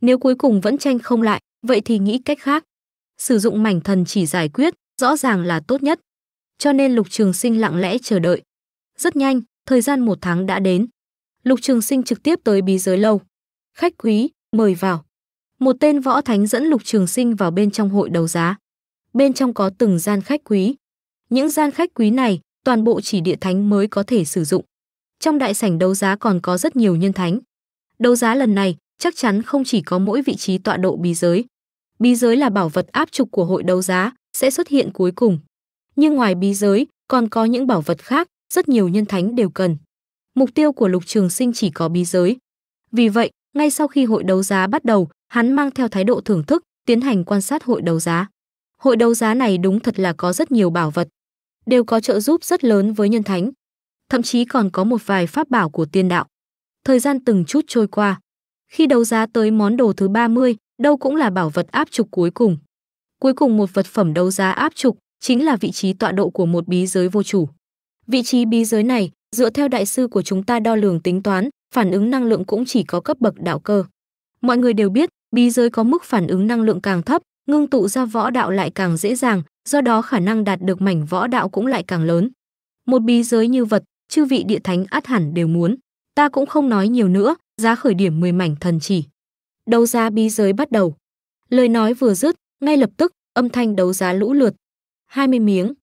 Nếu cuối cùng vẫn tranh không lại, vậy thì nghĩ cách khác. Sử dụng mảnh thần chỉ giải quyết, rõ ràng là tốt nhất. Cho nên Lục Trường Sinh lặng lẽ chờ đợi. Rất nhanh, thời gian một tháng đã đến. Lục Trường Sinh trực tiếp tới bí giới lâu. Khách quý, mời vào. Một tên võ thánh dẫn Lục Trường Sinh vào bên trong hội đấu giá. Bên trong có từng gian khách quý. Những gian khách quý này, toàn bộ chỉ địa thánh mới có thể sử dụng. Trong đại sảnh đấu giá còn có rất nhiều nhân thánh. Đấu giá lần này chắc chắn không chỉ có mỗi vị trí tọa độ bí giới. Bí giới là bảo vật áp trục của hội đấu giá, sẽ xuất hiện cuối cùng. Nhưng ngoài bí giới, còn có những bảo vật khác, rất nhiều nhân thánh đều cần. Mục tiêu của Lục Trường Sinh chỉ có bí giới. Vì vậy, ngay sau khi hội đấu giá bắt đầu, hắn mang theo thái độ thưởng thức, tiến hành quan sát hội đấu giá. Hội đấu giá này đúng thật là có rất nhiều bảo vật, đều có trợ giúp rất lớn với nhân thánh, thậm chí còn có một vài pháp bảo của tiên đạo. Thời gian từng chút trôi qua, khi đấu giá tới món đồ thứ 30, đâu cũng là bảo vật áp trục cuối cùng. Cuối cùng một vật phẩm đấu giá áp trục chính là vị trí tọa độ của một bí giới vô chủ. Vị trí bí giới này, dựa theo đại sư của chúng ta đo lường tính toán, phản ứng năng lượng cũng chỉ có cấp bậc đạo cơ. Mọi người đều biết, bí giới có mức phản ứng năng lượng càng thấp, ngưng tụ ra võ đạo lại càng dễ dàng, do đó khả năng đạt được mảnh võ đạo cũng lại càng lớn. Một bí giới như vật, chư vị địa thánh át hẳn đều muốn. Ta cũng không nói nhiều nữa, giá khởi điểm 10 mảnh thần chỉ. Đấu giá bí giới bắt đầu. Lời nói vừa dứt, ngay lập tức, âm thanh đấu giá lũ lượt. 20 miếng,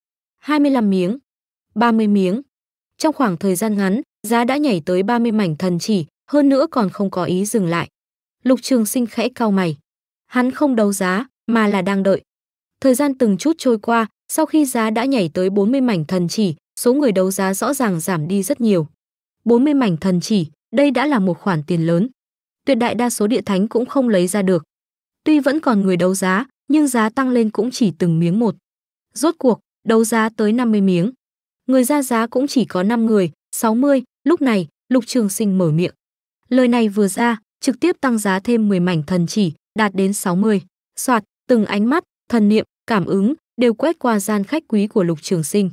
25 miếng, 30 miếng. Trong khoảng thời gian ngắn, giá đã nhảy tới 30 mảnh thần chỉ, hơn nữa còn không có ý dừng lại. Lục Trường Sinh khẽ cau mày. Hắn không đấu giá, mà là đang đợi. Thời gian từng chút trôi qua, sau khi giá đã nhảy tới 40 mảnh thần chỉ, số người đấu giá rõ ràng giảm đi rất nhiều. 40 mảnh thần chỉ, đây đã là một khoản tiền lớn. Tuyệt đại đa số địa thánh cũng không lấy ra được. Tuy vẫn còn người đấu giá, nhưng giá tăng lên cũng chỉ từng miếng một. Rốt cuộc, đấu giá tới 50 miếng. Người ra giá cũng chỉ có 5 người, 60, lúc này, Lục Trường Sinh mở miệng. Lời này vừa ra, trực tiếp tăng giá thêm 10 mảnh thần chỉ, đạt đến 60. Soạt, từng ánh mắt, thần niệm, cảm ứng đều quét qua gian khách quý của Lục Trường Sinh.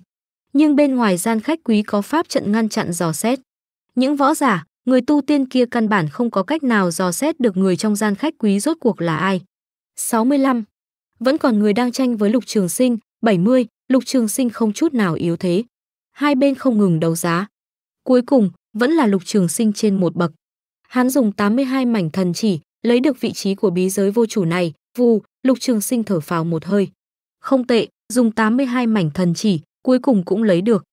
Nhưng bên ngoài gian khách quý có pháp trận ngăn chặn dò xét. Những võ giả, người tu tiên kia căn bản không có cách nào dò xét được người trong gian khách quý rốt cuộc là ai. 65. Vẫn còn người đang tranh với Lục Trường Sinh, 70, Lục Trường Sinh không chút nào yếu thế. Hai bên không ngừng đấu giá, Cuối cùng, vẫn là Lục Trường Sinh trên một bậc. Hắn dùng 82 mảnh thần chỉ, lấy được vị trí của bí giới vô chủ này, vù, Lục Trường Sinh thở phào một hơi. Không tệ, dùng 82 mảnh thần chỉ, cuối cùng cũng lấy được.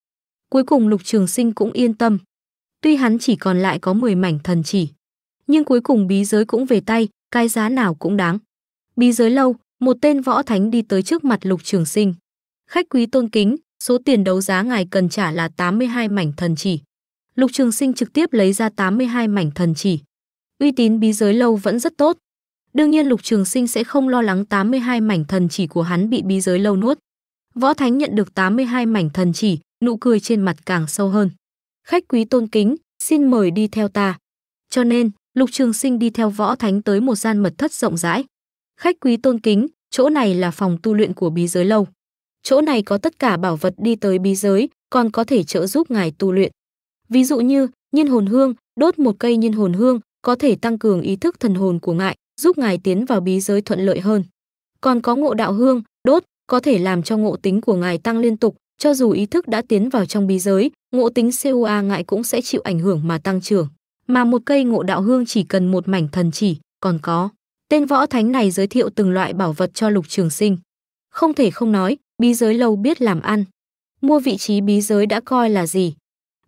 Cuối cùng Lục Trường Sinh cũng yên tâm. Tuy hắn chỉ còn lại có 10 mảnh thần chỉ, nhưng cuối cùng bí giới cũng về tay, cái giá nào cũng đáng. Bí giới lâu, một tên võ thánh đi tới trước mặt Lục Trường Sinh. Khách quý tôn kính, số tiền đấu giá ngài cần trả là 82 mảnh thần chỉ. Lục Trường Sinh trực tiếp lấy ra 82 mảnh thần chỉ. Uy tín bí giới lâu vẫn rất tốt. Đương nhiên Lục Trường Sinh sẽ không lo lắng 82 mảnh thần chỉ của hắn bị bí giới lâu nuốt. Võ Thánh nhận được 82 mảnh thần chỉ, nụ cười trên mặt càng sâu hơn. Khách quý tôn kính, xin mời đi theo ta. Cho nên, Lục Trường Sinh đi theo Võ Thánh tới một gian mật thất rộng rãi. Khách quý tôn kính, chỗ này là phòng tu luyện của bí giới lâu. Chỗ này có tất cả bảo vật đi tới bí giới, còn có thể trợ giúp ngài tu luyện. Ví dụ như, nhiên hồn hương, đốt một cây nhiên hồn hương có thể tăng cường ý thức thần hồn của ngài, giúp ngài tiến vào bí giới thuận lợi hơn. Còn có ngộ đạo hương, đốt có thể làm cho ngộ tính của ngài tăng liên tục, cho dù ý thức đã tiến vào trong bí giới, ngộ tính CUA ngài cũng sẽ chịu ảnh hưởng mà tăng trưởng. Mà một cây ngộ đạo hương chỉ cần một mảnh thần chỉ, còn có. Tên võ thánh này giới thiệu từng loại bảo vật cho Lục Trường Sinh. Không thể không nói, bí giới lâu biết làm ăn. Mua vị trí bí giới đã coi là gì,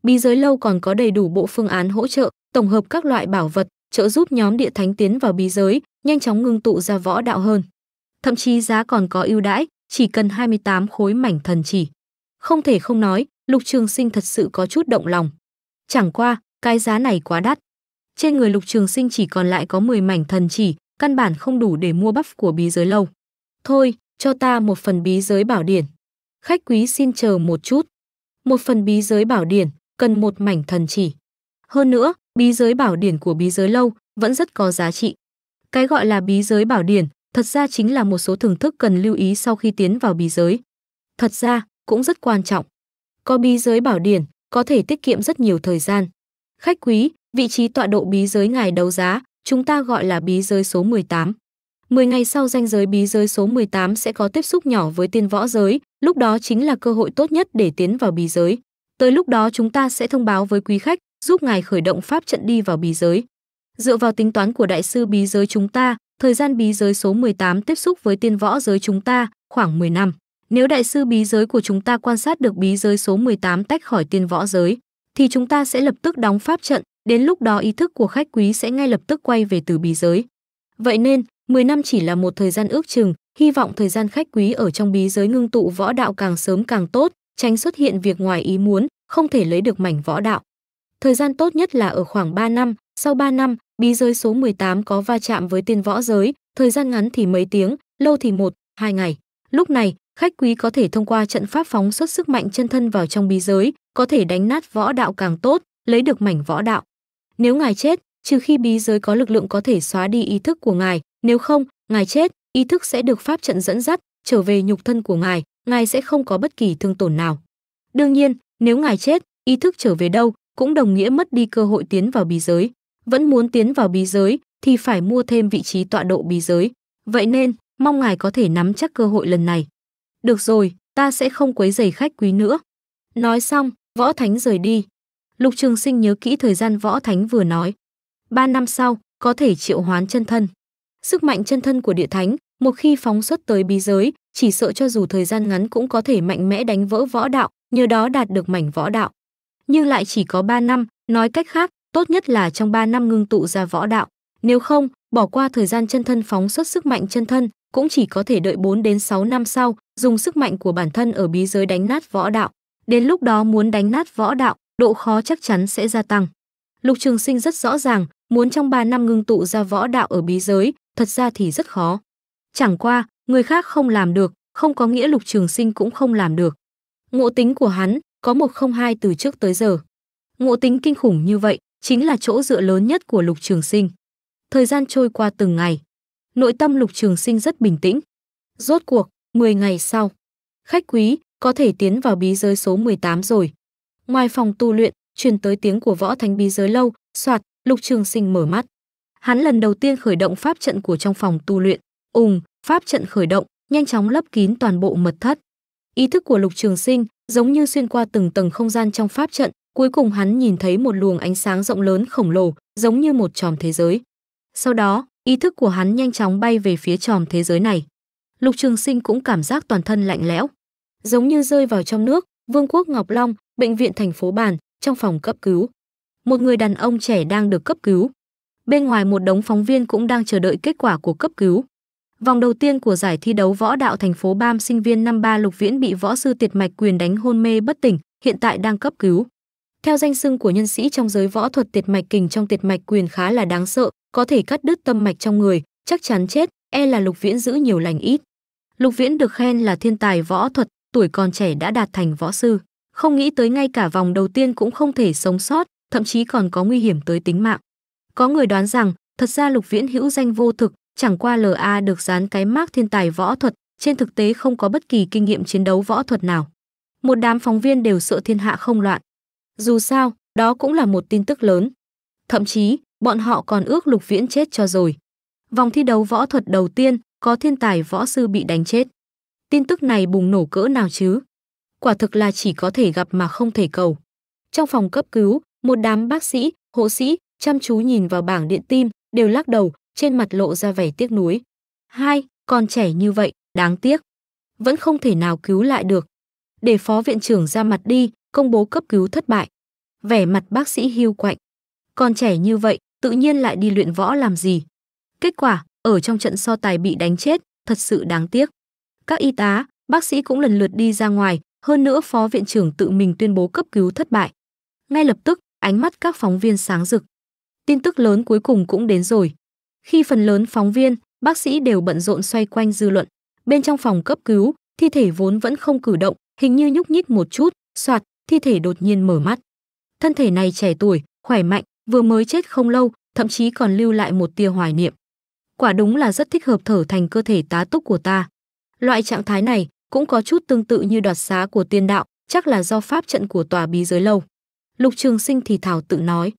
Bí giới lâu còn có đầy đủ bộ phương án hỗ trợ, tổng hợp các loại bảo vật, trợ giúp nhóm địa thánh tiến vào bí giới, nhanh chóng ngưng tụ ra võ đạo hơn. Thậm chí giá còn có ưu đãi, chỉ cần 28 khối mảnh thần chỉ. Không thể không nói, Lục Trường Sinh thật sự có chút động lòng. Chẳng qua, cái giá này quá đắt. Trên người Lục Trường Sinh chỉ còn lại có 10 mảnh thần chỉ, căn bản không đủ để mua bắp của bí giới lâu. Thôi, cho ta một phần bí giới bảo điển. Khách quý xin chờ một chút. Một phần bí giới bảo điển, cần một mảnh thần chỉ. Hơn nữa, bí giới bảo điển của bí giới lâu vẫn rất có giá trị. Cái gọi là bí giới bảo điển thật ra chính là một số thưởng thức cần lưu ý sau khi tiến vào bí giới. Thật ra, cũng rất quan trọng. Có bí giới bảo điển, có thể tiết kiệm rất nhiều thời gian. Khách quý, vị trí tọa độ bí giới ngài đấu giá, chúng ta gọi là bí giới số 18. 10 ngày sau danh giới bí giới số 18 sẽ có tiếp xúc nhỏ với tiên võ giới, lúc đó chính là cơ hội tốt nhất để tiến vào bí giới. Tới lúc đó chúng ta sẽ thông báo với quý khách, giúp ngài khởi động pháp trận đi vào bí giới. Dựa vào tính toán của đại sư bí giới chúng ta, thời gian bí giới số 18 tiếp xúc với tiên võ giới chúng ta khoảng 10 năm. Nếu đại sư bí giới của chúng ta quan sát được bí giới số 18 tách khỏi tiên võ giới, thì chúng ta sẽ lập tức đóng pháp trận, đến lúc đó ý thức của khách quý sẽ ngay lập tức quay về từ bí giới. Vậy nên, 10 năm chỉ là một thời gian ước chừng, hy vọng thời gian khách quý ở trong bí giới ngưng tụ võ đạo càng sớm càng tốt, tránh xuất hiện việc ngoài ý muốn, không thể lấy được mảnh võ đạo. Thời gian tốt nhất là ở khoảng 3 năm, sau 3 năm, bí giới số 18 có va chạm với tiên võ giới, thời gian ngắn thì mấy tiếng, lâu thì 1, 2 ngày. Lúc này, khách quý có thể thông qua trận pháp phóng xuất sức mạnh chân thân vào trong bí giới, có thể đánh nát võ đạo càng tốt, lấy được mảnh võ đạo. Nếu ngài chết, trừ khi bí giới có lực lượng có thể xóa đi ý thức của ngài, nếu không, ngài chết, ý thức sẽ được pháp trận dẫn dắt trở về nhục thân của ngài, ngài sẽ không có bất kỳ thương tổn nào. Đương nhiên, nếu ngài chết, ý thức trở về đâu cũng đồng nghĩa mất đi cơ hội tiến vào bí giới. Vẫn muốn tiến vào bí giới thì phải mua thêm vị trí tọa độ bí giới. Vậy nên, mong ngài có thể nắm chắc cơ hội lần này. Được rồi, ta sẽ không quấy rầy khách quý nữa. Nói xong, Võ Thánh rời đi. Lục Trường Sinh nhớ kỹ thời gian Võ Thánh vừa nói. Ba năm sau, có thể triệu hoán chân thân. Sức mạnh chân thân của địa thánh, một khi phóng xuất tới bí giới, chỉ sợ cho dù thời gian ngắn cũng có thể mạnh mẽ đánh vỡ võ đạo, nhờ đó đạt được mảnh võ đạo. Nhưng lại chỉ có 3 năm, nói cách khác, tốt nhất là trong 3 năm ngưng tụ ra võ đạo. Nếu không, bỏ qua thời gian chân thân phóng xuất sức mạnh chân thân, cũng chỉ có thể đợi 4 đến 6 năm sau, dùng sức mạnh của bản thân ở bí giới đánh nát võ đạo. Đến lúc đó muốn đánh nát võ đạo, độ khó chắc chắn sẽ gia tăng. Lục Trường Sinh rất rõ ràng, muốn trong 3 năm ngưng tụ ra võ đạo ở bí giới, thật ra thì rất khó. Chẳng qua, người khác không làm được, không có nghĩa Lục Trường Sinh cũng không làm được. Ngộ tính của hắn có một không hai từ trước tới giờ. Ngộ tính kinh khủng như vậy chính là chỗ dựa lớn nhất của Lục Trường Sinh. Thời gian trôi qua từng ngày, nội tâm Lục Trường Sinh rất bình tĩnh. Rốt cuộc, 10 ngày sau, khách quý có thể tiến vào bí giới số 18 rồi. Ngoài phòng tu luyện, truyền tới tiếng của võ thánh bí giới lâu, soạt, Lục Trường Sinh mở mắt. Hắn lần đầu tiên khởi động pháp trận của trong phòng tu luyện, ùng, pháp trận khởi động, nhanh chóng lấp kín toàn bộ mật thất. Ý thức của Lục Trường Sinh giống như xuyên qua từng tầng không gian trong pháp trận, cuối cùng hắn nhìn thấy một luồng ánh sáng rộng lớn khổng lồ, giống như một tròm thế giới. Sau đó, ý thức của hắn nhanh chóng bay về phía tròm thế giới này. Lục Trường Sinh cũng cảm giác toàn thân lạnh lẽo, giống như rơi vào trong nước, Vương quốc Ngọc Long, bệnh viện thành phố Bản, trong phòng cấp cứu. Một người đàn ông trẻ đang được cấp cứu. Bên ngoài một đống phóng viên cũng đang chờ đợi kết quả của cấp cứu. Vòng đầu tiên của giải thi đấu võ đạo thành phố Bam sinh viên năm ba Lục Viễn bị võ sư Tiệt Mạch Quyền đánh hôn mê bất tỉnh, hiện tại đang cấp cứu. Theo danh xưng của nhân sĩ trong giới võ thuật Tiệt Mạch Kình trong Tiệt Mạch Quyền khá là đáng sợ, có thể cắt đứt tâm mạch trong người, chắc chắn chết, e là Lục Viễn giữ nhiều lành ít. Lục Viễn được khen là thiên tài võ thuật, tuổi còn trẻ đã đạt thành võ sư, không nghĩ tới ngay cả vòng đầu tiên cũng không thể sống sót, thậm chí còn có nguy hiểm tới tính mạng. Có người đoán rằng, thật ra Lục Viễn hữu danh vô thực, Chẳng qua LA được dán cái mác thiên tài võ thuật, trên thực tế không có bất kỳ kinh nghiệm chiến đấu võ thuật nào. Một đám phóng viên đều sợ thiên hạ không loạn. Dù sao, đó cũng là một tin tức lớn. Thậm chí, bọn họ còn ước Lục Viễn chết cho rồi. Vòng thi đấu võ thuật đầu tiên, có thiên tài võ sư bị đánh chết. Tin tức này bùng nổ cỡ nào chứ? Quả thực là chỉ có thể gặp mà không thể cầu. Trong phòng cấp cứu, một đám bác sĩ, hộ sĩ chăm chú nhìn vào bảng điện tim, đều lắc đầu, trên mặt lộ ra vẻ tiếc nuối. Hai, còn trẻ như vậy, đáng tiếc. Vẫn không thể nào cứu lại được. Để phó viện trưởng ra mặt đi, công bố cấp cứu thất bại. Vẻ mặt bác sĩ hưu quạnh. Còn trẻ như vậy, tự nhiên lại đi luyện võ làm gì? Kết quả, ở trong trận so tài bị đánh chết, thật sự đáng tiếc. Các y tá, bác sĩ cũng lần lượt đi ra ngoài, hơn nữa phó viện trưởng tự mình tuyên bố cấp cứu thất bại. Ngay lập tức, ánh mắt các phóng viên sáng rực. Tin tức lớn cuối cùng cũng đến rồi. Khi phần lớn phóng viên, bác sĩ đều bận rộn xoay quanh dư luận, bên trong phòng cấp cứu, thi thể vốn vẫn không cử động, hình như nhúc nhích một chút, soạt, thi thể đột nhiên mở mắt. Thân thể này trẻ tuổi, khỏe mạnh, vừa mới chết không lâu, thậm chí còn lưu lại một tia hoài niệm. Quả đúng là rất thích hợp thở thành cơ thể tá túc của ta. Loại trạng thái này cũng có chút tương tự như đoạt xá của tiên đạo, chắc là do pháp trận của tòa bí giới lâu. Lục Trường Sinh thì thảo tự nói,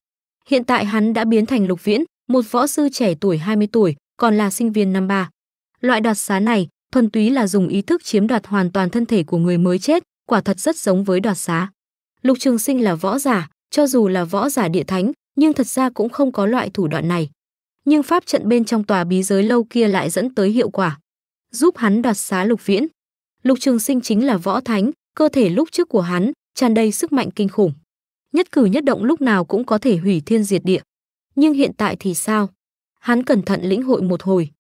hiện tại hắn đã biến thành Lục Viễn, một võ sư trẻ tuổi 20 tuổi, còn là sinh viên năm ba. Loại đoạt xá này, thuần túy là dùng ý thức chiếm đoạt hoàn toàn thân thể của người mới chết, quả thật rất giống với đoạt xá. Lục Trường Sinh là võ giả, cho dù là võ giả địa thánh, nhưng thật ra cũng không có loại thủ đoạn này. Nhưng pháp trận bên trong tòa bí giới lâu kia lại dẫn tới hiệu quả, giúp hắn đoạt xá Lục Viễn. Lục Trường Sinh chính là võ thánh, cơ thể lúc trước của hắn tràn đầy sức mạnh kinh khủng, nhất cử nhất động lúc nào cũng có thể hủy thiên diệt địa nhưng hiện tại thì sao? Hắn cẩn thận lĩnh hội một hồi.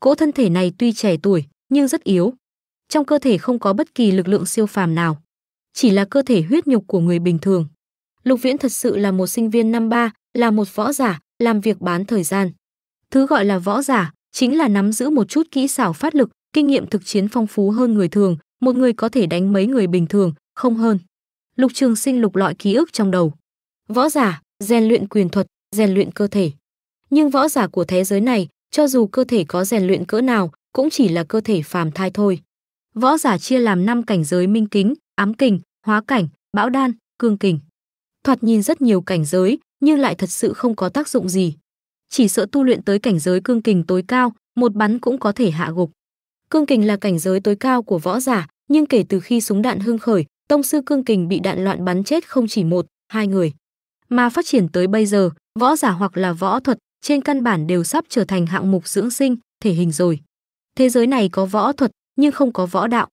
Cỗ thân thể này tuy trẻ tuổi, nhưng rất yếu. Trong cơ thể không có bất kỳ lực lượng siêu phàm nào. Chỉ là cơ thể huyết nhục của người bình thường. Lục Viễn thật sự là một sinh viên năm ba, là một võ giả, làm việc bán thời gian. Thứ gọi là võ giả, chính là nắm giữ một chút kỹ xảo phát lực, kinh nghiệm thực chiến phong phú hơn người thường, một người có thể đánh mấy người bình thường, không hơn. Lục Trường Sinh lục lọi ký ức trong đầu. Võ giả, rèn luyện quyền thuật, rèn luyện cơ thể. Nhưng võ giả của thế giới này, cho dù cơ thể có rèn luyện cỡ nào, cũng chỉ là cơ thể phàm thai thôi. Võ giả chia làm năm cảnh giới minh kính, ám kình, hóa cảnh, bão đan, cương kình. Thoạt nhìn rất nhiều cảnh giới, nhưng lại thật sự không có tác dụng gì. Chỉ sợ tu luyện tới cảnh giới cương kình tối cao, một bắn cũng có thể hạ gục. Cương kình là cảnh giới tối cao của võ giả, nhưng kể từ khi súng đạn hưng khởi, tông sư cương kình bị đạn loạn bắn chết không chỉ một, hai người. Mà phát triển tới bây giờ, võ giả hoặc là võ thuật trên căn bản đều sắp trở thành hạng mục dưỡng sinh thể hình rồi thế giới này có võ thuật nhưng không có võ đạo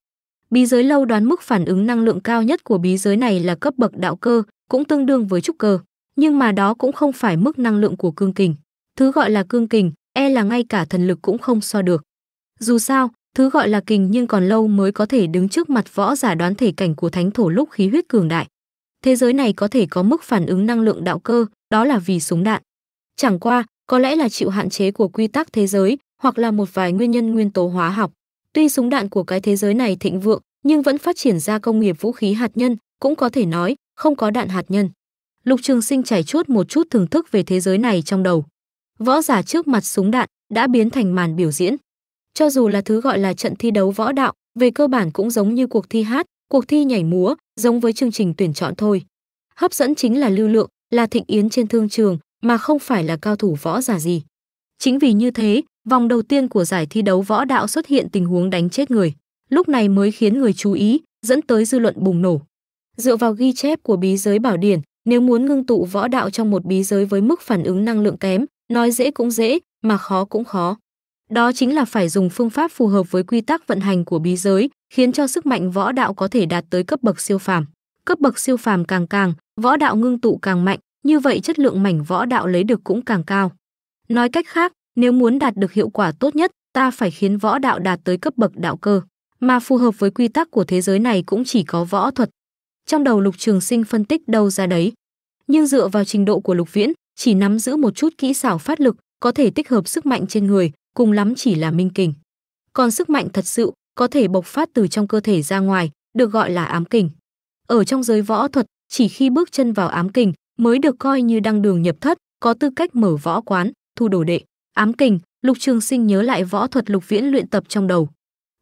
bí giới lâu đoán mức phản ứng năng lượng cao nhất của bí giới này là cấp bậc đạo cơ cũng tương đương với trúc cơ nhưng mà đó cũng không phải mức năng lượng của cương kình thứ gọi là cương kình e là ngay cả thần lực cũng không so được dù sao thứ gọi là kình nhưng còn lâu mới có thể đứng trước mặt võ giả đoán thể cảnh của thánh thổ lúc khí huyết cường đại thế giới này có thể có mức phản ứng năng lượng đạo cơ đó là vì súng đạn. Chẳng qua, có lẽ là chịu hạn chế của quy tắc thế giới hoặc là một vài nguyên nhân nguyên tố hóa học. Tuy súng đạn của cái thế giới này thịnh vượng, nhưng vẫn phát triển ra công nghiệp vũ khí hạt nhân, cũng có thể nói không có đạn hạt nhân. Lục Trường Sinh chảy chuốt một chút thưởng thức về thế giới này trong đầu. Võ giả trước mặt súng đạn đã biến thành màn biểu diễn. Cho dù là thứ gọi là trận thi đấu võ đạo, về cơ bản cũng giống như cuộc thi hát, cuộc thi nhảy múa, giống với chương trình tuyển chọn thôi. Hấp dẫn chính là lưu lượng, là thịnh yến trên thương trường mà không phải là cao thủ võ giả gì. Chính vì như thế, vòng đầu tiên của giải thi đấu võ đạo xuất hiện tình huống đánh chết người, lúc này mới khiến người chú ý, dẫn tới dư luận bùng nổ. Dựa vào ghi chép của bí giới bảo điển, nếu muốn ngưng tụ võ đạo trong một bí giới với mức phản ứng năng lượng kém, nói dễ cũng dễ, mà khó cũng khó. Đó chính là phải dùng phương pháp phù hợp với quy tắc vận hành của bí giới, khiến cho sức mạnh võ đạo có thể đạt tới cấp bậc siêu phàm cấp bậc siêu phàm càng càng, võ đạo ngưng tụ càng mạnh, như vậy chất lượng mảnh võ đạo lấy được cũng càng cao. Nói cách khác, nếu muốn đạt được hiệu quả tốt nhất, ta phải khiến võ đạo đạt tới cấp bậc đạo cơ, mà phù hợp với quy tắc của thế giới này cũng chỉ có võ thuật. Trong đầu Lục Trường Sinh phân tích đâu ra đấy. Nhưng dựa vào trình độ của Lục Viễn, chỉ nắm giữ một chút kỹ xảo phát lực, có thể tích hợp sức mạnh trên người, cùng lắm chỉ là minh kình. Còn sức mạnh thật sự có thể bộc phát từ trong cơ thể ra ngoài, được gọi là ám kình ở trong giới võ thuật chỉ khi bước chân vào ám kình mới được coi như đăng đường nhập thất có tư cách mở võ quán thu đồ đệ ám kình lục trường sinh nhớ lại võ thuật lục viễn luyện tập trong đầu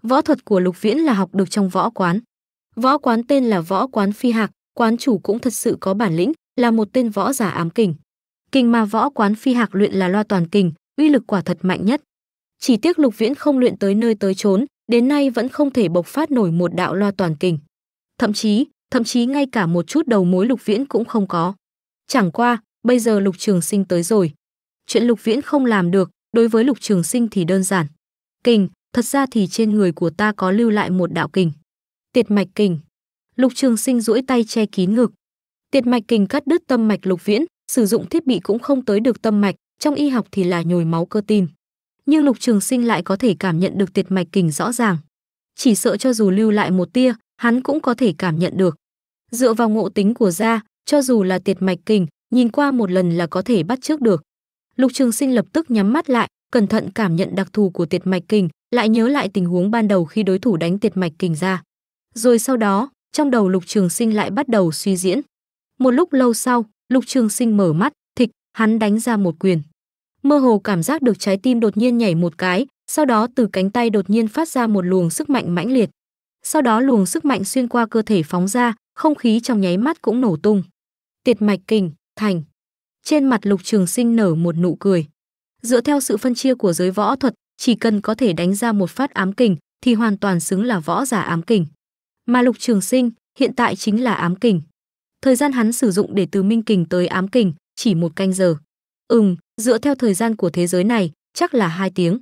võ thuật của lục viễn là học được trong võ quán võ quán tên là võ quán phi hạc quán chủ cũng thật sự có bản lĩnh là một tên võ giả ám kình kình mà võ quán phi hạc luyện là loa toàn kình uy lực quả thật mạnh nhất chỉ tiếc lục viễn không luyện tới nơi tới chốn đến nay vẫn không thể bộc phát nổi một đạo loa toàn kình thậm chí thậm chí ngay cả một chút đầu mối Lục Viễn cũng không có. Chẳng qua, bây giờ Lục Trường Sinh tới rồi. Chuyện Lục Viễn không làm được, đối với Lục Trường Sinh thì đơn giản. Kình, thật ra thì trên người của ta có lưu lại một đạo kình. Tiệt mạch kình. Lục Trường Sinh duỗi tay che kín ngực. Tiệt mạch kình cắt đứt tâm mạch Lục Viễn, sử dụng thiết bị cũng không tới được tâm mạch, trong y học thì là nhồi máu cơ tim. Nhưng Lục Trường Sinh lại có thể cảm nhận được tiệt mạch kình rõ ràng. Chỉ sợ cho dù lưu lại một tia, hắn cũng có thể cảm nhận được. Dựa vào ngộ tính của da, cho dù là tiệt mạch kình, nhìn qua một lần là có thể bắt trước được. Lục Trường Sinh lập tức nhắm mắt lại, cẩn thận cảm nhận đặc thù của tiệt mạch kình, lại nhớ lại tình huống ban đầu khi đối thủ đánh tiệt mạch kình ra. Rồi sau đó, trong đầu Lục Trường Sinh lại bắt đầu suy diễn. Một lúc lâu sau, Lục Trường Sinh mở mắt, thịch, hắn đánh ra một quyền. Mơ hồ cảm giác được trái tim đột nhiên nhảy một cái, sau đó từ cánh tay đột nhiên phát ra một luồng sức mạnh mãnh liệt sau đó luồng sức mạnh xuyên qua cơ thể phóng ra, không khí trong nháy mắt cũng nổ tung. Tiệt mạch kình, thành. Trên mặt Lục Trường Sinh nở một nụ cười. Dựa theo sự phân chia của giới võ thuật, chỉ cần có thể đánh ra một phát ám kình thì hoàn toàn xứng là võ giả ám kình. Mà Lục Trường Sinh hiện tại chính là ám kình. Thời gian hắn sử dụng để từ minh kình tới ám kình chỉ một canh giờ. Ừm, dựa theo thời gian của thế giới này, chắc là hai tiếng.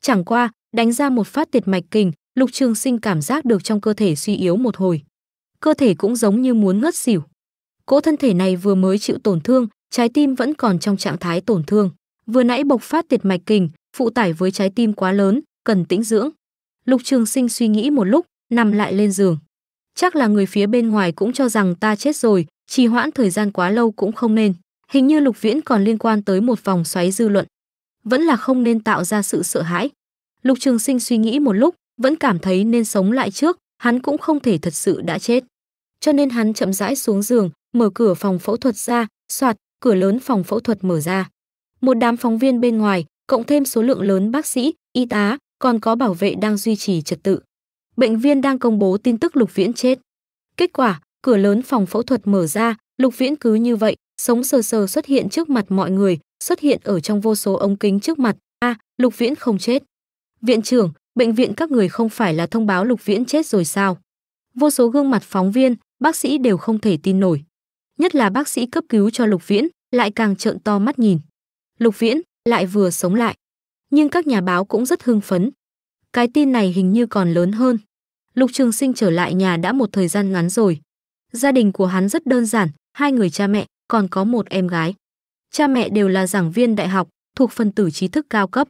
Chẳng qua, đánh ra một phát tiệt mạch kình Lục Trường Sinh cảm giác được trong cơ thể suy yếu một hồi. Cơ thể cũng giống như muốn ngất xỉu. Cỗ thân thể này vừa mới chịu tổn thương, trái tim vẫn còn trong trạng thái tổn thương. Vừa nãy bộc phát tiệt mạch kình, phụ tải với trái tim quá lớn, cần tĩnh dưỡng. Lục Trường Sinh suy nghĩ một lúc, nằm lại lên giường. Chắc là người phía bên ngoài cũng cho rằng ta chết rồi, trì hoãn thời gian quá lâu cũng không nên. Hình như Lục Viễn còn liên quan tới một vòng xoáy dư luận. Vẫn là không nên tạo ra sự sợ hãi. Lục Trường Sinh suy nghĩ một lúc, vẫn cảm thấy nên sống lại trước, hắn cũng không thể thật sự đã chết. Cho nên hắn chậm rãi xuống giường, mở cửa phòng phẫu thuật ra, soạt, cửa lớn phòng phẫu thuật mở ra. Một đám phóng viên bên ngoài, cộng thêm số lượng lớn bác sĩ, y tá, còn có bảo vệ đang duy trì trật tự. Bệnh viên đang công bố tin tức Lục Viễn chết. Kết quả, cửa lớn phòng phẫu thuật mở ra, Lục Viễn cứ như vậy, sống sờ sờ xuất hiện trước mặt mọi người, xuất hiện ở trong vô số ống kính trước mặt. A, Lục Viễn không chết. Viện trưởng, bệnh viện các người không phải là thông báo Lục Viễn chết rồi sao? Vô số gương mặt phóng viên, bác sĩ đều không thể tin nổi. Nhất là bác sĩ cấp cứu cho Lục Viễn, lại càng trợn to mắt nhìn. Lục Viễn lại vừa sống lại. Nhưng các nhà báo cũng rất hưng phấn. Cái tin này hình như còn lớn hơn. Lục Trường Sinh trở lại nhà đã một thời gian ngắn rồi. Gia đình của hắn rất đơn giản, hai người cha mẹ, còn có một em gái. Cha mẹ đều là giảng viên đại học, thuộc phân tử trí thức cao cấp.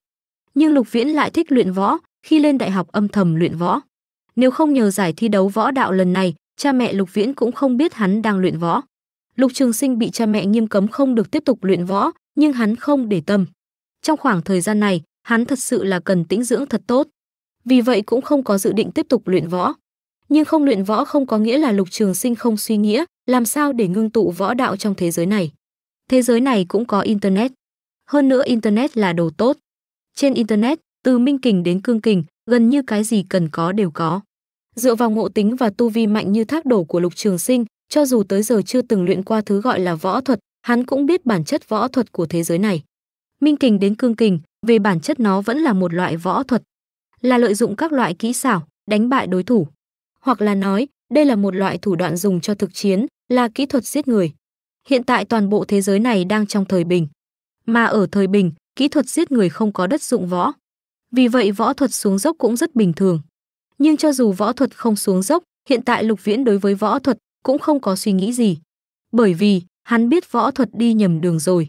Nhưng Lục Viễn lại thích luyện võ, khi lên đại học âm thầm luyện võ. Nếu không nhờ giải thi đấu võ đạo lần này, cha mẹ Lục Viễn cũng không biết hắn đang luyện võ. Lục Trường Sinh bị cha mẹ nghiêm cấm không được tiếp tục luyện võ, nhưng hắn không để tâm. Trong khoảng thời gian này, hắn thật sự là cần tĩnh dưỡng thật tốt. Vì vậy cũng không có dự định tiếp tục luyện võ. Nhưng không luyện võ không có nghĩa là Lục Trường Sinh không suy nghĩa, làm sao để ngưng tụ võ đạo trong thế giới này. Thế giới này cũng có internet. Hơn nữa internet là đồ tốt. Trên internet, từ minh kình đến cương kình, gần như cái gì cần có đều có. Dựa vào ngộ tính và tu vi mạnh như thác đổ của Lục Trường Sinh, cho dù tới giờ chưa từng luyện qua thứ gọi là võ thuật, hắn cũng biết bản chất võ thuật của thế giới này. Minh kình đến cương kình, về bản chất nó vẫn là một loại võ thuật, là lợi dụng các loại kỹ xảo, đánh bại đối thủ. Hoặc là nói, đây là một loại thủ đoạn dùng cho thực chiến, là kỹ thuật giết người. Hiện tại toàn bộ thế giới này đang trong thời bình. Mà ở thời bình, kỹ thuật giết người không có đất dụng võ. Vì vậy võ thuật xuống dốc cũng rất bình thường. Nhưng cho dù võ thuật không xuống dốc, hiện tại Lục Viễn đối với võ thuật cũng không có suy nghĩ gì. Bởi vì hắn biết võ thuật đi nhầm đường rồi.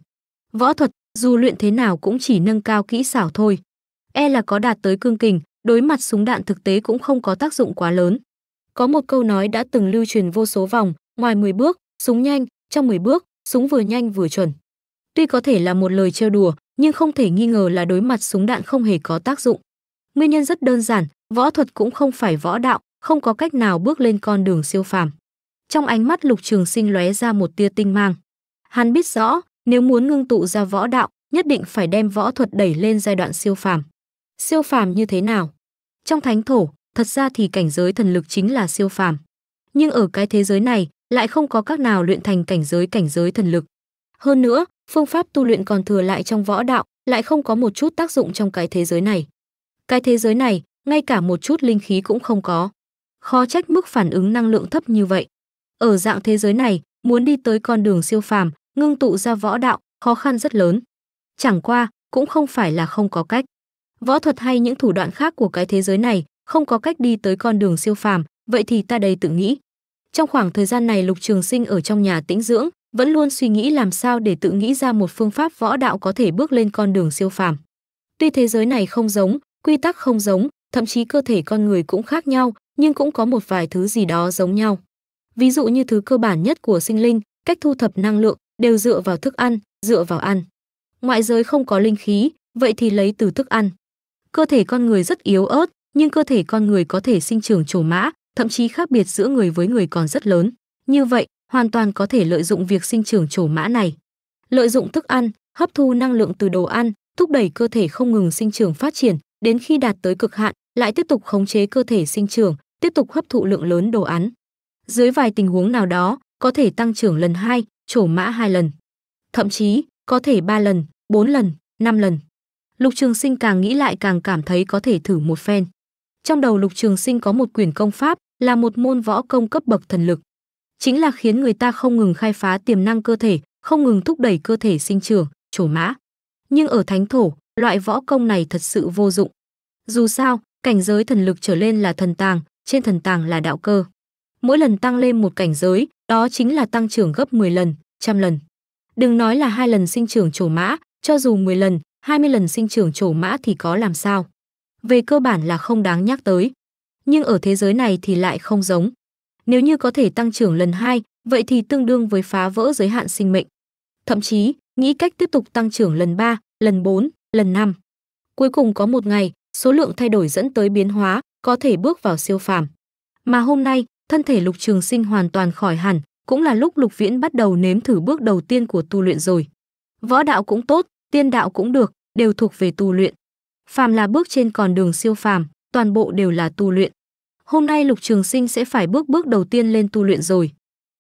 Võ thuật dù luyện thế nào cũng chỉ nâng cao kỹ xảo thôi. E là có đạt tới cương kình, đối mặt súng đạn thực tế cũng không có tác dụng quá lớn. Có một câu nói đã từng lưu truyền vô số vòng, ngoài 10 bước, súng nhanh, trong 10 bước, súng vừa nhanh vừa chuẩn. Tuy có thể là một lời trêu đùa, nhưng không thể nghi ngờ là đối mặt súng đạn không hề có tác dụng. Nguyên nhân rất đơn giản, võ thuật cũng không phải võ đạo, không có cách nào bước lên con đường siêu phàm. Trong ánh mắt Lục Trường Sinh lóe ra một tia tinh mang. Hắn biết rõ, nếu muốn ngưng tụ ra võ đạo, nhất định phải đem võ thuật đẩy lên giai đoạn siêu phàm. Siêu phàm như thế nào? Trong thánh thổ, thật ra thì cảnh giới thần lực chính là siêu phàm. Nhưng ở cái thế giới này, lại không có các nào luyện thành cảnh giới cảnh giới thần lực. Hơn nữa, phương pháp tu luyện còn thừa lại trong võ đạo, lại không có một chút tác dụng trong cái thế giới này. Cái thế giới này, ngay cả một chút linh khí cũng không có. Khó trách mức phản ứng năng lượng thấp như vậy. Ở dạng thế giới này, muốn đi tới con đường siêu phàm, ngưng tụ ra võ đạo, khó khăn rất lớn. Chẳng qua, cũng không phải là không có cách. Võ thuật hay những thủ đoạn khác của cái thế giới này, không có cách đi tới con đường siêu phàm, vậy thì ta đây tự nghĩ. Trong khoảng thời gian này Lục Trường Sinh ở trong nhà tĩnh dưỡng, vẫn luôn suy nghĩ làm sao để tự nghĩ ra một phương pháp võ đạo có thể bước lên con đường siêu phàm. Tuy thế giới này không giống, quy tắc không giống, thậm chí cơ thể con người cũng khác nhau, nhưng cũng có một vài thứ gì đó giống nhau. Ví dụ như thứ cơ bản nhất của sinh linh, cách thu thập năng lượng, đều dựa vào thức ăn, dựa vào ăn. Ngoại giới không có linh khí, vậy thì lấy từ thức ăn. Cơ thể con người rất yếu ớt, nhưng cơ thể con người có thể sinh trưởng trổ mã, thậm chí khác biệt giữa người với người còn rất lớn. Như vậy, hoàn toàn có thể lợi dụng việc sinh trưởng trổ mã này. Lợi dụng thức ăn, hấp thu năng lượng từ đồ ăn, thúc đẩy cơ thể không ngừng sinh trưởng phát triển, đến khi đạt tới cực hạn, lại tiếp tục khống chế cơ thể sinh trưởng, tiếp tục hấp thụ lượng lớn đồ ăn. Dưới vài tình huống nào đó, có thể tăng trưởng lần 2, trổ mã 2 lần. Thậm chí, có thể 3 lần, 4 lần, 5 lần. Lục Trường Sinh càng nghĩ lại càng cảm thấy có thể thử một phen. Trong đầu Lục Trường Sinh có một quyền công pháp, là một môn võ công cấp bậc thần lực chính là khiến người ta không ngừng khai phá tiềm năng cơ thể, không ngừng thúc đẩy cơ thể sinh trưởng, trổ mã. Nhưng ở thánh thổ, loại võ công này thật sự vô dụng. Dù sao, cảnh giới thần lực trở lên là thần tàng, trên thần tàng là đạo cơ. Mỗi lần tăng lên một cảnh giới, đó chính là tăng trưởng gấp 10 lần, trăm lần. Đừng nói là hai lần sinh trưởng trổ mã, cho dù 10 lần, 20 lần sinh trưởng trổ mã thì có làm sao. Về cơ bản là không đáng nhắc tới. Nhưng ở thế giới này thì lại không giống. Nếu như có thể tăng trưởng lần hai, vậy thì tương đương với phá vỡ giới hạn sinh mệnh. Thậm chí, nghĩ cách tiếp tục tăng trưởng lần 3, lần 4, lần 5. Cuối cùng có một ngày, số lượng thay đổi dẫn tới biến hóa, có thể bước vào siêu phàm. Mà hôm nay, thân thể Lục Trường Sinh hoàn toàn khỏi hẳn, cũng là lúc Lục Viễn bắt đầu nếm thử bước đầu tiên của tu luyện rồi. Võ đạo cũng tốt, tiên đạo cũng được, đều thuộc về tu luyện. Phàm là bước trên con đường siêu phàm, toàn bộ đều là tu luyện. Hôm nay Lục Trường Sinh sẽ phải bước bước đầu tiên lên tu luyện rồi.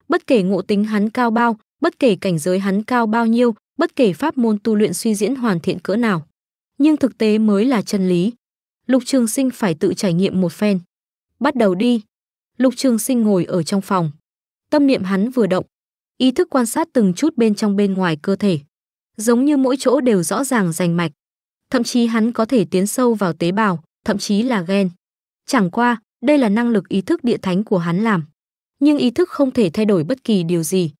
Bất kể ngộ tính hắn cao bao, bất kể cảnh giới hắn cao bao nhiêu, bất kể pháp môn tu luyện suy diễn hoàn thiện cỡ nào, nhưng thực tế mới là chân lý. Lục Trường Sinh phải tự trải nghiệm một phen. Bắt đầu đi. Lục Trường Sinh ngồi ở trong phòng. Tâm niệm hắn vừa động, ý thức quan sát từng chút bên trong bên ngoài cơ thể, giống như mỗi chỗ đều rõ ràng rành mạch. Thậm chí hắn có thể tiến sâu vào tế bào, thậm chí là gen. Chẳng qua, đây là năng lực ý thức địa thánh của hắn làm. Nhưng ý thức không thể thay đổi bất kỳ điều gì.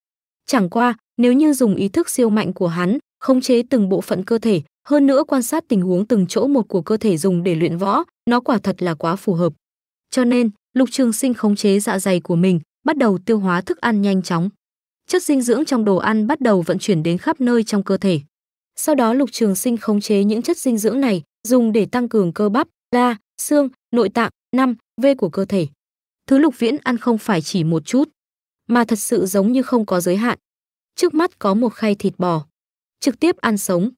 Chẳng qua, nếu như dùng ý thức siêu mạnh của hắn, khống chế từng bộ phận cơ thể, hơn nữa quan sát tình huống từng chỗ một của cơ thể dùng để luyện võ, nó quả thật là quá phù hợp. Cho nên, Lục Trường Sinh khống chế dạ dày của mình, bắt đầu tiêu hóa thức ăn nhanh chóng. Chất dinh dưỡng trong đồ ăn bắt đầu vận chuyển đến khắp nơi trong cơ thể. Sau đó Lục Trường Sinh khống chế những chất dinh dưỡng này, dùng để tăng cường cơ bắp, da, xương, nội tạng, năm, V của cơ thể. Thứ Lục Viễn ăn không phải chỉ một chút, mà thật sự giống như không có giới hạn. Trước mắt có một khay thịt bò, trực tiếp ăn sống.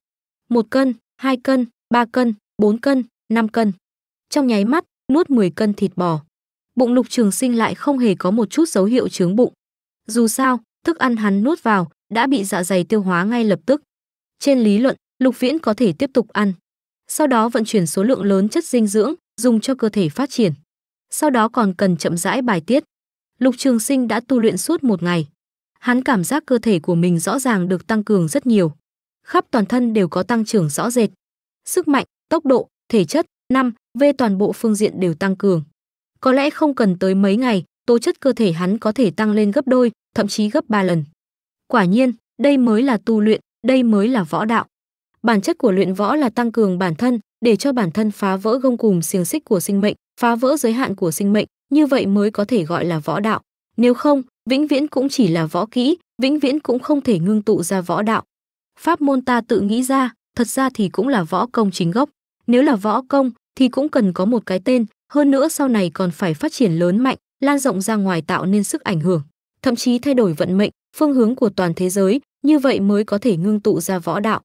Một cân, hai cân, ba cân, bốn cân, năm cân. Trong nháy mắt, nuốt 10 cân thịt bò. Bụng Lục Trường Sinh lại không hề có một chút dấu hiệu chướng bụng. Dù sao, thức ăn hắn nuốt vào đã bị dạ dày tiêu hóa ngay lập tức. Trên lý luận, Lục Viễn có thể tiếp tục ăn, sau đó vận chuyển số lượng lớn chất dinh dưỡng dùng cho cơ thể phát triển sau đó còn cần chậm rãi bài tiết. Lục Trường Sinh đã tu luyện suốt một ngày. Hắn cảm giác cơ thể của mình rõ ràng được tăng cường rất nhiều. Khắp toàn thân đều có tăng trưởng rõ rệt. Sức mạnh, tốc độ, thể chất, năm, về toàn bộ phương diện đều tăng cường. Có lẽ không cần tới mấy ngày, tố chất cơ thể hắn có thể tăng lên gấp đôi, thậm chí gấp ba lần. Quả nhiên, đây mới là tu luyện, đây mới là võ đạo. Bản chất của luyện võ là tăng cường bản thân, để cho bản thân phá vỡ gông cùm xiềng xích của sinh mệnh, phá vỡ giới hạn của sinh mệnh, như vậy mới có thể gọi là võ đạo. Nếu không, vĩnh viễn cũng chỉ là võ kỹ, vĩnh viễn cũng không thể ngưng tụ ra võ đạo. Pháp môn ta tự nghĩ ra, thật ra thì cũng là võ công chính gốc. Nếu là võ công thì cũng cần có một cái tên, hơn nữa sau này còn phải phát triển lớn mạnh, lan rộng ra ngoài tạo nên sức ảnh hưởng, thậm chí thay đổi vận mệnh, phương hướng của toàn thế giới, như vậy mới có thể ngưng tụ ra võ đạo.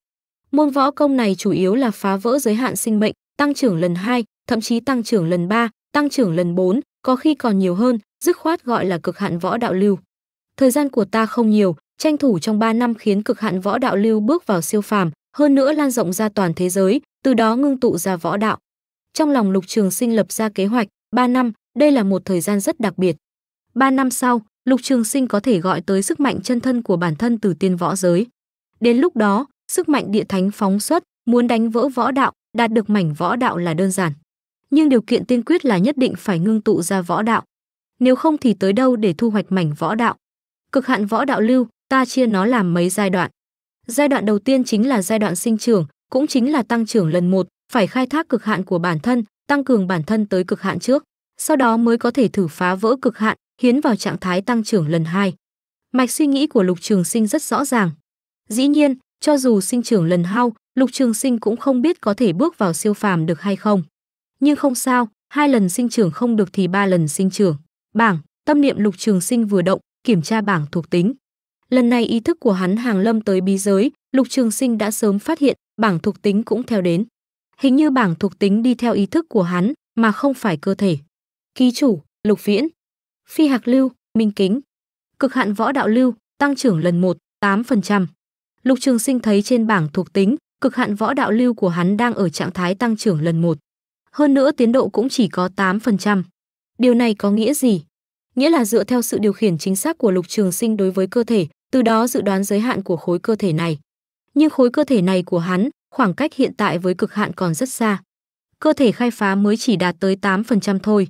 Môn võ công này chủ yếu là phá vỡ giới hạn sinh mệnh, tăng trưởng lần hai thậm chí tăng trưởng lần 3, tăng trưởng lần 4, có khi còn nhiều hơn, dứt khoát gọi là cực hạn võ đạo lưu. Thời gian của ta không nhiều, tranh thủ trong 3 năm khiến cực hạn võ đạo lưu bước vào siêu phàm, hơn nữa lan rộng ra toàn thế giới, từ đó ngưng tụ ra võ đạo. Trong lòng Lục Trường Sinh lập ra kế hoạch, 3 năm, đây là một thời gian rất đặc biệt. 3 năm sau, Lục Trường Sinh có thể gọi tới sức mạnh chân thân của bản thân từ tiên võ giới. Đến lúc đó, sức mạnh địa thánh phóng xuất, muốn đánh vỡ võ đạo, đạt được mảnh võ đạo là đơn giản nhưng điều kiện tiên quyết là nhất định phải ngưng tụ ra võ đạo. Nếu không thì tới đâu để thu hoạch mảnh võ đạo? Cực hạn võ đạo lưu, ta chia nó làm mấy giai đoạn. Giai đoạn đầu tiên chính là giai đoạn sinh trưởng, cũng chính là tăng trưởng lần một, phải khai thác cực hạn của bản thân, tăng cường bản thân tới cực hạn trước, sau đó mới có thể thử phá vỡ cực hạn, hiến vào trạng thái tăng trưởng lần hai. Mạch suy nghĩ của Lục Trường Sinh rất rõ ràng. Dĩ nhiên, cho dù sinh trưởng lần hao, Lục Trường Sinh cũng không biết có thể bước vào siêu phàm được hay không nhưng không sao, hai lần sinh trưởng không được thì ba lần sinh trưởng. Bảng, tâm niệm Lục Trường Sinh vừa động, kiểm tra bảng thuộc tính. Lần này ý thức của hắn hàng lâm tới bí giới, Lục Trường Sinh đã sớm phát hiện, bảng thuộc tính cũng theo đến. Hình như bảng thuộc tính đi theo ý thức của hắn, mà không phải cơ thể. Ký chủ, Lục Viễn. Phi hạc lưu, Minh Kính. Cực hạn võ đạo lưu, tăng trưởng lần một tám phần trăm Lục Trường Sinh thấy trên bảng thuộc tính, cực hạn võ đạo lưu của hắn đang ở trạng thái tăng trưởng lần một hơn nữa tiến độ cũng chỉ có 8%. Điều này có nghĩa gì? Nghĩa là dựa theo sự điều khiển chính xác của lục trường sinh đối với cơ thể, từ đó dự đoán giới hạn của khối cơ thể này. Nhưng khối cơ thể này của hắn, khoảng cách hiện tại với cực hạn còn rất xa. Cơ thể khai phá mới chỉ đạt tới 8% thôi.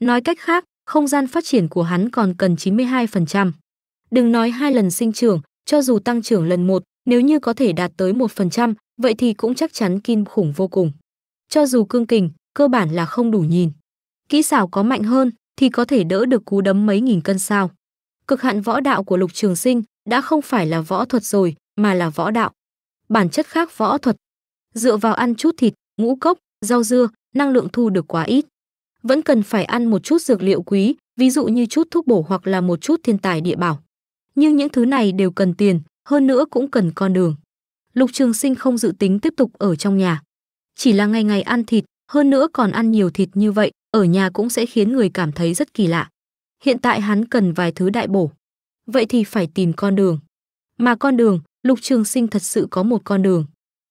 Nói cách khác, không gian phát triển của hắn còn cần 92%. Đừng nói hai lần sinh trưởng, cho dù tăng trưởng lần một, nếu như có thể đạt tới 1%, vậy thì cũng chắc chắn kinh khủng vô cùng. Cho dù cương kình, cơ bản là không đủ nhìn. Kỹ xảo có mạnh hơn thì có thể đỡ được cú đấm mấy nghìn cân sao. Cực hạn võ đạo của Lục Trường Sinh đã không phải là võ thuật rồi mà là võ đạo. Bản chất khác võ thuật. Dựa vào ăn chút thịt, ngũ cốc, rau dưa, năng lượng thu được quá ít. Vẫn cần phải ăn một chút dược liệu quý, ví dụ như chút thuốc bổ hoặc là một chút thiên tài địa bảo. Nhưng những thứ này đều cần tiền, hơn nữa cũng cần con đường. Lục Trường Sinh không dự tính tiếp tục ở trong nhà. Chỉ là ngày ngày ăn thịt, hơn nữa còn ăn nhiều thịt như vậy ở nhà cũng sẽ khiến người cảm thấy rất kỳ lạ hiện tại hắn cần vài thứ đại bổ vậy thì phải tìm con đường mà con đường lục trường sinh thật sự có một con đường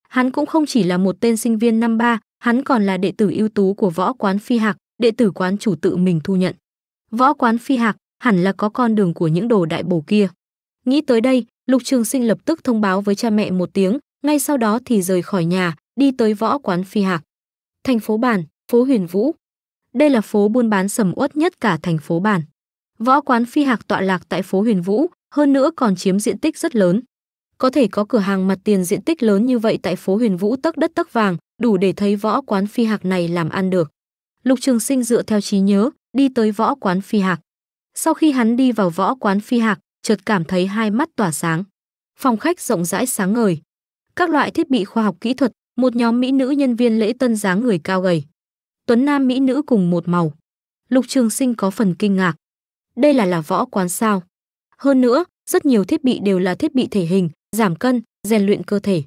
hắn cũng không chỉ là một tên sinh viên năm ba hắn còn là đệ tử ưu tú của võ quán phi hạc đệ tử quán chủ tự mình thu nhận võ quán phi hạc hẳn là có con đường của những đồ đại bổ kia nghĩ tới đây lục trường sinh lập tức thông báo với cha mẹ một tiếng ngay sau đó thì rời khỏi nhà đi tới võ quán phi hạc thành phố Bản, phố Huyền Vũ. Đây là phố buôn bán sầm uất nhất cả thành phố Bản. Võ quán Phi Hạc tọa lạc tại phố Huyền Vũ, hơn nữa còn chiếm diện tích rất lớn. Có thể có cửa hàng mặt tiền diện tích lớn như vậy tại phố Huyền Vũ tấc đất tấc vàng, đủ để thấy võ quán Phi Hạc này làm ăn được. Lục Trường Sinh dựa theo trí nhớ, đi tới võ quán Phi Hạc. Sau khi hắn đi vào võ quán Phi Hạc, chợt cảm thấy hai mắt tỏa sáng. Phòng khách rộng rãi sáng ngời. Các loại thiết bị khoa học kỹ thuật một nhóm mỹ nữ nhân viên lễ tân dáng người cao gầy. Tuấn Nam mỹ nữ cùng một màu. Lục Trường Sinh có phần kinh ngạc. Đây là là võ quán sao? Hơn nữa, rất nhiều thiết bị đều là thiết bị thể hình, giảm cân, rèn luyện cơ thể.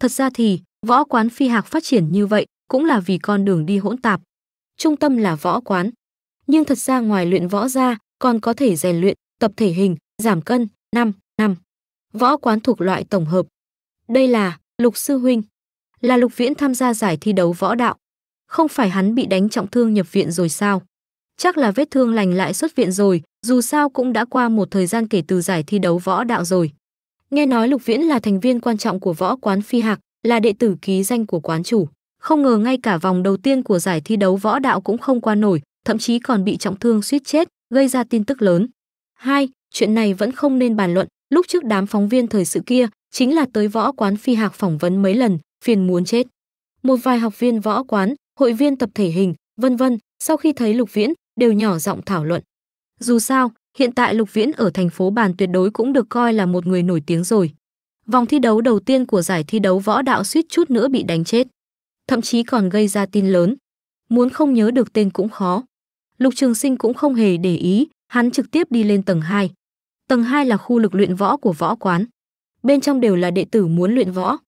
Thật ra thì, võ quán phi hạc phát triển như vậy cũng là vì con đường đi hỗn tạp. Trung tâm là võ quán, nhưng thật ra ngoài luyện võ ra, còn có thể rèn luyện, tập thể hình, giảm cân, năm, năm. Võ quán thuộc loại tổng hợp. Đây là Lục sư huynh, là Lục Viễn tham gia giải thi đấu võ đạo. Không phải hắn bị đánh trọng thương nhập viện rồi sao? Chắc là vết thương lành lại xuất viện rồi, dù sao cũng đã qua một thời gian kể từ giải thi đấu võ đạo rồi. Nghe nói Lục Viễn là thành viên quan trọng của võ quán Phi Hạc, là đệ tử ký danh của quán chủ. Không ngờ ngay cả vòng đầu tiên của giải thi đấu võ đạo cũng không qua nổi, thậm chí còn bị trọng thương suýt chết, gây ra tin tức lớn. Hai, Chuyện này vẫn không nên bàn luận, lúc trước đám phóng viên thời sự kia chính là tới võ quán Phi Hạc phỏng vấn mấy lần, phiền muốn chết. Một vài học viên võ quán, hội viên tập thể hình, vân vân, sau khi thấy Lục Viễn, đều nhỏ giọng thảo luận. Dù sao, hiện tại Lục Viễn ở thành phố bàn tuyệt đối cũng được coi là một người nổi tiếng rồi. Vòng thi đấu đầu tiên của giải thi đấu võ đạo suýt chút nữa bị đánh chết, thậm chí còn gây ra tin lớn. Muốn không nhớ được tên cũng khó. Lục Trường Sinh cũng không hề để ý, hắn trực tiếp đi lên tầng 2. Tầng 2 là khu lực luyện võ của võ quán. Bên trong đều là đệ tử muốn luyện võ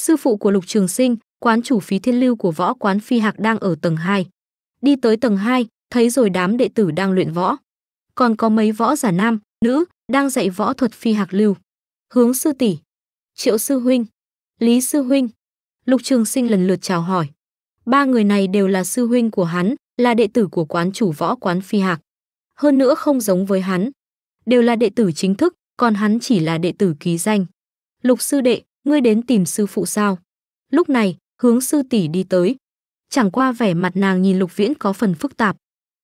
sư phụ của Lục Trường Sinh, quán chủ phí thiên lưu của võ quán phi hạc đang ở tầng 2. Đi tới tầng 2, thấy rồi đám đệ tử đang luyện võ. Còn có mấy võ giả nam, nữ, đang dạy võ thuật phi hạc lưu. Hướng sư tỷ, Triệu sư huynh, Lý sư huynh. Lục Trường Sinh lần lượt chào hỏi. Ba người này đều là sư huynh của hắn, là đệ tử của quán chủ võ quán phi hạc. Hơn nữa không giống với hắn. Đều là đệ tử chính thức, còn hắn chỉ là đệ tử ký danh. Lục sư đệ, ngươi đến tìm sư phụ sao? Lúc này, hướng sư tỷ đi tới. Chẳng qua vẻ mặt nàng nhìn Lục Viễn có phần phức tạp.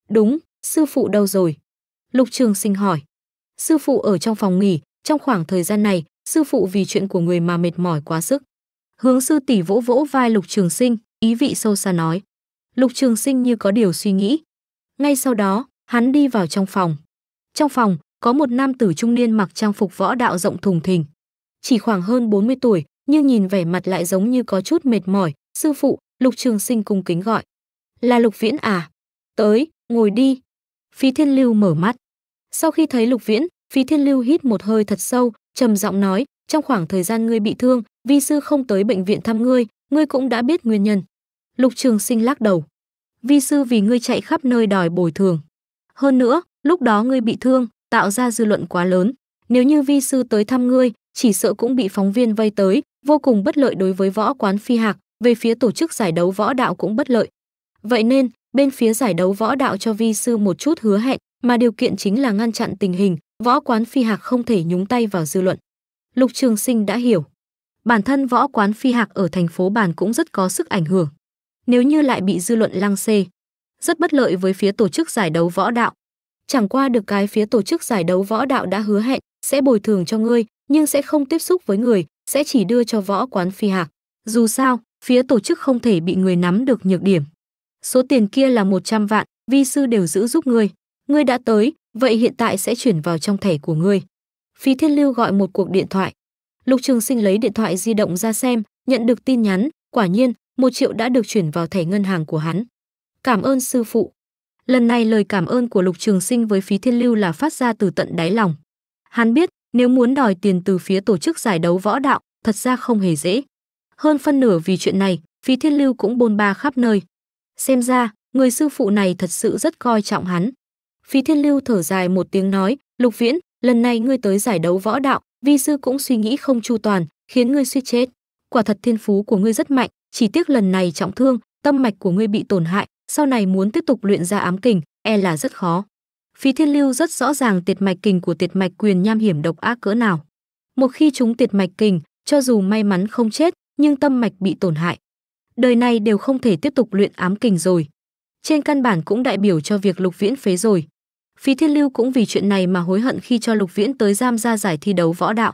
Đúng, sư phụ đâu rồi? Lục Trường sinh hỏi. Sư phụ ở trong phòng nghỉ, trong khoảng thời gian này, sư phụ vì chuyện của người mà mệt mỏi quá sức. Hướng sư tỷ vỗ vỗ vai Lục Trường sinh, ý vị sâu xa nói. Lục Trường sinh như có điều suy nghĩ. Ngay sau đó, hắn đi vào trong phòng. Trong phòng, có một nam tử trung niên mặc trang phục võ đạo rộng thùng thình chỉ khoảng hơn 40 tuổi, nhưng nhìn vẻ mặt lại giống như có chút mệt mỏi, sư phụ, Lục Trường Sinh cung kính gọi. Là Lục Viễn à? Tới, ngồi đi. Phí Thiên Lưu mở mắt. Sau khi thấy Lục Viễn, Phí Thiên Lưu hít một hơi thật sâu, trầm giọng nói, trong khoảng thời gian ngươi bị thương, vi sư không tới bệnh viện thăm ngươi, ngươi cũng đã biết nguyên nhân. Lục Trường Sinh lắc đầu. Vi sư vì ngươi chạy khắp nơi đòi bồi thường. Hơn nữa, lúc đó ngươi bị thương, tạo ra dư luận quá lớn. Nếu như vi sư tới thăm ngươi, chỉ sợ cũng bị phóng viên vây tới, vô cùng bất lợi đối với võ quán phi hạc, về phía tổ chức giải đấu võ đạo cũng bất lợi. Vậy nên, bên phía giải đấu võ đạo cho vi sư một chút hứa hẹn, mà điều kiện chính là ngăn chặn tình hình, võ quán phi hạc không thể nhúng tay vào dư luận. Lục Trường Sinh đã hiểu. Bản thân võ quán phi hạc ở thành phố bản cũng rất có sức ảnh hưởng. Nếu như lại bị dư luận lăng xê, rất bất lợi với phía tổ chức giải đấu võ đạo. Chẳng qua được cái phía tổ chức giải đấu võ đạo đã hứa hẹn sẽ bồi thường cho ngươi, nhưng sẽ không tiếp xúc với người, sẽ chỉ đưa cho võ quán phi hạc. Dù sao, phía tổ chức không thể bị người nắm được nhược điểm. Số tiền kia là 100 vạn, vi sư đều giữ giúp ngươi. Ngươi đã tới, vậy hiện tại sẽ chuyển vào trong thẻ của ngươi. Phí Thiên Lưu gọi một cuộc điện thoại. Lục Trường Sinh lấy điện thoại di động ra xem, nhận được tin nhắn, quả nhiên, một triệu đã được chuyển vào thẻ ngân hàng của hắn. Cảm ơn sư phụ. Lần này lời cảm ơn của Lục Trường Sinh với Phí Thiên Lưu là phát ra từ tận đáy lòng. Hắn biết, nếu muốn đòi tiền từ phía tổ chức giải đấu võ đạo, thật ra không hề dễ. Hơn phân nửa vì chuyện này, Phí Thiên Lưu cũng bôn ba khắp nơi. Xem ra, người sư phụ này thật sự rất coi trọng hắn. Phí Thiên Lưu thở dài một tiếng nói, Lục Viễn, lần này ngươi tới giải đấu võ đạo, vi sư cũng suy nghĩ không chu toàn, khiến ngươi suy chết. Quả thật thiên phú của ngươi rất mạnh, chỉ tiếc lần này trọng thương, tâm mạch của ngươi bị tổn hại, sau này muốn tiếp tục luyện ra ám kình, e là rất khó. Phí Thiên Lưu rất rõ ràng tiệt mạch kình của tiệt mạch quyền nham hiểm độc ác cỡ nào. Một khi chúng tiệt mạch kình, cho dù may mắn không chết, nhưng tâm mạch bị tổn hại. Đời này đều không thể tiếp tục luyện ám kình rồi. Trên căn bản cũng đại biểu cho việc Lục Viễn phế rồi. Phí Thiên Lưu cũng vì chuyện này mà hối hận khi cho Lục Viễn tới giam ra giải thi đấu võ đạo.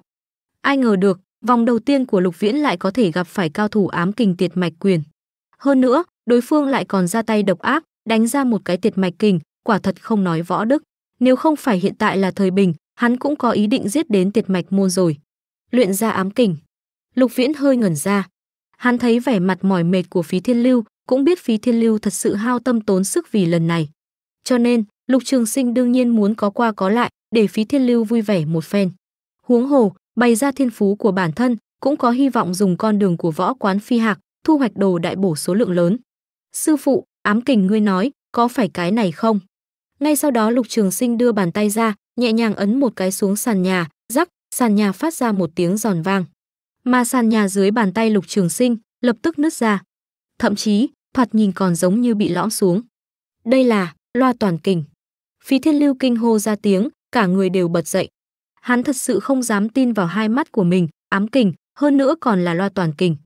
Ai ngờ được, vòng đầu tiên của Lục Viễn lại có thể gặp phải cao thủ ám kình tiệt mạch quyền. Hơn nữa, đối phương lại còn ra tay độc ác, đánh ra một cái tiệt mạch kình, quả thật không nói võ đức nếu không phải hiện tại là thời bình hắn cũng có ý định giết đến tiệt mạch môn rồi luyện ra ám kình lục viễn hơi ngẩn ra hắn thấy vẻ mặt mỏi mệt của phí thiên lưu cũng biết phí thiên lưu thật sự hao tâm tốn sức vì lần này cho nên lục trường sinh đương nhiên muốn có qua có lại để phí thiên lưu vui vẻ một phen huống hồ bày ra thiên phú của bản thân cũng có hy vọng dùng con đường của võ quán phi hạc thu hoạch đồ đại bổ số lượng lớn sư phụ ám kình ngươi nói có phải cái này không ngay sau đó Lục Trường Sinh đưa bàn tay ra, nhẹ nhàng ấn một cái xuống sàn nhà, rắc, sàn nhà phát ra một tiếng giòn vang. Mà sàn nhà dưới bàn tay Lục Trường Sinh lập tức nứt ra. Thậm chí, thoạt nhìn còn giống như bị lõm xuống. Đây là loa toàn kình. Phí Thiên Lưu kinh hô ra tiếng, cả người đều bật dậy. Hắn thật sự không dám tin vào hai mắt của mình, ám kình, hơn nữa còn là loa toàn kình.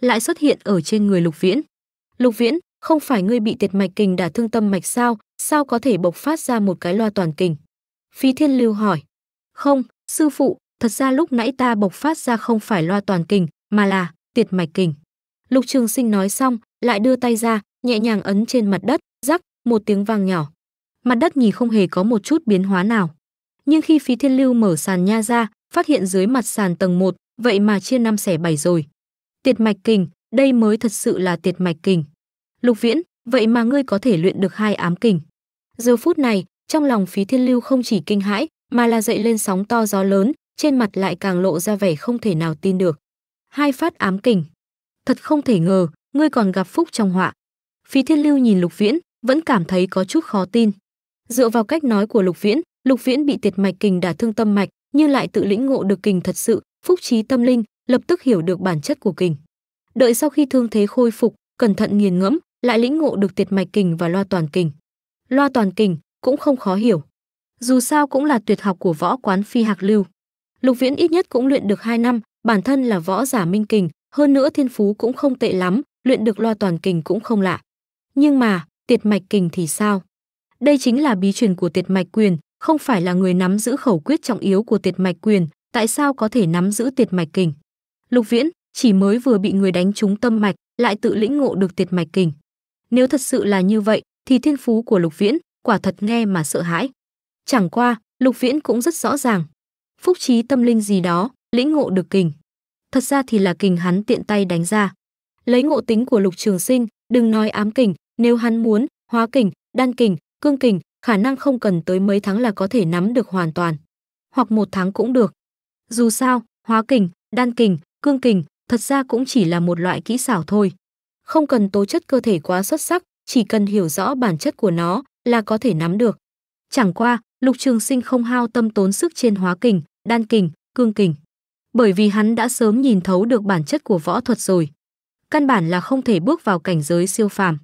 Lại xuất hiện ở trên người Lục Viễn. Lục Viễn, không phải ngươi bị tiệt mạch kình đả thương tâm mạch sao, sao có thể bộc phát ra một cái loa toàn kình? phi Thiên Lưu hỏi. Không, sư phụ, thật ra lúc nãy ta bộc phát ra không phải loa toàn kình, mà là tiệt mạch kình. Lục Trường Sinh nói xong, lại đưa tay ra, nhẹ nhàng ấn trên mặt đất, rắc, một tiếng vang nhỏ. Mặt đất nhìn không hề có một chút biến hóa nào. Nhưng khi phi Thiên Lưu mở sàn nha ra, phát hiện dưới mặt sàn tầng 1, vậy mà chia năm xẻ bảy rồi. Tiệt mạch kình, đây mới thật sự là tiệt mạch kình. Lục Viễn, vậy mà ngươi có thể luyện được hai ám kình. Giờ phút này, trong lòng phí thiên lưu không chỉ kinh hãi, mà là dậy lên sóng to gió lớn, trên mặt lại càng lộ ra vẻ không thể nào tin được. Hai phát ám kình. Thật không thể ngờ, ngươi còn gặp phúc trong họa. Phí thiên lưu nhìn lục viễn, vẫn cảm thấy có chút khó tin. Dựa vào cách nói của lục viễn, lục viễn bị tiệt mạch kình đả thương tâm mạch, nhưng lại tự lĩnh ngộ được kình thật sự, phúc trí tâm linh, lập tức hiểu được bản chất của kình. Đợi sau khi thương thế khôi phục, cẩn thận nghiền ngẫm, lại lĩnh ngộ được tiệt mạch kình và loa toàn kình. Loa toàn kình cũng không khó hiểu. Dù sao cũng là tuyệt học của võ quán phi hạc lưu. Lục Viễn ít nhất cũng luyện được 2 năm, bản thân là võ giả minh kình, hơn nữa thiên phú cũng không tệ lắm, luyện được loa toàn kình cũng không lạ. Nhưng mà, tiệt mạch kình thì sao? Đây chính là bí truyền của tiệt mạch quyền, không phải là người nắm giữ khẩu quyết trọng yếu của tiệt mạch quyền, tại sao có thể nắm giữ tiệt mạch kình? Lục Viễn chỉ mới vừa bị người đánh trúng tâm mạch, lại tự lĩnh ngộ được tiệt mạch kình. Nếu thật sự là như vậy, thì thiên phú của Lục Viễn quả thật nghe mà sợ hãi. Chẳng qua, Lục Viễn cũng rất rõ ràng, phúc trí tâm linh gì đó, lĩnh ngộ được kình. Thật ra thì là kình hắn tiện tay đánh ra. Lấy ngộ tính của Lục Trường Sinh, đừng nói ám kình, nếu hắn muốn, hóa kình, đan kình, cương kình, khả năng không cần tới mấy tháng là có thể nắm được hoàn toàn, hoặc một tháng cũng được. Dù sao, hóa kình, đan kình, cương kình thật ra cũng chỉ là một loại kỹ xảo thôi, không cần tố chất cơ thể quá xuất sắc, chỉ cần hiểu rõ bản chất của nó là có thể nắm được. Chẳng qua, Lục Trường Sinh không hao tâm tốn sức trên hóa kình, đan kình, cương kình, bởi vì hắn đã sớm nhìn thấu được bản chất của võ thuật rồi. Căn bản là không thể bước vào cảnh giới siêu phàm.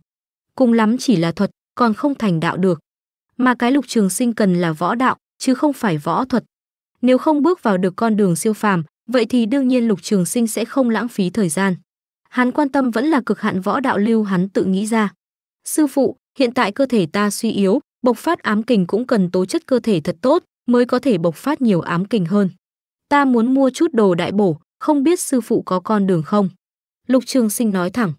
Cùng lắm chỉ là thuật, còn không thành đạo được. Mà cái Lục Trường Sinh cần là võ đạo, chứ không phải võ thuật. Nếu không bước vào được con đường siêu phàm, vậy thì đương nhiên Lục Trường Sinh sẽ không lãng phí thời gian. Hắn quan tâm vẫn là cực hạn võ đạo lưu hắn tự nghĩ ra. Sư phụ, hiện tại cơ thể ta suy yếu, bộc phát ám kình cũng cần tố chất cơ thể thật tốt mới có thể bộc phát nhiều ám kình hơn. Ta muốn mua chút đồ đại bổ, không biết sư phụ có con đường không? Lục Trường Sinh nói thẳng.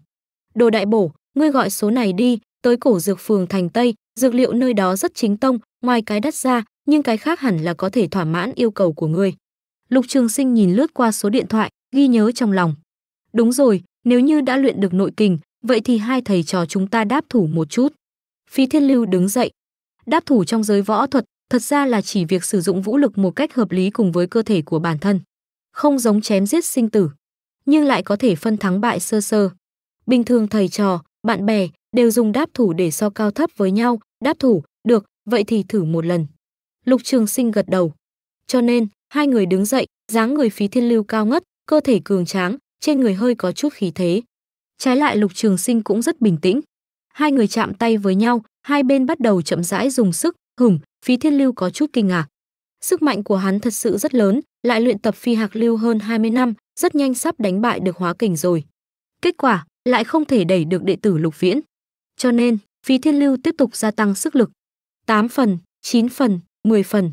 Đồ đại bổ, ngươi gọi số này đi, tới cổ dược phường thành Tây, dược liệu nơi đó rất chính tông, ngoài cái đắt ra, nhưng cái khác hẳn là có thể thỏa mãn yêu cầu của ngươi. Lục Trường Sinh nhìn lướt qua số điện thoại, ghi nhớ trong lòng. Đúng rồi, nếu như đã luyện được nội kình, vậy thì hai thầy trò chúng ta đáp thủ một chút. Phi Thiên Lưu đứng dậy. Đáp thủ trong giới võ thuật, thật ra là chỉ việc sử dụng vũ lực một cách hợp lý cùng với cơ thể của bản thân. Không giống chém giết sinh tử, nhưng lại có thể phân thắng bại sơ sơ. Bình thường thầy trò, bạn bè đều dùng đáp thủ để so cao thấp với nhau, đáp thủ, được, vậy thì thử một lần. Lục Trường Sinh gật đầu. Cho nên, hai người đứng dậy, dáng người Phí Thiên Lưu cao ngất, cơ thể cường tráng, trên người hơi có chút khí thế. Trái lại Lục Trường Sinh cũng rất bình tĩnh. Hai người chạm tay với nhau, hai bên bắt đầu chậm rãi dùng sức, hùng Phí Thiên Lưu có chút kinh ngạc. Sức mạnh của hắn thật sự rất lớn, lại luyện tập phi hạc lưu hơn 20 năm, rất nhanh sắp đánh bại được hóa kình rồi. Kết quả, lại không thể đẩy được đệ tử Lục Viễn. Cho nên, Phí Thiên Lưu tiếp tục gia tăng sức lực. 8 phần, 9 phần, 10 phần.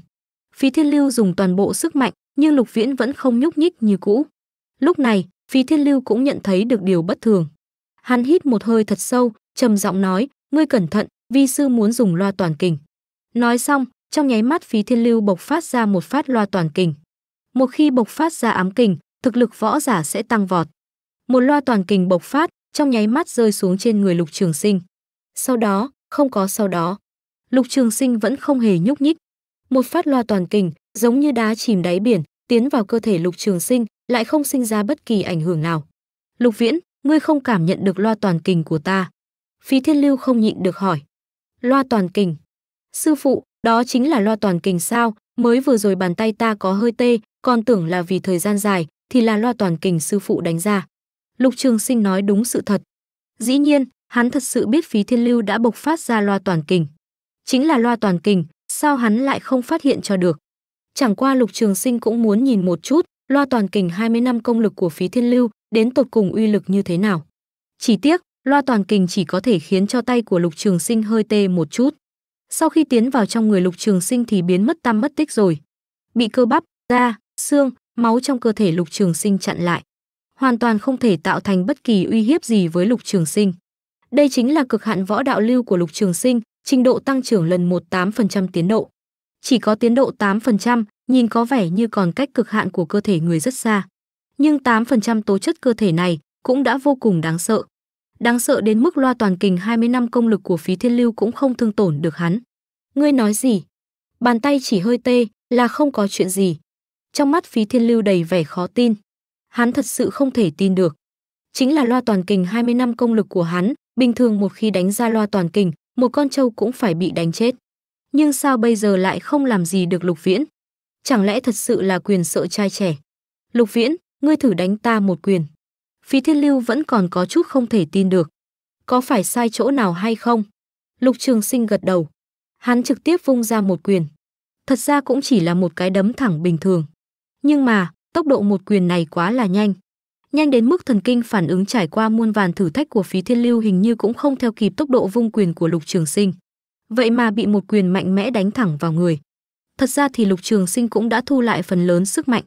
Phí Thiên Lưu dùng toàn bộ sức mạnh, nhưng Lục Viễn vẫn không nhúc nhích như cũ. Lúc này, Phí Thiên Lưu cũng nhận thấy được điều bất thường. Hắn hít một hơi thật sâu, trầm giọng nói, ngươi cẩn thận, vi sư muốn dùng loa toàn kình. Nói xong, trong nháy mắt phí thiên lưu bộc phát ra một phát loa toàn kình. Một khi bộc phát ra ám kình, thực lực võ giả sẽ tăng vọt. Một loa toàn kình bộc phát, trong nháy mắt rơi xuống trên người Lục Trường Sinh. Sau đó, không có sau đó. Lục Trường Sinh vẫn không hề nhúc nhích. Một phát loa toàn kình, giống như đá chìm đáy biển, tiến vào cơ thể Lục Trường Sinh, lại không sinh ra bất kỳ ảnh hưởng nào. Lục Viễn, ngươi không cảm nhận được loa toàn kình của ta. Phí Thiên Lưu không nhịn được hỏi. Loa toàn kình. Sư phụ, đó chính là loa toàn kình sao, mới vừa rồi bàn tay ta có hơi tê, còn tưởng là vì thời gian dài, thì là loa toàn kình sư phụ đánh ra. Lục Trường Sinh nói đúng sự thật. Dĩ nhiên, hắn thật sự biết Phí Thiên Lưu đã bộc phát ra loa toàn kình. Chính là loa toàn kình, sao hắn lại không phát hiện cho được. Chẳng qua Lục Trường Sinh cũng muốn nhìn một chút, loa toàn kình 20 năm công lực của Phí Thiên Lưu đến tột cùng uy lực như thế nào. Chỉ tiếc, loa toàn kình chỉ có thể khiến cho tay của Lục Trường Sinh hơi tê một chút. Sau khi tiến vào trong người Lục Trường Sinh thì biến mất tăm mất tích rồi. Bị cơ bắp, da, xương, máu trong cơ thể Lục Trường Sinh chặn lại, hoàn toàn không thể tạo thành bất kỳ uy hiếp gì với Lục Trường Sinh. Đây chính là cực hạn võ đạo lưu của Lục Trường Sinh, trình độ tăng trưởng lần 18% tiến độ. Chỉ có tiến độ 8%, nhìn có vẻ như còn cách cực hạn của cơ thể người rất xa nhưng 8% tố chất cơ thể này cũng đã vô cùng đáng sợ. Đáng sợ đến mức loa toàn kình 20 năm công lực của phí thiên lưu cũng không thương tổn được hắn. Ngươi nói gì? Bàn tay chỉ hơi tê là không có chuyện gì. Trong mắt phí thiên lưu đầy vẻ khó tin. Hắn thật sự không thể tin được. Chính là loa toàn kình 20 năm công lực của hắn, bình thường một khi đánh ra loa toàn kình, một con trâu cũng phải bị đánh chết. Nhưng sao bây giờ lại không làm gì được lục viễn? Chẳng lẽ thật sự là quyền sợ trai trẻ? Lục viễn, ngươi thử đánh ta một quyền. Phí Thiên Lưu vẫn còn có chút không thể tin được. Có phải sai chỗ nào hay không? Lục Trường Sinh gật đầu. Hắn trực tiếp vung ra một quyền. Thật ra cũng chỉ là một cái đấm thẳng bình thường. Nhưng mà, tốc độ một quyền này quá là nhanh. Nhanh đến mức thần kinh phản ứng trải qua muôn vàn thử thách của Phí Thiên Lưu hình như cũng không theo kịp tốc độ vung quyền của Lục Trường Sinh. Vậy mà bị một quyền mạnh mẽ đánh thẳng vào người. Thật ra thì Lục Trường Sinh cũng đã thu lại phần lớn sức mạnh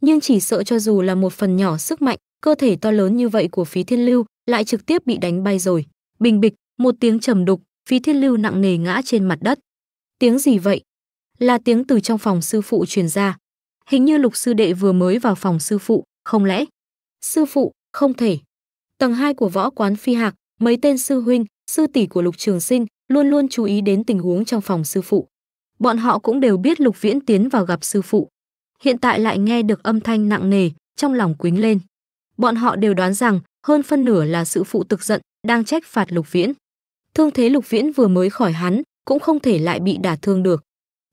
nhưng chỉ sợ cho dù là một phần nhỏ sức mạnh, cơ thể to lớn như vậy của Phí Thiên Lưu lại trực tiếp bị đánh bay rồi. Bình bịch, một tiếng trầm đục, Phí Thiên Lưu nặng nề ngã trên mặt đất. Tiếng gì vậy? Là tiếng từ trong phòng sư phụ truyền ra. Hình như Lục sư đệ vừa mới vào phòng sư phụ, không lẽ? Sư phụ, không thể. Tầng 2 của võ quán Phi Hạc, mấy tên sư huynh, sư tỷ của Lục Trường Sinh luôn luôn chú ý đến tình huống trong phòng sư phụ. Bọn họ cũng đều biết Lục Viễn tiến vào gặp sư phụ, hiện tại lại nghe được âm thanh nặng nề, trong lòng quính lên. Bọn họ đều đoán rằng hơn phân nửa là sự phụ tức giận, đang trách phạt Lục Viễn. Thương thế Lục Viễn vừa mới khỏi hắn, cũng không thể lại bị đả thương được.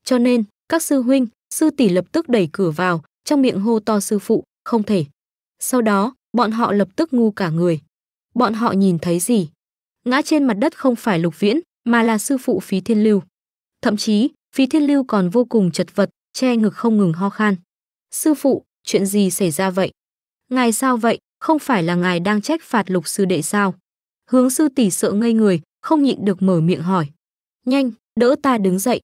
Cho nên, các sư huynh, sư tỷ lập tức đẩy cửa vào, trong miệng hô to sư phụ, không thể. Sau đó, bọn họ lập tức ngu cả người. Bọn họ nhìn thấy gì? Ngã trên mặt đất không phải Lục Viễn, mà là sư phụ Phí Thiên Lưu. Thậm chí, Phí Thiên Lưu còn vô cùng chật vật, che ngực không ngừng ho khan. Sư phụ, chuyện gì xảy ra vậy? Ngài sao vậy? Không phải là ngài đang trách phạt lục sư đệ sao? Hướng sư tỷ sợ ngây người, không nhịn được mở miệng hỏi. Nhanh, đỡ ta đứng dậy.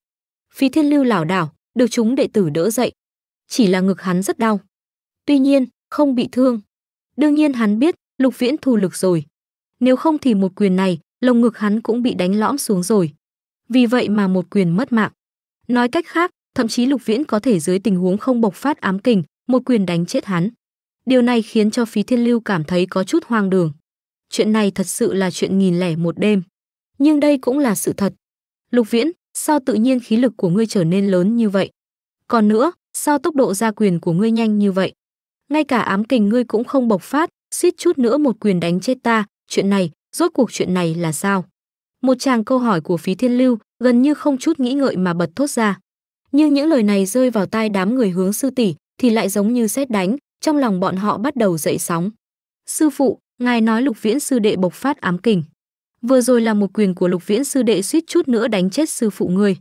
Phi thiên lưu lảo đảo, được chúng đệ tử đỡ dậy. Chỉ là ngực hắn rất đau. Tuy nhiên, không bị thương. Đương nhiên hắn biết, lục viễn thu lực rồi. Nếu không thì một quyền này, lồng ngực hắn cũng bị đánh lõm xuống rồi. Vì vậy mà một quyền mất mạng. Nói cách khác, thậm chí Lục Viễn có thể dưới tình huống không bộc phát ám kình, một quyền đánh chết hắn. Điều này khiến cho Phí Thiên Lưu cảm thấy có chút hoang đường. Chuyện này thật sự là chuyện nghìn lẻ một đêm. Nhưng đây cũng là sự thật. Lục Viễn, sao tự nhiên khí lực của ngươi trở nên lớn như vậy? Còn nữa, sao tốc độ ra quyền của ngươi nhanh như vậy? Ngay cả ám kình ngươi cũng không bộc phát, suýt chút nữa một quyền đánh chết ta, chuyện này, rốt cuộc chuyện này là sao? Một chàng câu hỏi của Phí Thiên Lưu gần như không chút nghĩ ngợi mà bật thốt ra nhưng những lời này rơi vào tai đám người hướng sư tỷ thì lại giống như xét đánh trong lòng bọn họ bắt đầu dậy sóng sư phụ ngài nói lục viễn sư đệ bộc phát ám kình vừa rồi là một quyền của lục viễn sư đệ suýt chút nữa đánh chết sư phụ người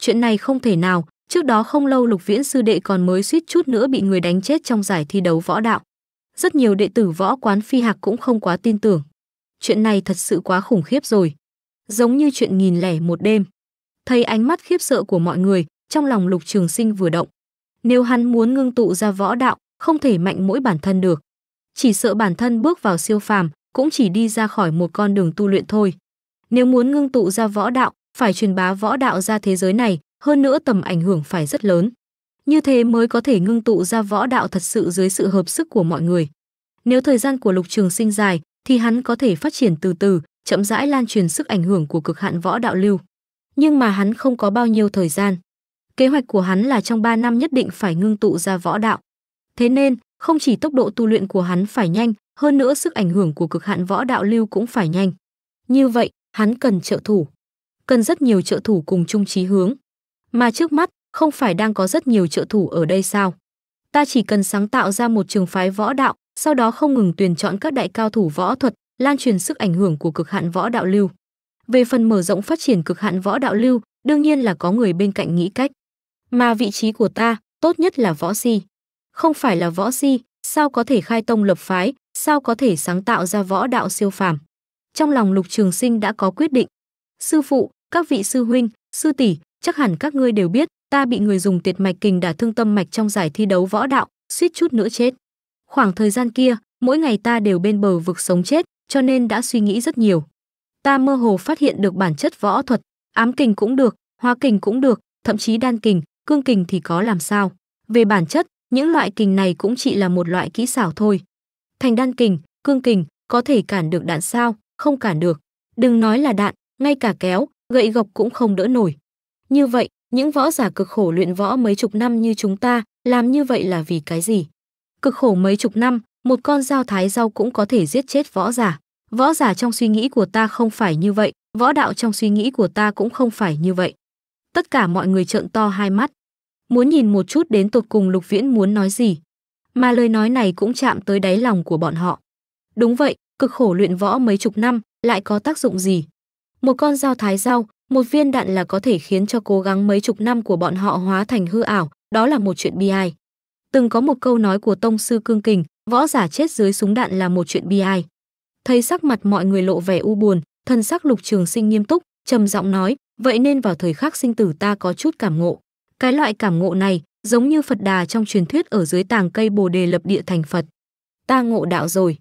chuyện này không thể nào trước đó không lâu lục viễn sư đệ còn mới suýt chút nữa bị người đánh chết trong giải thi đấu võ đạo rất nhiều đệ tử võ quán phi hạc cũng không quá tin tưởng chuyện này thật sự quá khủng khiếp rồi giống như chuyện nghìn lẻ một đêm thấy ánh mắt khiếp sợ của mọi người trong lòng Lục Trường Sinh vừa động. Nếu hắn muốn ngưng tụ ra võ đạo, không thể mạnh mỗi bản thân được. Chỉ sợ bản thân bước vào siêu phàm, cũng chỉ đi ra khỏi một con đường tu luyện thôi. Nếu muốn ngưng tụ ra võ đạo, phải truyền bá võ đạo ra thế giới này, hơn nữa tầm ảnh hưởng phải rất lớn. Như thế mới có thể ngưng tụ ra võ đạo thật sự dưới sự hợp sức của mọi người. Nếu thời gian của Lục Trường Sinh dài, thì hắn có thể phát triển từ từ, chậm rãi lan truyền sức ảnh hưởng của cực hạn võ đạo lưu. Nhưng mà hắn không có bao nhiêu thời gian. Kế hoạch của hắn là trong 3 năm nhất định phải ngưng tụ ra võ đạo. Thế nên, không chỉ tốc độ tu luyện của hắn phải nhanh, hơn nữa sức ảnh hưởng của cực hạn võ đạo lưu cũng phải nhanh. Như vậy, hắn cần trợ thủ, cần rất nhiều trợ thủ cùng chung chí hướng. Mà trước mắt, không phải đang có rất nhiều trợ thủ ở đây sao? Ta chỉ cần sáng tạo ra một trường phái võ đạo, sau đó không ngừng tuyển chọn các đại cao thủ võ thuật, lan truyền sức ảnh hưởng của cực hạn võ đạo lưu. Về phần mở rộng phát triển cực hạn võ đạo lưu, đương nhiên là có người bên cạnh nghĩ cách. Mà vị trí của ta, tốt nhất là võ si. Không phải là võ si, sao có thể khai tông lập phái, sao có thể sáng tạo ra võ đạo siêu phàm. Trong lòng Lục Trường Sinh đã có quyết định. Sư phụ, các vị sư huynh, sư tỷ, chắc hẳn các ngươi đều biết, ta bị người dùng tuyệt mạch kình đả thương tâm mạch trong giải thi đấu võ đạo, suýt chút nữa chết. Khoảng thời gian kia, mỗi ngày ta đều bên bờ vực sống chết, cho nên đã suy nghĩ rất nhiều. Ta mơ hồ phát hiện được bản chất võ thuật, ám kình cũng được, hóa kình cũng được, thậm chí đan kình, cương kình thì có làm sao. Về bản chất, những loại kình này cũng chỉ là một loại kỹ xảo thôi. Thành đan kình, cương kình, có thể cản được đạn sao, không cản được. Đừng nói là đạn, ngay cả kéo, gậy gộc cũng không đỡ nổi. Như vậy, những võ giả cực khổ luyện võ mấy chục năm như chúng ta, làm như vậy là vì cái gì? Cực khổ mấy chục năm, một con dao thái rau cũng có thể giết chết võ giả. Võ giả trong suy nghĩ của ta không phải như vậy, võ đạo trong suy nghĩ của ta cũng không phải như vậy. Tất cả mọi người trợn to hai mắt, muốn nhìn một chút đến tột cùng Lục Viễn muốn nói gì. Mà lời nói này cũng chạm tới đáy lòng của bọn họ. Đúng vậy, cực khổ luyện võ mấy chục năm, lại có tác dụng gì? Một con dao thái rau, một viên đạn là có thể khiến cho cố gắng mấy chục năm của bọn họ hóa thành hư ảo, đó là một chuyện bi ai. Từng có một câu nói của tông sư Cương Kình, võ giả chết dưới súng đạn là một chuyện bi ai. Thấy sắc mặt mọi người lộ vẻ u buồn, thân sắc Lục Trường Sinh nghiêm túc, trầm giọng nói, Vậy nên vào thời khắc sinh tử ta có chút cảm ngộ. Cái loại cảm ngộ này giống như Phật Đà trong truyền thuyết ở dưới tàng cây Bồ Đề lập địa thành Phật. Ta ngộ đạo rồi.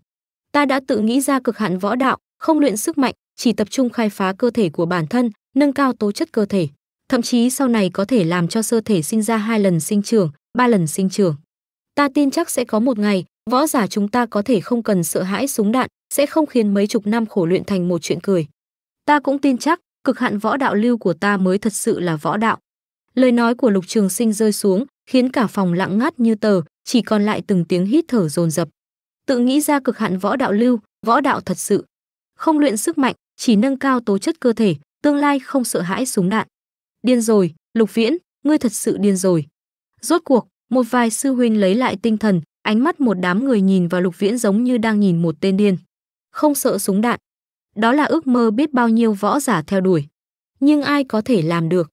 Ta đã tự nghĩ ra cực hạn võ đạo, không luyện sức mạnh, chỉ tập trung khai phá cơ thể của bản thân, nâng cao tố chất cơ thể. Thậm chí sau này có thể làm cho sơ thể sinh ra hai lần sinh trưởng, ba lần sinh trưởng. Ta tin chắc sẽ có một ngày, võ giả chúng ta có thể không cần sợ hãi súng đạn, sẽ không khiến mấy chục năm khổ luyện thành một chuyện cười. Ta cũng tin chắc, cực hạn võ đạo lưu của ta mới thật sự là võ đạo. Lời nói của Lục Trường Sinh rơi xuống, khiến cả phòng lặng ngắt như tờ, chỉ còn lại từng tiếng hít thở dồn dập. Tự nghĩ ra cực hạn võ đạo lưu, võ đạo thật sự. Không luyện sức mạnh, chỉ nâng cao tố chất cơ thể, tương lai không sợ hãi súng đạn. Điên rồi, Lục Viễn, ngươi thật sự điên rồi. Rốt cuộc, một vài sư huynh lấy lại tinh thần, ánh mắt một đám người nhìn vào Lục Viễn giống như đang nhìn một tên điên. Không sợ súng đạn, đó là ước mơ biết bao nhiêu võ giả theo đuổi. Nhưng ai có thể làm được?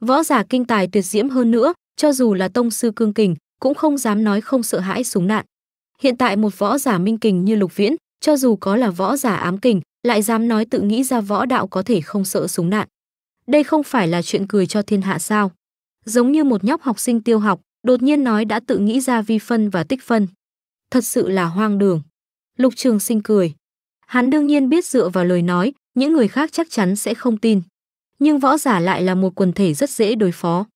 Võ giả kinh tài tuyệt diễm hơn nữa, cho dù là tông sư cương kình, cũng không dám nói không sợ hãi súng đạn. Hiện tại một võ giả minh kình như Lục Viễn, cho dù có là võ giả ám kình, lại dám nói tự nghĩ ra võ đạo có thể không sợ súng đạn. Đây không phải là chuyện cười cho thiên hạ sao? Giống như một nhóc học sinh tiêu học, đột nhiên nói đã tự nghĩ ra vi phân và tích phân. Thật sự là hoang đường. Lục Trường Sinh cười, Hắn đương nhiên biết dựa vào lời nói, những người khác chắc chắn sẽ không tin. Nhưng võ giả lại là một quần thể rất dễ đối phó.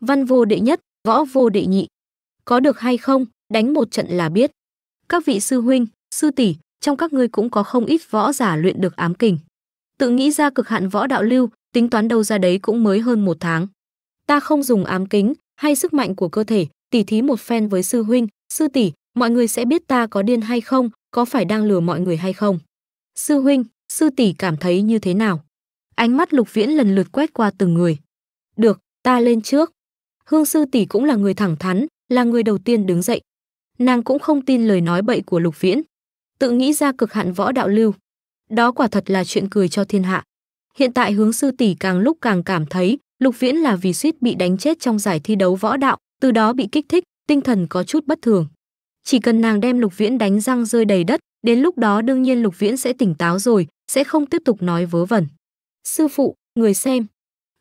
Văn vô đệ nhất, võ vô đệ nhị. Có được hay không, đánh một trận là biết. Các vị sư huynh, sư tỷ, trong các ngươi cũng có không ít võ giả luyện được ám kình. Tự nghĩ ra cực hạn võ đạo lưu, tính toán đâu ra đấy cũng mới hơn một tháng. Ta không dùng ám kính hay sức mạnh của cơ thể, tỉ thí một phen với sư huynh, sư tỷ, mọi người sẽ biết ta có điên hay không, có phải đang lừa mọi người hay không. Sư huynh, sư tỷ cảm thấy như thế nào? Ánh mắt lục viễn lần lượt quét qua từng người. Được, ta lên trước. Hương sư tỷ cũng là người thẳng thắn, là người đầu tiên đứng dậy. Nàng cũng không tin lời nói bậy của lục viễn. Tự nghĩ ra cực hạn võ đạo lưu. Đó quả thật là chuyện cười cho thiên hạ. Hiện tại hướng sư tỷ càng lúc càng cảm thấy Lục Viễn là vì suýt bị đánh chết trong giải thi đấu võ đạo, từ đó bị kích thích, tinh thần có chút bất thường. Chỉ cần nàng đem Lục Viễn đánh răng rơi đầy đất, Đến lúc đó đương nhiên Lục Viễn sẽ tỉnh táo rồi, sẽ không tiếp tục nói vớ vẩn. Sư phụ, người xem.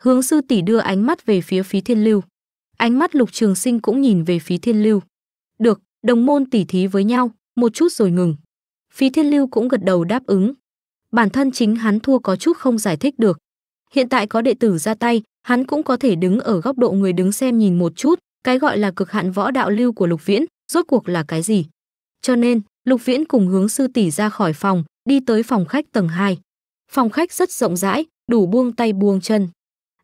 Hướng sư tỷ đưa ánh mắt về phía phí thiên lưu. Ánh mắt Lục Trường Sinh cũng nhìn về phí thiên lưu. Được, đồng môn tỉ thí với nhau, một chút rồi ngừng. Phí thiên lưu cũng gật đầu đáp ứng. Bản thân chính hắn thua có chút không giải thích được. Hiện tại có đệ tử ra tay, hắn cũng có thể đứng ở góc độ người đứng xem nhìn một chút, cái gọi là cực hạn võ đạo lưu của Lục Viễn, rốt cuộc là cái gì. Cho nên, Lục Viễn cùng hướng sư tỷ ra khỏi phòng, đi tới phòng khách tầng 2. Phòng khách rất rộng rãi, đủ buông tay buông chân.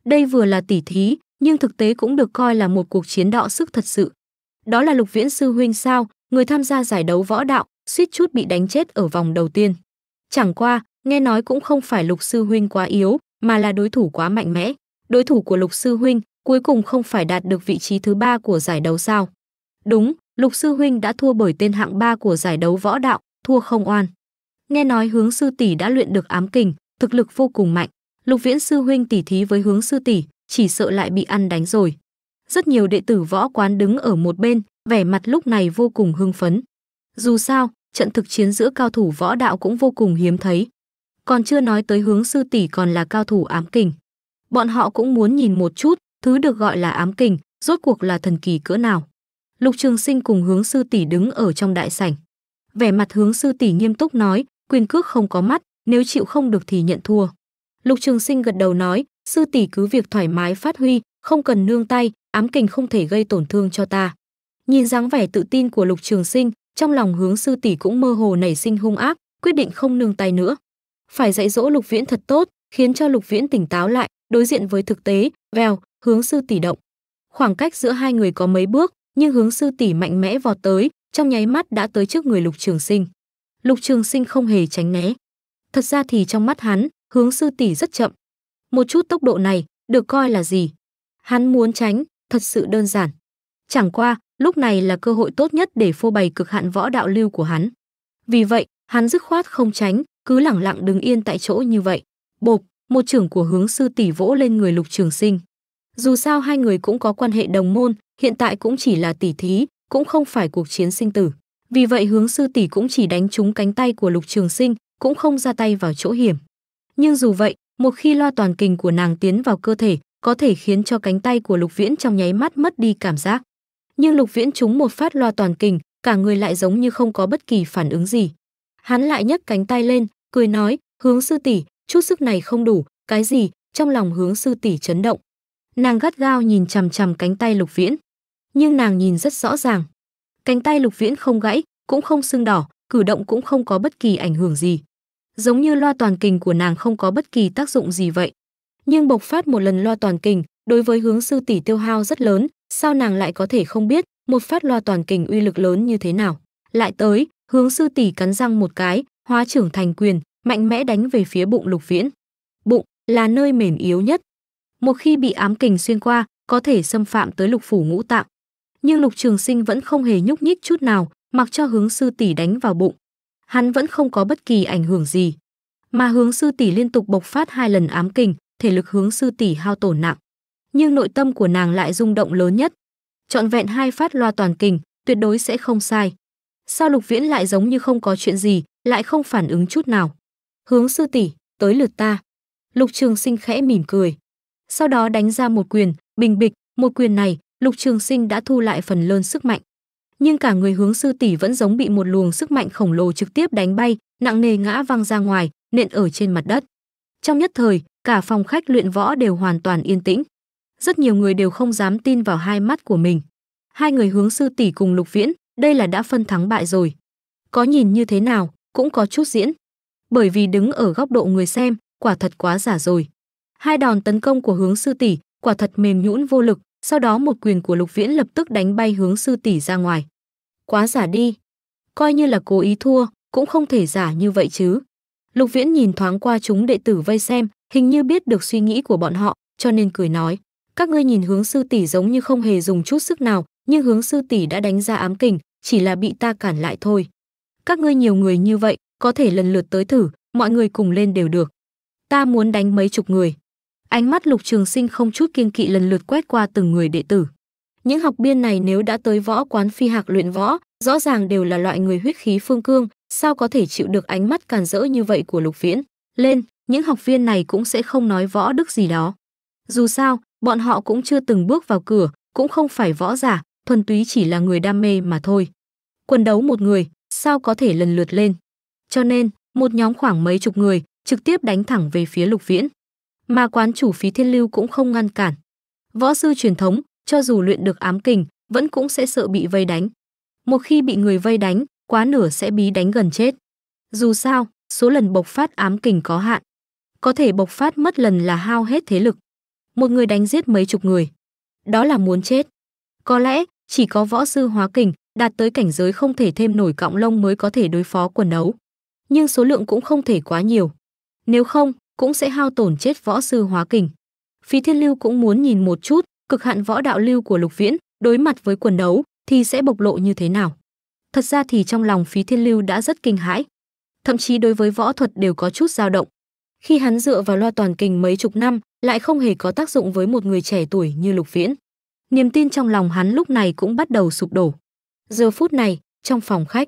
Đây vừa là tỉ thí, nhưng thực tế cũng được coi là một cuộc chiến đọ sức thật sự. Đó là Lục Viễn sư huynh sao, người tham gia giải đấu võ đạo, suýt chút bị đánh chết ở vòng đầu tiên. Chẳng qua, nghe nói cũng không phải Lục sư huynh quá yếu, mà là đối thủ quá mạnh mẽ. Đối thủ của Lục sư huynh cuối cùng không phải đạt được vị trí thứ ba của giải đấu sao? Đúng, Lục Sư Huynh đã thua bởi tên hạng ba của giải đấu võ đạo, thua không oan. Nghe nói hướng sư tỷ đã luyện được ám kình, thực lực vô cùng mạnh. Lục Viễn Sư Huynh tỉ thí với hướng sư tỷ, chỉ sợ lại bị ăn đánh rồi. Rất nhiều đệ tử võ quán đứng ở một bên, vẻ mặt lúc này vô cùng hưng phấn. Dù sao, trận thực chiến giữa cao thủ võ đạo cũng vô cùng hiếm thấy. Còn chưa nói tới hướng sư tỷ còn là cao thủ ám kình. Bọn họ cũng muốn nhìn một chút, thứ được gọi là ám kình, rốt cuộc là thần kỳ cỡ nào. Lục Trường Sinh cùng Hướng sư tỷ đứng ở trong đại sảnh. Vẻ mặt Hướng sư tỷ nghiêm túc nói, quyền cước không có mắt, nếu chịu không được thì nhận thua. Lục Trường Sinh gật đầu nói, sư tỷ cứ việc thoải mái phát huy, không cần nương tay, ám kình không thể gây tổn thương cho ta. Nhìn dáng vẻ tự tin của Lục Trường Sinh, trong lòng Hướng sư tỷ cũng mơ hồ nảy sinh hung ác, quyết định không nương tay nữa. Phải dạy dỗ Lục Viễn thật tốt, khiến cho Lục Viễn tỉnh táo lại, đối diện với thực tế, vèo, Hướng sư tỷ động. Khoảng cách giữa hai người có mấy bước, nhưng hướng sư tỷ mạnh mẽ vọt tới, trong nháy mắt đã tới trước người Lục Trường Sinh. Lục Trường Sinh không hề tránh né. Thật ra thì trong mắt hắn, hướng sư tỷ rất chậm. Một chút tốc độ này, được coi là gì? Hắn muốn tránh, thật sự đơn giản. Chẳng qua, lúc này là cơ hội tốt nhất để phô bày cực hạn võ đạo lưu của hắn. Vì vậy, hắn dứt khoát không tránh, cứ lẳng lặng đứng yên tại chỗ như vậy. Bộp, một trưởng của hướng sư tỷ vỗ lên người Lục Trường Sinh. Dù sao hai người cũng có quan hệ đồng môn, hiện tại cũng chỉ là tỉ thí, cũng không phải cuộc chiến sinh tử. Vì vậy hướng sư tỷ cũng chỉ đánh trúng cánh tay của Lục Trường Sinh, cũng không ra tay vào chỗ hiểm. Nhưng dù vậy, một khi loa toàn kình của nàng tiến vào cơ thể, có thể khiến cho cánh tay của Lục Viễn trong nháy mắt mất đi cảm giác. Nhưng Lục Viễn trúng một phát loa toàn kình, cả người lại giống như không có bất kỳ phản ứng gì. Hắn lại nhấc cánh tay lên, cười nói, "Hướng sư tỷ, chút sức này không đủ, cái gì?" Trong lòng Hướng sư tỷ chấn động. Nàng gắt gao nhìn chằm chằm cánh tay Lục Viễn nhưng nàng nhìn rất rõ ràng. Cánh tay Lục Viễn không gãy, cũng không sưng đỏ, cử động cũng không có bất kỳ ảnh hưởng gì. Giống như loa toàn kình của nàng không có bất kỳ tác dụng gì vậy. Nhưng bộc phát một lần loa toàn kình, đối với hướng sư tỷ tiêu hao rất lớn, sao nàng lại có thể không biết một phát loa toàn kình uy lực lớn như thế nào. Lại tới, hướng sư tỷ cắn răng một cái, hóa trưởng thành quyền, mạnh mẽ đánh về phía bụng Lục Viễn. Bụng là nơi mềm yếu nhất. Một khi bị ám kình xuyên qua, có thể xâm phạm tới lục phủ ngũ tạng, nhưng Lục Trường Sinh vẫn không hề nhúc nhích chút nào, mặc cho hướng sư tỷ đánh vào bụng. Hắn vẫn không có bất kỳ ảnh hưởng gì. Mà hướng sư tỷ liên tục bộc phát hai lần ám kình, thể lực hướng sư tỷ hao tổn nặng. Nhưng nội tâm của nàng lại rung động lớn nhất. Trọn vẹn hai phát loa toàn kình, tuyệt đối sẽ không sai. Sao Lục Viễn lại giống như không có chuyện gì, lại không phản ứng chút nào? Hướng sư tỷ, tới lượt ta. Lục Trường Sinh khẽ mỉm cười, sau đó đánh ra một quyền, bình bịch, một quyền này Lục Trường Sinh đã thu lại phần lớn sức mạnh, nhưng cả người hướng sư tỷ vẫn giống bị một luồng sức mạnh khổng lồ trực tiếp đánh bay, nặng nề ngã văng ra ngoài, nện ở trên mặt đất. Trong nhất thời, cả phòng khách luyện võ đều hoàn toàn yên tĩnh. Rất nhiều người đều không dám tin vào hai mắt của mình. Hai người hướng sư tỷ cùng Lục Viễn, đây là đã phân thắng bại rồi. Có nhìn như thế nào, cũng có chút diễn. Bởi vì đứng ở góc độ người xem, quả thật quá giả rồi. Hai đòn tấn công của hướng sư tỷ, quả thật mềm nhũn vô lực, sau đó một quyền của Lục Viễn lập tức đánh bay hướng sư tỷ ra ngoài. Quá giả đi. Coi như là cố ý thua, cũng không thể giả như vậy chứ. Lục Viễn nhìn thoáng qua chúng đệ tử vây xem, hình như biết được suy nghĩ của bọn họ, cho nên cười nói. Các ngươi nhìn hướng sư tỷ giống như không hề dùng chút sức nào, nhưng hướng sư tỷ đã đánh ra ám kình, chỉ là bị ta cản lại thôi. Các ngươi nhiều người như vậy, có thể lần lượt tới thử, mọi người cùng lên đều được. Ta muốn đánh mấy chục người. Ánh mắt Lục Trường Sinh không chút kiên kỵ lần lượt quét qua từng người đệ tử. Những học viên này nếu đã tới võ quán phi hạc luyện võ, rõ ràng đều là loại người huyết khí phương cương, sao có thể chịu được ánh mắt càn rỡ như vậy của Lục Viễn. Lên, những học viên này cũng sẽ không nói võ đức gì đó. Dù sao, bọn họ cũng chưa từng bước vào cửa, cũng không phải võ giả, thuần túy chỉ là người đam mê mà thôi. Quần đấu một người, sao có thể lần lượt lên. Cho nên, một nhóm khoảng mấy chục người trực tiếp đánh thẳng về phía Lục Viễn mà quán chủ phí thiên lưu cũng không ngăn cản. Võ sư truyền thống, cho dù luyện được ám kình, vẫn cũng sẽ sợ bị vây đánh. Một khi bị người vây đánh, quá nửa sẽ bí đánh gần chết. Dù sao, số lần bộc phát ám kình có hạn. Có thể bộc phát mất lần là hao hết thế lực. Một người đánh giết mấy chục người. Đó là muốn chết. Có lẽ, chỉ có võ sư hóa kình, đạt tới cảnh giới không thể thêm nổi cọng lông mới có thể đối phó quần đấu. Nhưng số lượng cũng không thể quá nhiều. Nếu không, cũng sẽ hao tổn chết võ sư hóa kình. Phí Thiên Lưu cũng muốn nhìn một chút, cực hạn võ đạo lưu của Lục Viễn, đối mặt với quần đấu thì sẽ bộc lộ như thế nào. Thật ra thì trong lòng Phí Thiên Lưu đã rất kinh hãi, thậm chí đối với võ thuật đều có chút dao động. Khi hắn dựa vào loa toàn kình mấy chục năm, lại không hề có tác dụng với một người trẻ tuổi như Lục Viễn. Niềm tin trong lòng hắn lúc này cũng bắt đầu sụp đổ. Giờ phút này, trong phòng khách,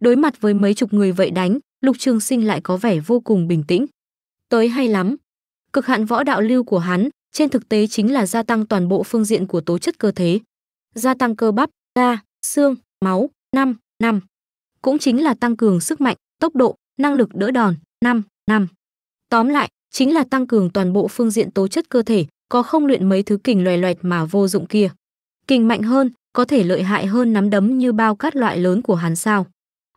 đối mặt với mấy chục người vậy đánh, Lục Trường Sinh lại có vẻ vô cùng bình tĩnh tới hay lắm. Cực hạn võ đạo lưu của hắn trên thực tế chính là gia tăng toàn bộ phương diện của tố chất cơ thể. Gia tăng cơ bắp, da, xương, máu, năm năm Cũng chính là tăng cường sức mạnh, tốc độ, năng lực đỡ đòn, năm năm Tóm lại, chính là tăng cường toàn bộ phương diện tố chất cơ thể, có không luyện mấy thứ kình loè loẹt mà vô dụng kia. Kình mạnh hơn, có thể lợi hại hơn nắm đấm như bao cát loại lớn của hắn sao.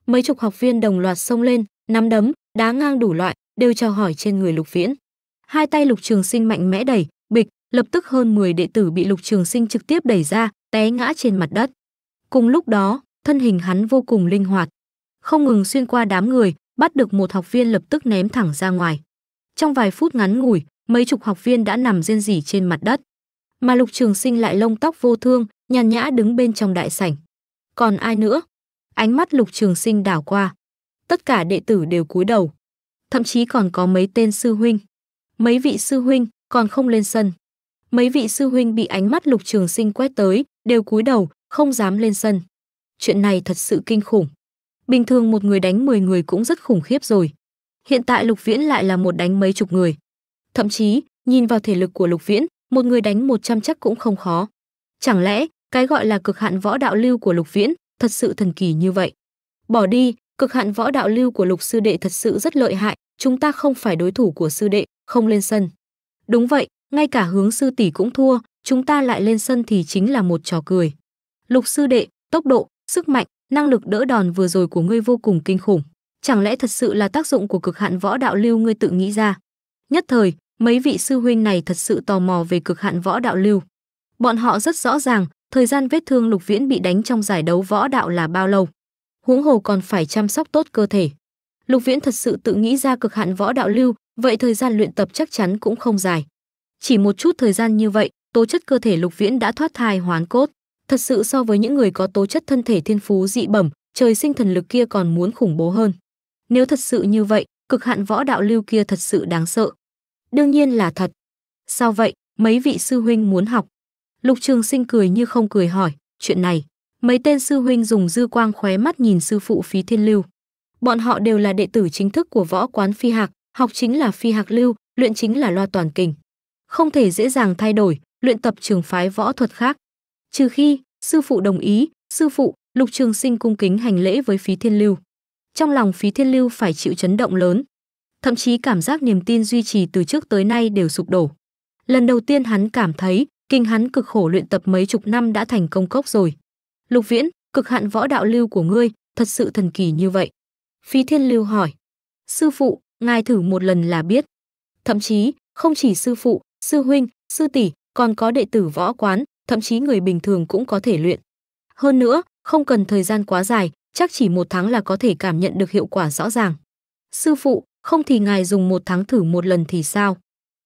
Mấy chục học viên đồng loạt xông lên, nắm đấm, đá ngang đủ loại, đều trao hỏi trên người Lục Viễn. Hai tay Lục Trường Sinh mạnh mẽ đẩy, bịch, lập tức hơn 10 đệ tử bị Lục Trường Sinh trực tiếp đẩy ra, té ngã trên mặt đất. Cùng lúc đó, thân hình hắn vô cùng linh hoạt, không ngừng xuyên qua đám người, bắt được một học viên lập tức ném thẳng ra ngoài. Trong vài phút ngắn ngủi, mấy chục học viên đã nằm rên rỉ trên mặt đất, mà Lục Trường Sinh lại lông tóc vô thương, nhàn nhã đứng bên trong đại sảnh. Còn ai nữa? Ánh mắt Lục Trường Sinh đảo qua, tất cả đệ tử đều cúi đầu thậm chí còn có mấy tên sư huynh. Mấy vị sư huynh còn không lên sân. Mấy vị sư huynh bị ánh mắt Lục Trường Sinh quét tới, đều cúi đầu, không dám lên sân. Chuyện này thật sự kinh khủng. Bình thường một người đánh 10 người cũng rất khủng khiếp rồi. Hiện tại Lục Viễn lại là một đánh mấy chục người. Thậm chí, nhìn vào thể lực của Lục Viễn, một người đánh 100 chắc cũng không khó. Chẳng lẽ, cái gọi là cực hạn võ đạo lưu của Lục Viễn thật sự thần kỳ như vậy? Bỏ đi, cực hạn võ đạo lưu của lục sư đệ thật sự rất lợi hại chúng ta không phải đối thủ của sư đệ không lên sân đúng vậy ngay cả hướng sư tỷ cũng thua chúng ta lại lên sân thì chính là một trò cười lục sư đệ tốc độ sức mạnh năng lực đỡ đòn vừa rồi của ngươi vô cùng kinh khủng chẳng lẽ thật sự là tác dụng của cực hạn võ đạo lưu ngươi tự nghĩ ra nhất thời mấy vị sư huynh này thật sự tò mò về cực hạn võ đạo lưu bọn họ rất rõ ràng thời gian vết thương lục viễn bị đánh trong giải đấu võ đạo là bao lâu huống hồ còn phải chăm sóc tốt cơ thể. Lục Viễn thật sự tự nghĩ ra cực hạn võ đạo lưu, vậy thời gian luyện tập chắc chắn cũng không dài. Chỉ một chút thời gian như vậy, tố chất cơ thể Lục Viễn đã thoát thai hoán cốt, thật sự so với những người có tố chất thân thể thiên phú dị bẩm, trời sinh thần lực kia còn muốn khủng bố hơn. Nếu thật sự như vậy, cực hạn võ đạo lưu kia thật sự đáng sợ. Đương nhiên là thật. Sao vậy, mấy vị sư huynh muốn học? Lục Trường Sinh cười như không cười hỏi, chuyện này Mấy tên sư huynh dùng dư quang khóe mắt nhìn sư phụ Phí Thiên Lưu. Bọn họ đều là đệ tử chính thức của võ quán Phi Hạc, học chính là Phi Hạc Lưu, luyện chính là Loa Toàn Kình. Không thể dễ dàng thay đổi, luyện tập trường phái võ thuật khác. Trừ khi sư phụ đồng ý, sư phụ, Lục Trường Sinh cung kính hành lễ với Phí Thiên Lưu. Trong lòng Phí Thiên Lưu phải chịu chấn động lớn, thậm chí cảm giác niềm tin duy trì từ trước tới nay đều sụp đổ. Lần đầu tiên hắn cảm thấy, kinh hắn cực khổ luyện tập mấy chục năm đã thành công cốc rồi. Lục Viễn, cực hạn võ đạo lưu của ngươi, thật sự thần kỳ như vậy. Phi Thiên Lưu hỏi. Sư phụ, ngài thử một lần là biết. Thậm chí, không chỉ sư phụ, sư huynh, sư tỷ, còn có đệ tử võ quán, thậm chí người bình thường cũng có thể luyện. Hơn nữa, không cần thời gian quá dài, chắc chỉ một tháng là có thể cảm nhận được hiệu quả rõ ràng. Sư phụ, không thì ngài dùng một tháng thử một lần thì sao?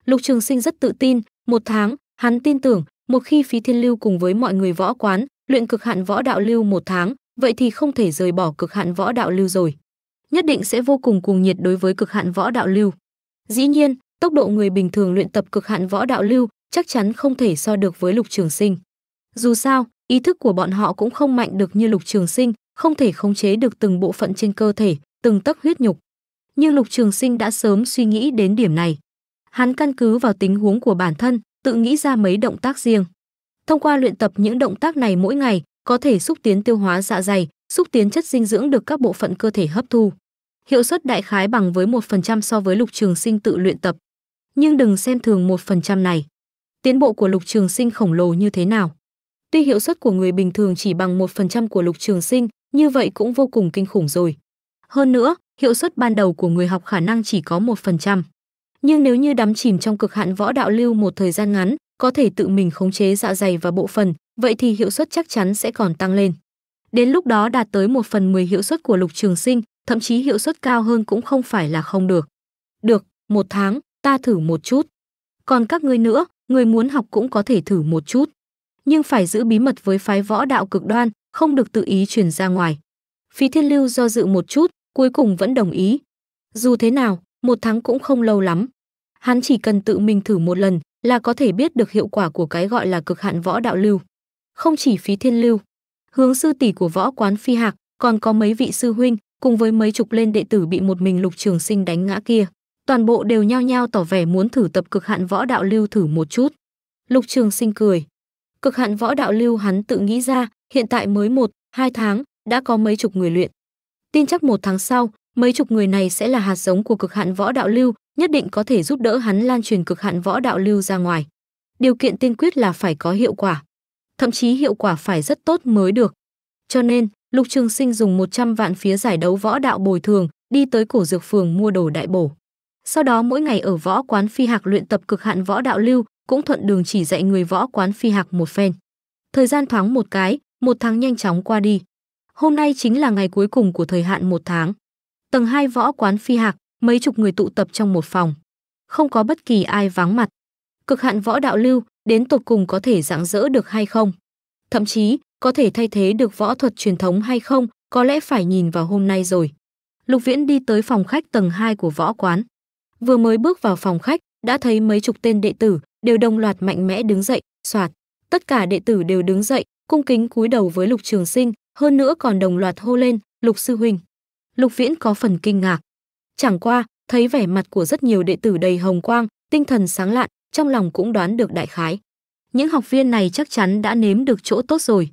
Lục Trường Sinh rất tự tin, một tháng, hắn tin tưởng, một khi phí thiên lưu cùng với mọi người võ quán, luyện cực hạn võ đạo lưu một tháng, vậy thì không thể rời bỏ cực hạn võ đạo lưu rồi. Nhất định sẽ vô cùng cuồng nhiệt đối với cực hạn võ đạo lưu. Dĩ nhiên, tốc độ người bình thường luyện tập cực hạn võ đạo lưu chắc chắn không thể so được với Lục Trường Sinh. Dù sao, ý thức của bọn họ cũng không mạnh được như Lục Trường Sinh, không thể khống chế được từng bộ phận trên cơ thể, từng tấc huyết nhục. Nhưng Lục Trường Sinh đã sớm suy nghĩ đến điểm này. Hắn căn cứ vào tính huống của bản thân, tự nghĩ ra mấy động tác riêng. Thông qua luyện tập những động tác này mỗi ngày, có thể xúc tiến tiêu hóa dạ dày, xúc tiến chất dinh dưỡng được các bộ phận cơ thể hấp thu. Hiệu suất đại khái bằng với 1% so với Lục Trường Sinh tự luyện tập. Nhưng đừng xem thường 1% này. Tiến bộ của Lục Trường Sinh khổng lồ như thế nào? Tuy hiệu suất của người bình thường chỉ bằng 1% của Lục Trường Sinh, như vậy cũng vô cùng kinh khủng rồi. Hơn nữa, hiệu suất ban đầu của người học khả năng chỉ có 1%. Nhưng nếu như đắm chìm trong cực hạn võ đạo lưu một thời gian ngắn, có thể tự mình khống chế dạ dày và bộ phần, vậy thì hiệu suất chắc chắn sẽ còn tăng lên. Đến lúc đó đạt tới 1 phần 10 hiệu suất của lục trường sinh, thậm chí hiệu suất cao hơn cũng không phải là không được. Được, một tháng, ta thử một chút. Còn các ngươi nữa, người muốn học cũng có thể thử một chút. Nhưng phải giữ bí mật với phái võ đạo cực đoan, không được tự ý truyền ra ngoài. Phí Thiên Lưu do dự một chút, cuối cùng vẫn đồng ý. Dù thế nào, một tháng cũng không lâu lắm. Hắn chỉ cần tự mình thử một lần, là có thể biết được hiệu quả của cái gọi là cực hạn võ đạo lưu. Không chỉ phí thiên lưu, hướng sư tỷ của võ quán phi hạc, còn có mấy vị sư huynh cùng với mấy chục lên đệ tử bị một mình lục trường sinh đánh ngã kia. Toàn bộ đều nhao nhao tỏ vẻ muốn thử tập cực hạn võ đạo lưu thử một chút. Lục trường sinh cười. Cực hạn võ đạo lưu hắn tự nghĩ ra, hiện tại mới một, hai tháng, đã có mấy chục người luyện. Tin chắc một tháng sau, mấy chục người này sẽ là hạt giống của cực hạn võ đạo lưu, nhất định có thể giúp đỡ hắn lan truyền cực hạn võ đạo lưu ra ngoài. Điều kiện tiên quyết là phải có hiệu quả. Thậm chí hiệu quả phải rất tốt mới được. Cho nên, Lục Trường Sinh dùng 100 vạn phía giải đấu võ đạo bồi thường, đi tới cổ dược phường mua đồ đại bổ. Sau đó mỗi ngày ở võ quán phi hạc luyện tập cực hạn võ đạo lưu, cũng thuận đường chỉ dạy người võ quán phi hạc một phen. Thời gian thoáng một cái, một tháng nhanh chóng qua đi. Hôm nay chính là ngày cuối cùng của thời hạn một tháng. Tầng 2 võ quán phi hạc, mấy chục người tụ tập trong một phòng không có bất kỳ ai vắng mặt cực hạn võ đạo lưu đến tột cùng có thể dạng dỡ được hay không thậm chí có thể thay thế được võ thuật truyền thống hay không có lẽ phải nhìn vào hôm nay rồi lục viễn đi tới phòng khách tầng 2 của võ quán vừa mới bước vào phòng khách đã thấy mấy chục tên đệ tử đều đồng loạt mạnh mẽ đứng dậy soạt tất cả đệ tử đều đứng dậy cung kính cúi đầu với lục trường sinh hơn nữa còn đồng loạt hô lên lục sư huynh lục viễn có phần kinh ngạc Chẳng qua, thấy vẻ mặt của rất nhiều đệ tử đầy hồng quang, tinh thần sáng lạn, trong lòng cũng đoán được đại khái. Những học viên này chắc chắn đã nếm được chỗ tốt rồi.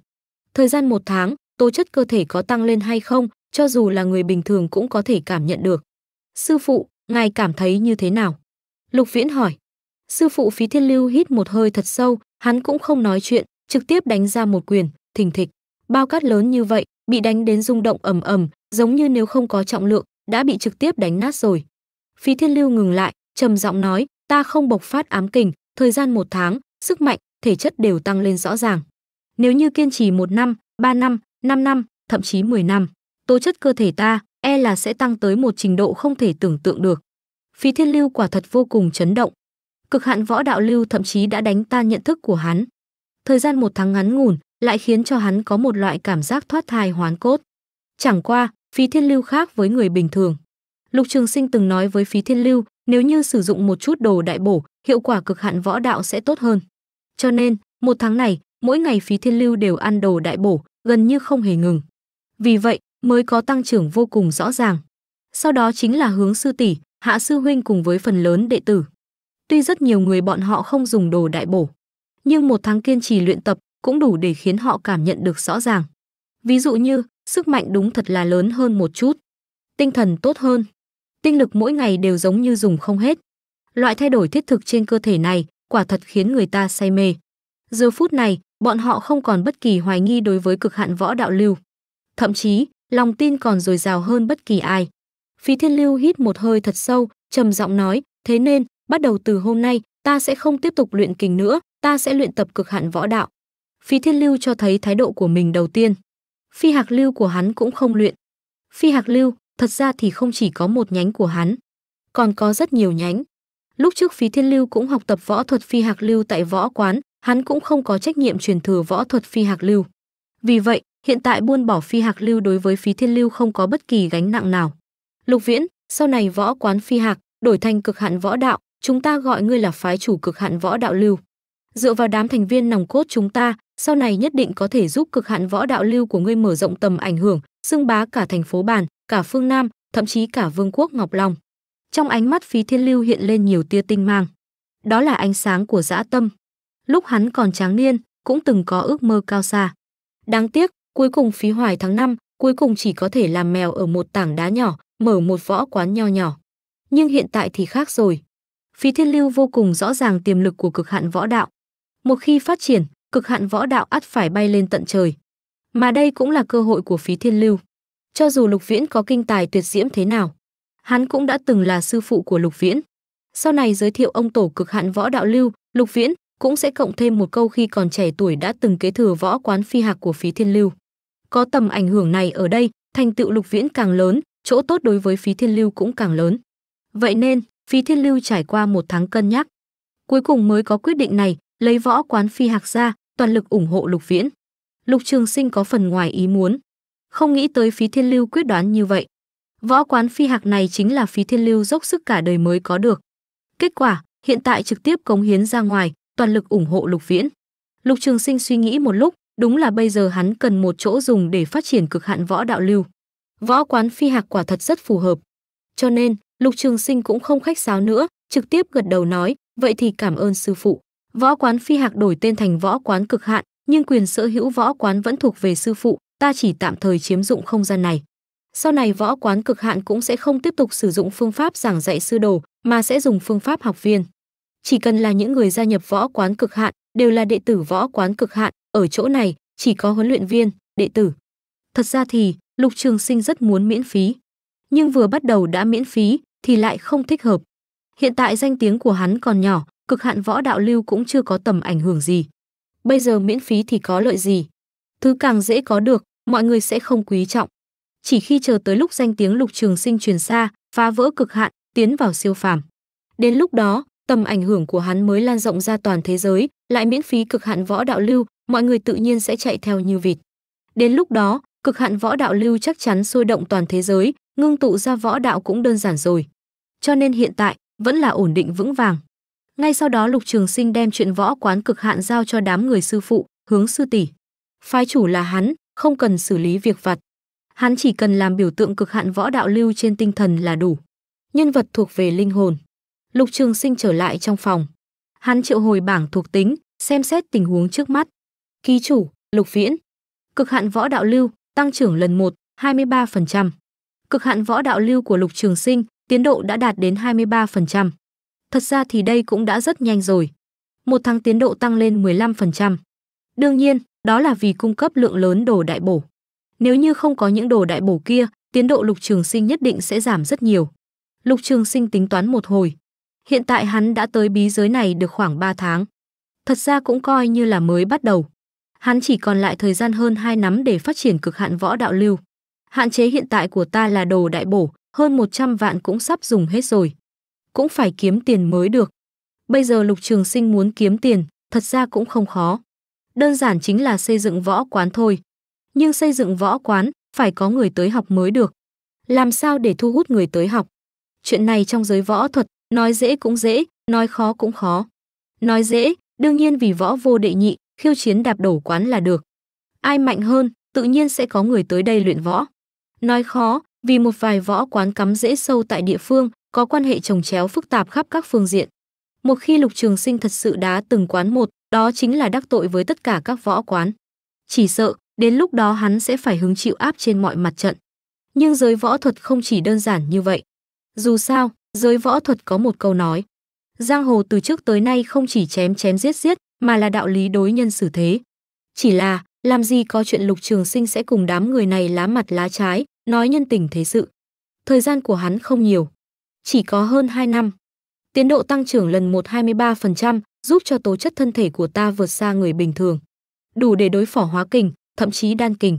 Thời gian một tháng, tố chất cơ thể có tăng lên hay không, cho dù là người bình thường cũng có thể cảm nhận được. Sư phụ, ngài cảm thấy như thế nào? Lục Viễn hỏi. Sư phụ Phí Thiên Lưu hít một hơi thật sâu, hắn cũng không nói chuyện, trực tiếp đánh ra một quyền, thình thịch. Bao cát lớn như vậy, bị đánh đến rung động ầm ầm, giống như nếu không có trọng lượng, đã bị trực tiếp đánh nát rồi. Phi Thiên Lưu ngừng lại, trầm giọng nói, ta không bộc phát ám kình, thời gian một tháng, sức mạnh, thể chất đều tăng lên rõ ràng. Nếu như kiên trì một năm, ba năm, năm năm, thậm chí mười năm, tố chất cơ thể ta e là sẽ tăng tới một trình độ không thể tưởng tượng được. Phi Thiên Lưu quả thật vô cùng chấn động. Cực hạn võ đạo lưu thậm chí đã đánh tan nhận thức của hắn. Thời gian một tháng ngắn ngủn lại khiến cho hắn có một loại cảm giác thoát thai hoán cốt. Chẳng qua, Phí Thiên Lưu khác với người bình thường. Lục Trường Sinh từng nói với Phí Thiên Lưu, nếu như sử dụng một chút đồ đại bổ, hiệu quả cực hạn võ đạo sẽ tốt hơn. Cho nên, một tháng này, mỗi ngày Phí Thiên Lưu đều ăn đồ đại bổ, gần như không hề ngừng. Vì vậy, mới có tăng trưởng vô cùng rõ ràng. Sau đó chính là hướng sư tỷ, hạ sư huynh cùng với phần lớn đệ tử. Tuy rất nhiều người bọn họ không dùng đồ đại bổ, nhưng một tháng kiên trì luyện tập cũng đủ để khiến họ cảm nhận được rõ ràng. Ví dụ như, sức mạnh đúng thật là lớn hơn một chút. Tinh thần tốt hơn. Tinh lực mỗi ngày đều giống như dùng không hết. Loại thay đổi thiết thực trên cơ thể này quả thật khiến người ta say mê. Giờ phút này, bọn họ không còn bất kỳ hoài nghi đối với cực hạn võ đạo lưu. Thậm chí, lòng tin còn dồi dào hơn bất kỳ ai. Phí Thiên Lưu hít một hơi thật sâu, trầm giọng nói, thế nên, bắt đầu từ hôm nay, ta sẽ không tiếp tục luyện kình nữa, ta sẽ luyện tập cực hạn võ đạo. Phí Thiên Lưu cho thấy thái độ của mình đầu tiên Phi hạc lưu của hắn cũng không luyện. Phi hạc lưu, thật ra thì không chỉ có một nhánh của hắn, còn có rất nhiều nhánh. Lúc trước Phí Thiên Lưu cũng học tập võ thuật phi hạc lưu tại võ quán, hắn cũng không có trách nhiệm truyền thừa võ thuật phi hạc lưu. Vì vậy, hiện tại buôn bỏ phi hạc lưu đối với Phí Thiên Lưu không có bất kỳ gánh nặng nào. Lục Viễn, sau này võ quán phi hạc đổi thành cực hạn võ đạo, chúng ta gọi ngươi là phái chủ cực hạn võ đạo lưu dựa vào đám thành viên nòng cốt chúng ta sau này nhất định có thể giúp cực hạn võ đạo lưu của ngươi mở rộng tầm ảnh hưởng xưng bá cả thành phố bàn cả phương nam thậm chí cả vương quốc ngọc long trong ánh mắt phí thiên lưu hiện lên nhiều tia tinh mang đó là ánh sáng của dã tâm lúc hắn còn tráng niên cũng từng có ước mơ cao xa đáng tiếc cuối cùng phí hoài tháng năm cuối cùng chỉ có thể làm mèo ở một tảng đá nhỏ mở một võ quán nho nhỏ nhưng hiện tại thì khác rồi phí thiên lưu vô cùng rõ ràng tiềm lực của cực hạn võ đạo một khi phát triển, cực hạn võ đạo ắt phải bay lên tận trời. Mà đây cũng là cơ hội của Phí Thiên Lưu. Cho dù Lục Viễn có kinh tài tuyệt diễm thế nào, hắn cũng đã từng là sư phụ của Lục Viễn. Sau này giới thiệu ông tổ cực hạn võ đạo Lưu, Lục Viễn cũng sẽ cộng thêm một câu khi còn trẻ tuổi đã từng kế thừa võ quán phi hạc của Phí Thiên Lưu. Có tầm ảnh hưởng này ở đây, thành tựu Lục Viễn càng lớn, chỗ tốt đối với Phí Thiên Lưu cũng càng lớn. Vậy nên, Phí Thiên Lưu trải qua một tháng cân nhắc, cuối cùng mới có quyết định này, lấy võ quán phi hạc ra, toàn lực ủng hộ Lục Viễn. Lục Trường Sinh có phần ngoài ý muốn, không nghĩ tới Phí Thiên Lưu quyết đoán như vậy. Võ quán phi hạc này chính là Phí Thiên Lưu dốc sức cả đời mới có được. Kết quả, hiện tại trực tiếp cống hiến ra ngoài, toàn lực ủng hộ Lục Viễn. Lục Trường Sinh suy nghĩ một lúc, đúng là bây giờ hắn cần một chỗ dùng để phát triển cực hạn võ đạo lưu. Võ quán phi hạc quả thật rất phù hợp. Cho nên, Lục Trường Sinh cũng không khách sáo nữa, trực tiếp gật đầu nói, vậy thì cảm ơn sư phụ. Võ quán Phi Hạc đổi tên thành Võ quán Cực Hạn, nhưng quyền sở hữu võ quán vẫn thuộc về sư phụ, ta chỉ tạm thời chiếm dụng không gian này. Sau này võ quán Cực Hạn cũng sẽ không tiếp tục sử dụng phương pháp giảng dạy sư đồ, mà sẽ dùng phương pháp học viên. Chỉ cần là những người gia nhập võ quán Cực Hạn, đều là đệ tử võ quán Cực Hạn, ở chỗ này chỉ có huấn luyện viên, đệ tử. Thật ra thì, Lục Trường Sinh rất muốn miễn phí, nhưng vừa bắt đầu đã miễn phí thì lại không thích hợp. Hiện tại danh tiếng của hắn còn nhỏ, cực hạn võ đạo lưu cũng chưa có tầm ảnh hưởng gì. Bây giờ miễn phí thì có lợi gì? Thứ càng dễ có được, mọi người sẽ không quý trọng. Chỉ khi chờ tới lúc danh tiếng Lục Trường Sinh truyền xa, phá vỡ cực hạn, tiến vào siêu phàm. Đến lúc đó, tầm ảnh hưởng của hắn mới lan rộng ra toàn thế giới, lại miễn phí cực hạn võ đạo lưu, mọi người tự nhiên sẽ chạy theo như vịt. Đến lúc đó, cực hạn võ đạo lưu chắc chắn sôi động toàn thế giới, ngưng tụ ra võ đạo cũng đơn giản rồi. Cho nên hiện tại, vẫn là ổn định vững vàng. Ngay sau đó Lục Trường Sinh đem chuyện võ quán cực hạn giao cho đám người sư phụ, hướng sư tỷ. Phái chủ là hắn, không cần xử lý việc vặt. Hắn chỉ cần làm biểu tượng cực hạn võ đạo lưu trên tinh thần là đủ. Nhân vật thuộc về linh hồn. Lục Trường Sinh trở lại trong phòng. Hắn triệu hồi bảng thuộc tính, xem xét tình huống trước mắt. Ký chủ, Lục Viễn. Cực hạn võ đạo lưu, tăng trưởng lần 1, 23%. Cực hạn võ đạo lưu của Lục Trường Sinh, tiến độ đã đạt đến 23%. Thật ra thì đây cũng đã rất nhanh rồi. Một tháng tiến độ tăng lên 15%. Đương nhiên, đó là vì cung cấp lượng lớn đồ đại bổ. Nếu như không có những đồ đại bổ kia, tiến độ Lục Trường Sinh nhất định sẽ giảm rất nhiều. Lục Trường Sinh tính toán một hồi. Hiện tại hắn đã tới bí giới này được khoảng 3 tháng. Thật ra cũng coi như là mới bắt đầu. Hắn chỉ còn lại thời gian hơn 2 năm để phát triển cực hạn võ đạo lưu. Hạn chế hiện tại của ta là đồ đại bổ, hơn 100 vạn cũng sắp dùng hết rồi cũng phải kiếm tiền mới được. Bây giờ Lục Trường Sinh muốn kiếm tiền, thật ra cũng không khó. Đơn giản chính là xây dựng võ quán thôi. Nhưng xây dựng võ quán, phải có người tới học mới được. Làm sao để thu hút người tới học? Chuyện này trong giới võ thuật, nói dễ cũng dễ, nói khó cũng khó. Nói dễ, đương nhiên vì võ vô đệ nhị, khiêu chiến đạp đổ quán là được. Ai mạnh hơn, tự nhiên sẽ có người tới đây luyện võ. Nói khó, vì một vài võ quán cắm dễ sâu tại địa phương, có quan hệ trồng chéo phức tạp khắp các phương diện. Một khi Lục Trường Sinh thật sự đá từng quán một, đó chính là đắc tội với tất cả các võ quán. Chỉ sợ, đến lúc đó hắn sẽ phải hứng chịu áp trên mọi mặt trận. Nhưng giới võ thuật không chỉ đơn giản như vậy. Dù sao, giới võ thuật có một câu nói. Giang hồ từ trước tới nay không chỉ chém chém giết giết, mà là đạo lý đối nhân xử thế. Chỉ là, làm gì có chuyện Lục Trường Sinh sẽ cùng đám người này lá mặt lá trái, nói nhân tình thế sự. Thời gian của hắn không nhiều, chỉ có hơn 2 năm. Tiến độ tăng trưởng lần một 23% giúp cho tố chất thân thể của ta vượt xa người bình thường, đủ để đối phỏ hóa kình, thậm chí đan kình.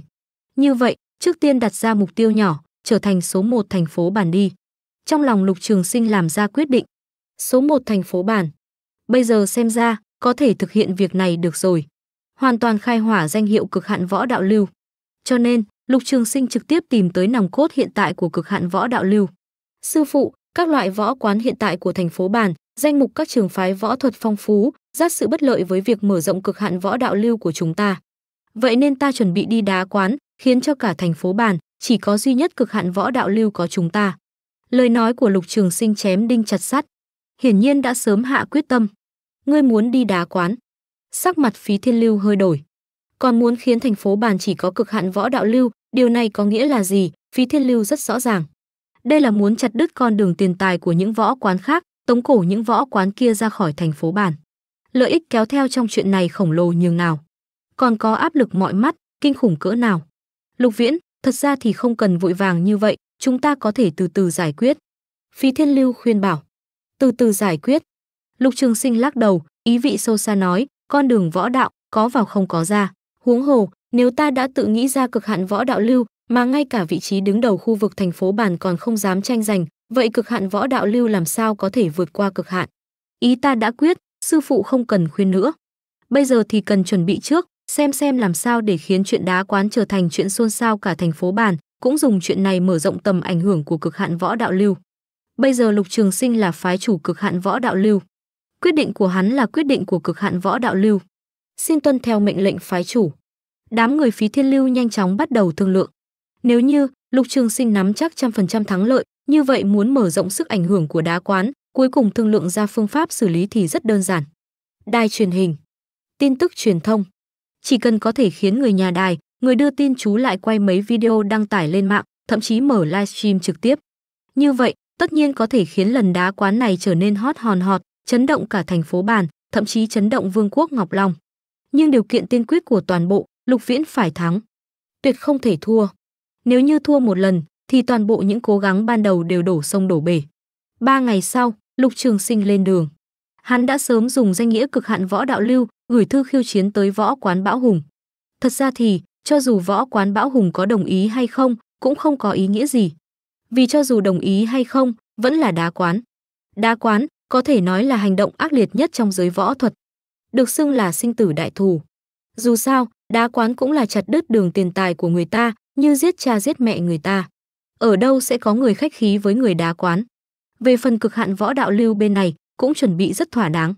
Như vậy, trước tiên đặt ra mục tiêu nhỏ, trở thành số 1 thành phố bản đi. Trong lòng Lục Trường Sinh làm ra quyết định, số 1 thành phố bản. Bây giờ xem ra, có thể thực hiện việc này được rồi. Hoàn toàn khai hỏa danh hiệu cực hạn võ đạo lưu. Cho nên, Lục Trường Sinh trực tiếp tìm tới nòng cốt hiện tại của cực hạn võ đạo lưu. Sư phụ, các loại võ quán hiện tại của thành phố bản, danh mục các trường phái võ thuật phong phú, rất sự bất lợi với việc mở rộng cực hạn võ đạo lưu của chúng ta. Vậy nên ta chuẩn bị đi đá quán, khiến cho cả thành phố bản chỉ có duy nhất cực hạn võ đạo lưu có chúng ta. Lời nói của Lục Trường Sinh chém đinh chặt sắt, hiển nhiên đã sớm hạ quyết tâm. Ngươi muốn đi đá quán? Sắc mặt Phí Thiên Lưu hơi đổi. Còn muốn khiến thành phố bàn chỉ có cực hạn võ đạo lưu, điều này có nghĩa là gì? Phí Thiên Lưu rất rõ ràng. Đây là muốn chặt đứt con đường tiền tài của những võ quán khác, tống cổ những võ quán kia ra khỏi thành phố bản. Lợi ích kéo theo trong chuyện này khổng lồ nhường nào. Còn có áp lực mọi mắt, kinh khủng cỡ nào. Lục Viễn, thật ra thì không cần vội vàng như vậy, chúng ta có thể từ từ giải quyết. Phí Thiên Lưu khuyên bảo. Từ từ giải quyết. Lục Trường Sinh lắc đầu, ý vị sâu xa nói, con đường võ đạo, có vào không có ra. Huống hồ, nếu ta đã tự nghĩ ra cực hạn võ đạo lưu, mà ngay cả vị trí đứng đầu khu vực thành phố bản còn không dám tranh giành, vậy cực hạn võ đạo lưu làm sao có thể vượt qua cực hạn. Ý ta đã quyết, sư phụ không cần khuyên nữa. Bây giờ thì cần chuẩn bị trước, xem xem làm sao để khiến chuyện đá quán trở thành chuyện xôn xao cả thành phố bản, cũng dùng chuyện này mở rộng tầm ảnh hưởng của cực hạn võ đạo lưu. Bây giờ Lục Trường Sinh là phái chủ cực hạn võ đạo lưu. Quyết định của hắn là quyết định của cực hạn võ đạo lưu. Xin tuân theo mệnh lệnh phái chủ. Đám người phí thiên lưu nhanh chóng bắt đầu thương lượng. Nếu như Lục Trường Sinh nắm chắc trăm phần trăm thắng lợi, như vậy muốn mở rộng sức ảnh hưởng của đá quán, cuối cùng thương lượng ra phương pháp xử lý thì rất đơn giản. Đài truyền hình, tin tức truyền thông, chỉ cần có thể khiến người nhà đài, người đưa tin chú lại quay mấy video đăng tải lên mạng, thậm chí mở livestream trực tiếp. Như vậy, tất nhiên có thể khiến lần đá quán này trở nên hot hòn hot, chấn động cả thành phố bàn, thậm chí chấn động Vương quốc Ngọc Long. Nhưng điều kiện tiên quyết của toàn bộ, Lục Viễn phải thắng, tuyệt không thể thua. Nếu như thua một lần, thì toàn bộ những cố gắng ban đầu đều đổ sông đổ bể. Ba ngày sau, Lục Trường Sinh lên đường. Hắn đã sớm dùng danh nghĩa cực hạn võ đạo lưu, gửi thư khiêu chiến tới võ quán Bão Hùng. Thật ra thì, cho dù võ quán Bão Hùng có đồng ý hay không, cũng không có ý nghĩa gì. Vì cho dù đồng ý hay không, vẫn là đá quán. Đá quán có thể nói là hành động ác liệt nhất trong giới võ thuật, được xưng là sinh tử đại thù. Dù sao, đá quán cũng là chặt đứt đường tiền tài của người ta, như giết cha giết mẹ người ta. Ở đâu sẽ có người khách khí với người đá quán. Về phần cực hạn võ đạo lưu bên này, cũng chuẩn bị rất thỏa đáng.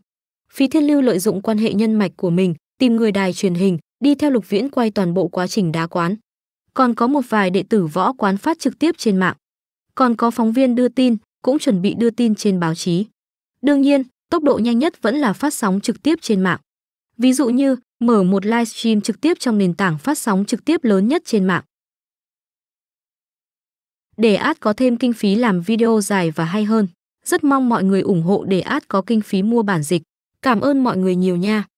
Phí Thiên Lưu lợi dụng quan hệ nhân mạch của mình, tìm người đài truyền hình, đi theo Lục Viễn quay toàn bộ quá trình đá quán. Còn có một vài đệ tử võ quán phát trực tiếp trên mạng. Còn có phóng viên đưa tin, cũng chuẩn bị đưa tin trên báo chí. Đương nhiên, tốc độ nhanh nhất vẫn là phát sóng trực tiếp trên mạng. Ví dụ như, mở một livestream trực tiếp trong nền tảng phát sóng trực tiếp lớn nhất trên mạng để ad có thêm kinh phí làm video dài và hay hơn. Rất mong mọi người ủng hộ để ad có kinh phí mua bản dịch. Cảm ơn mọi người nhiều nha.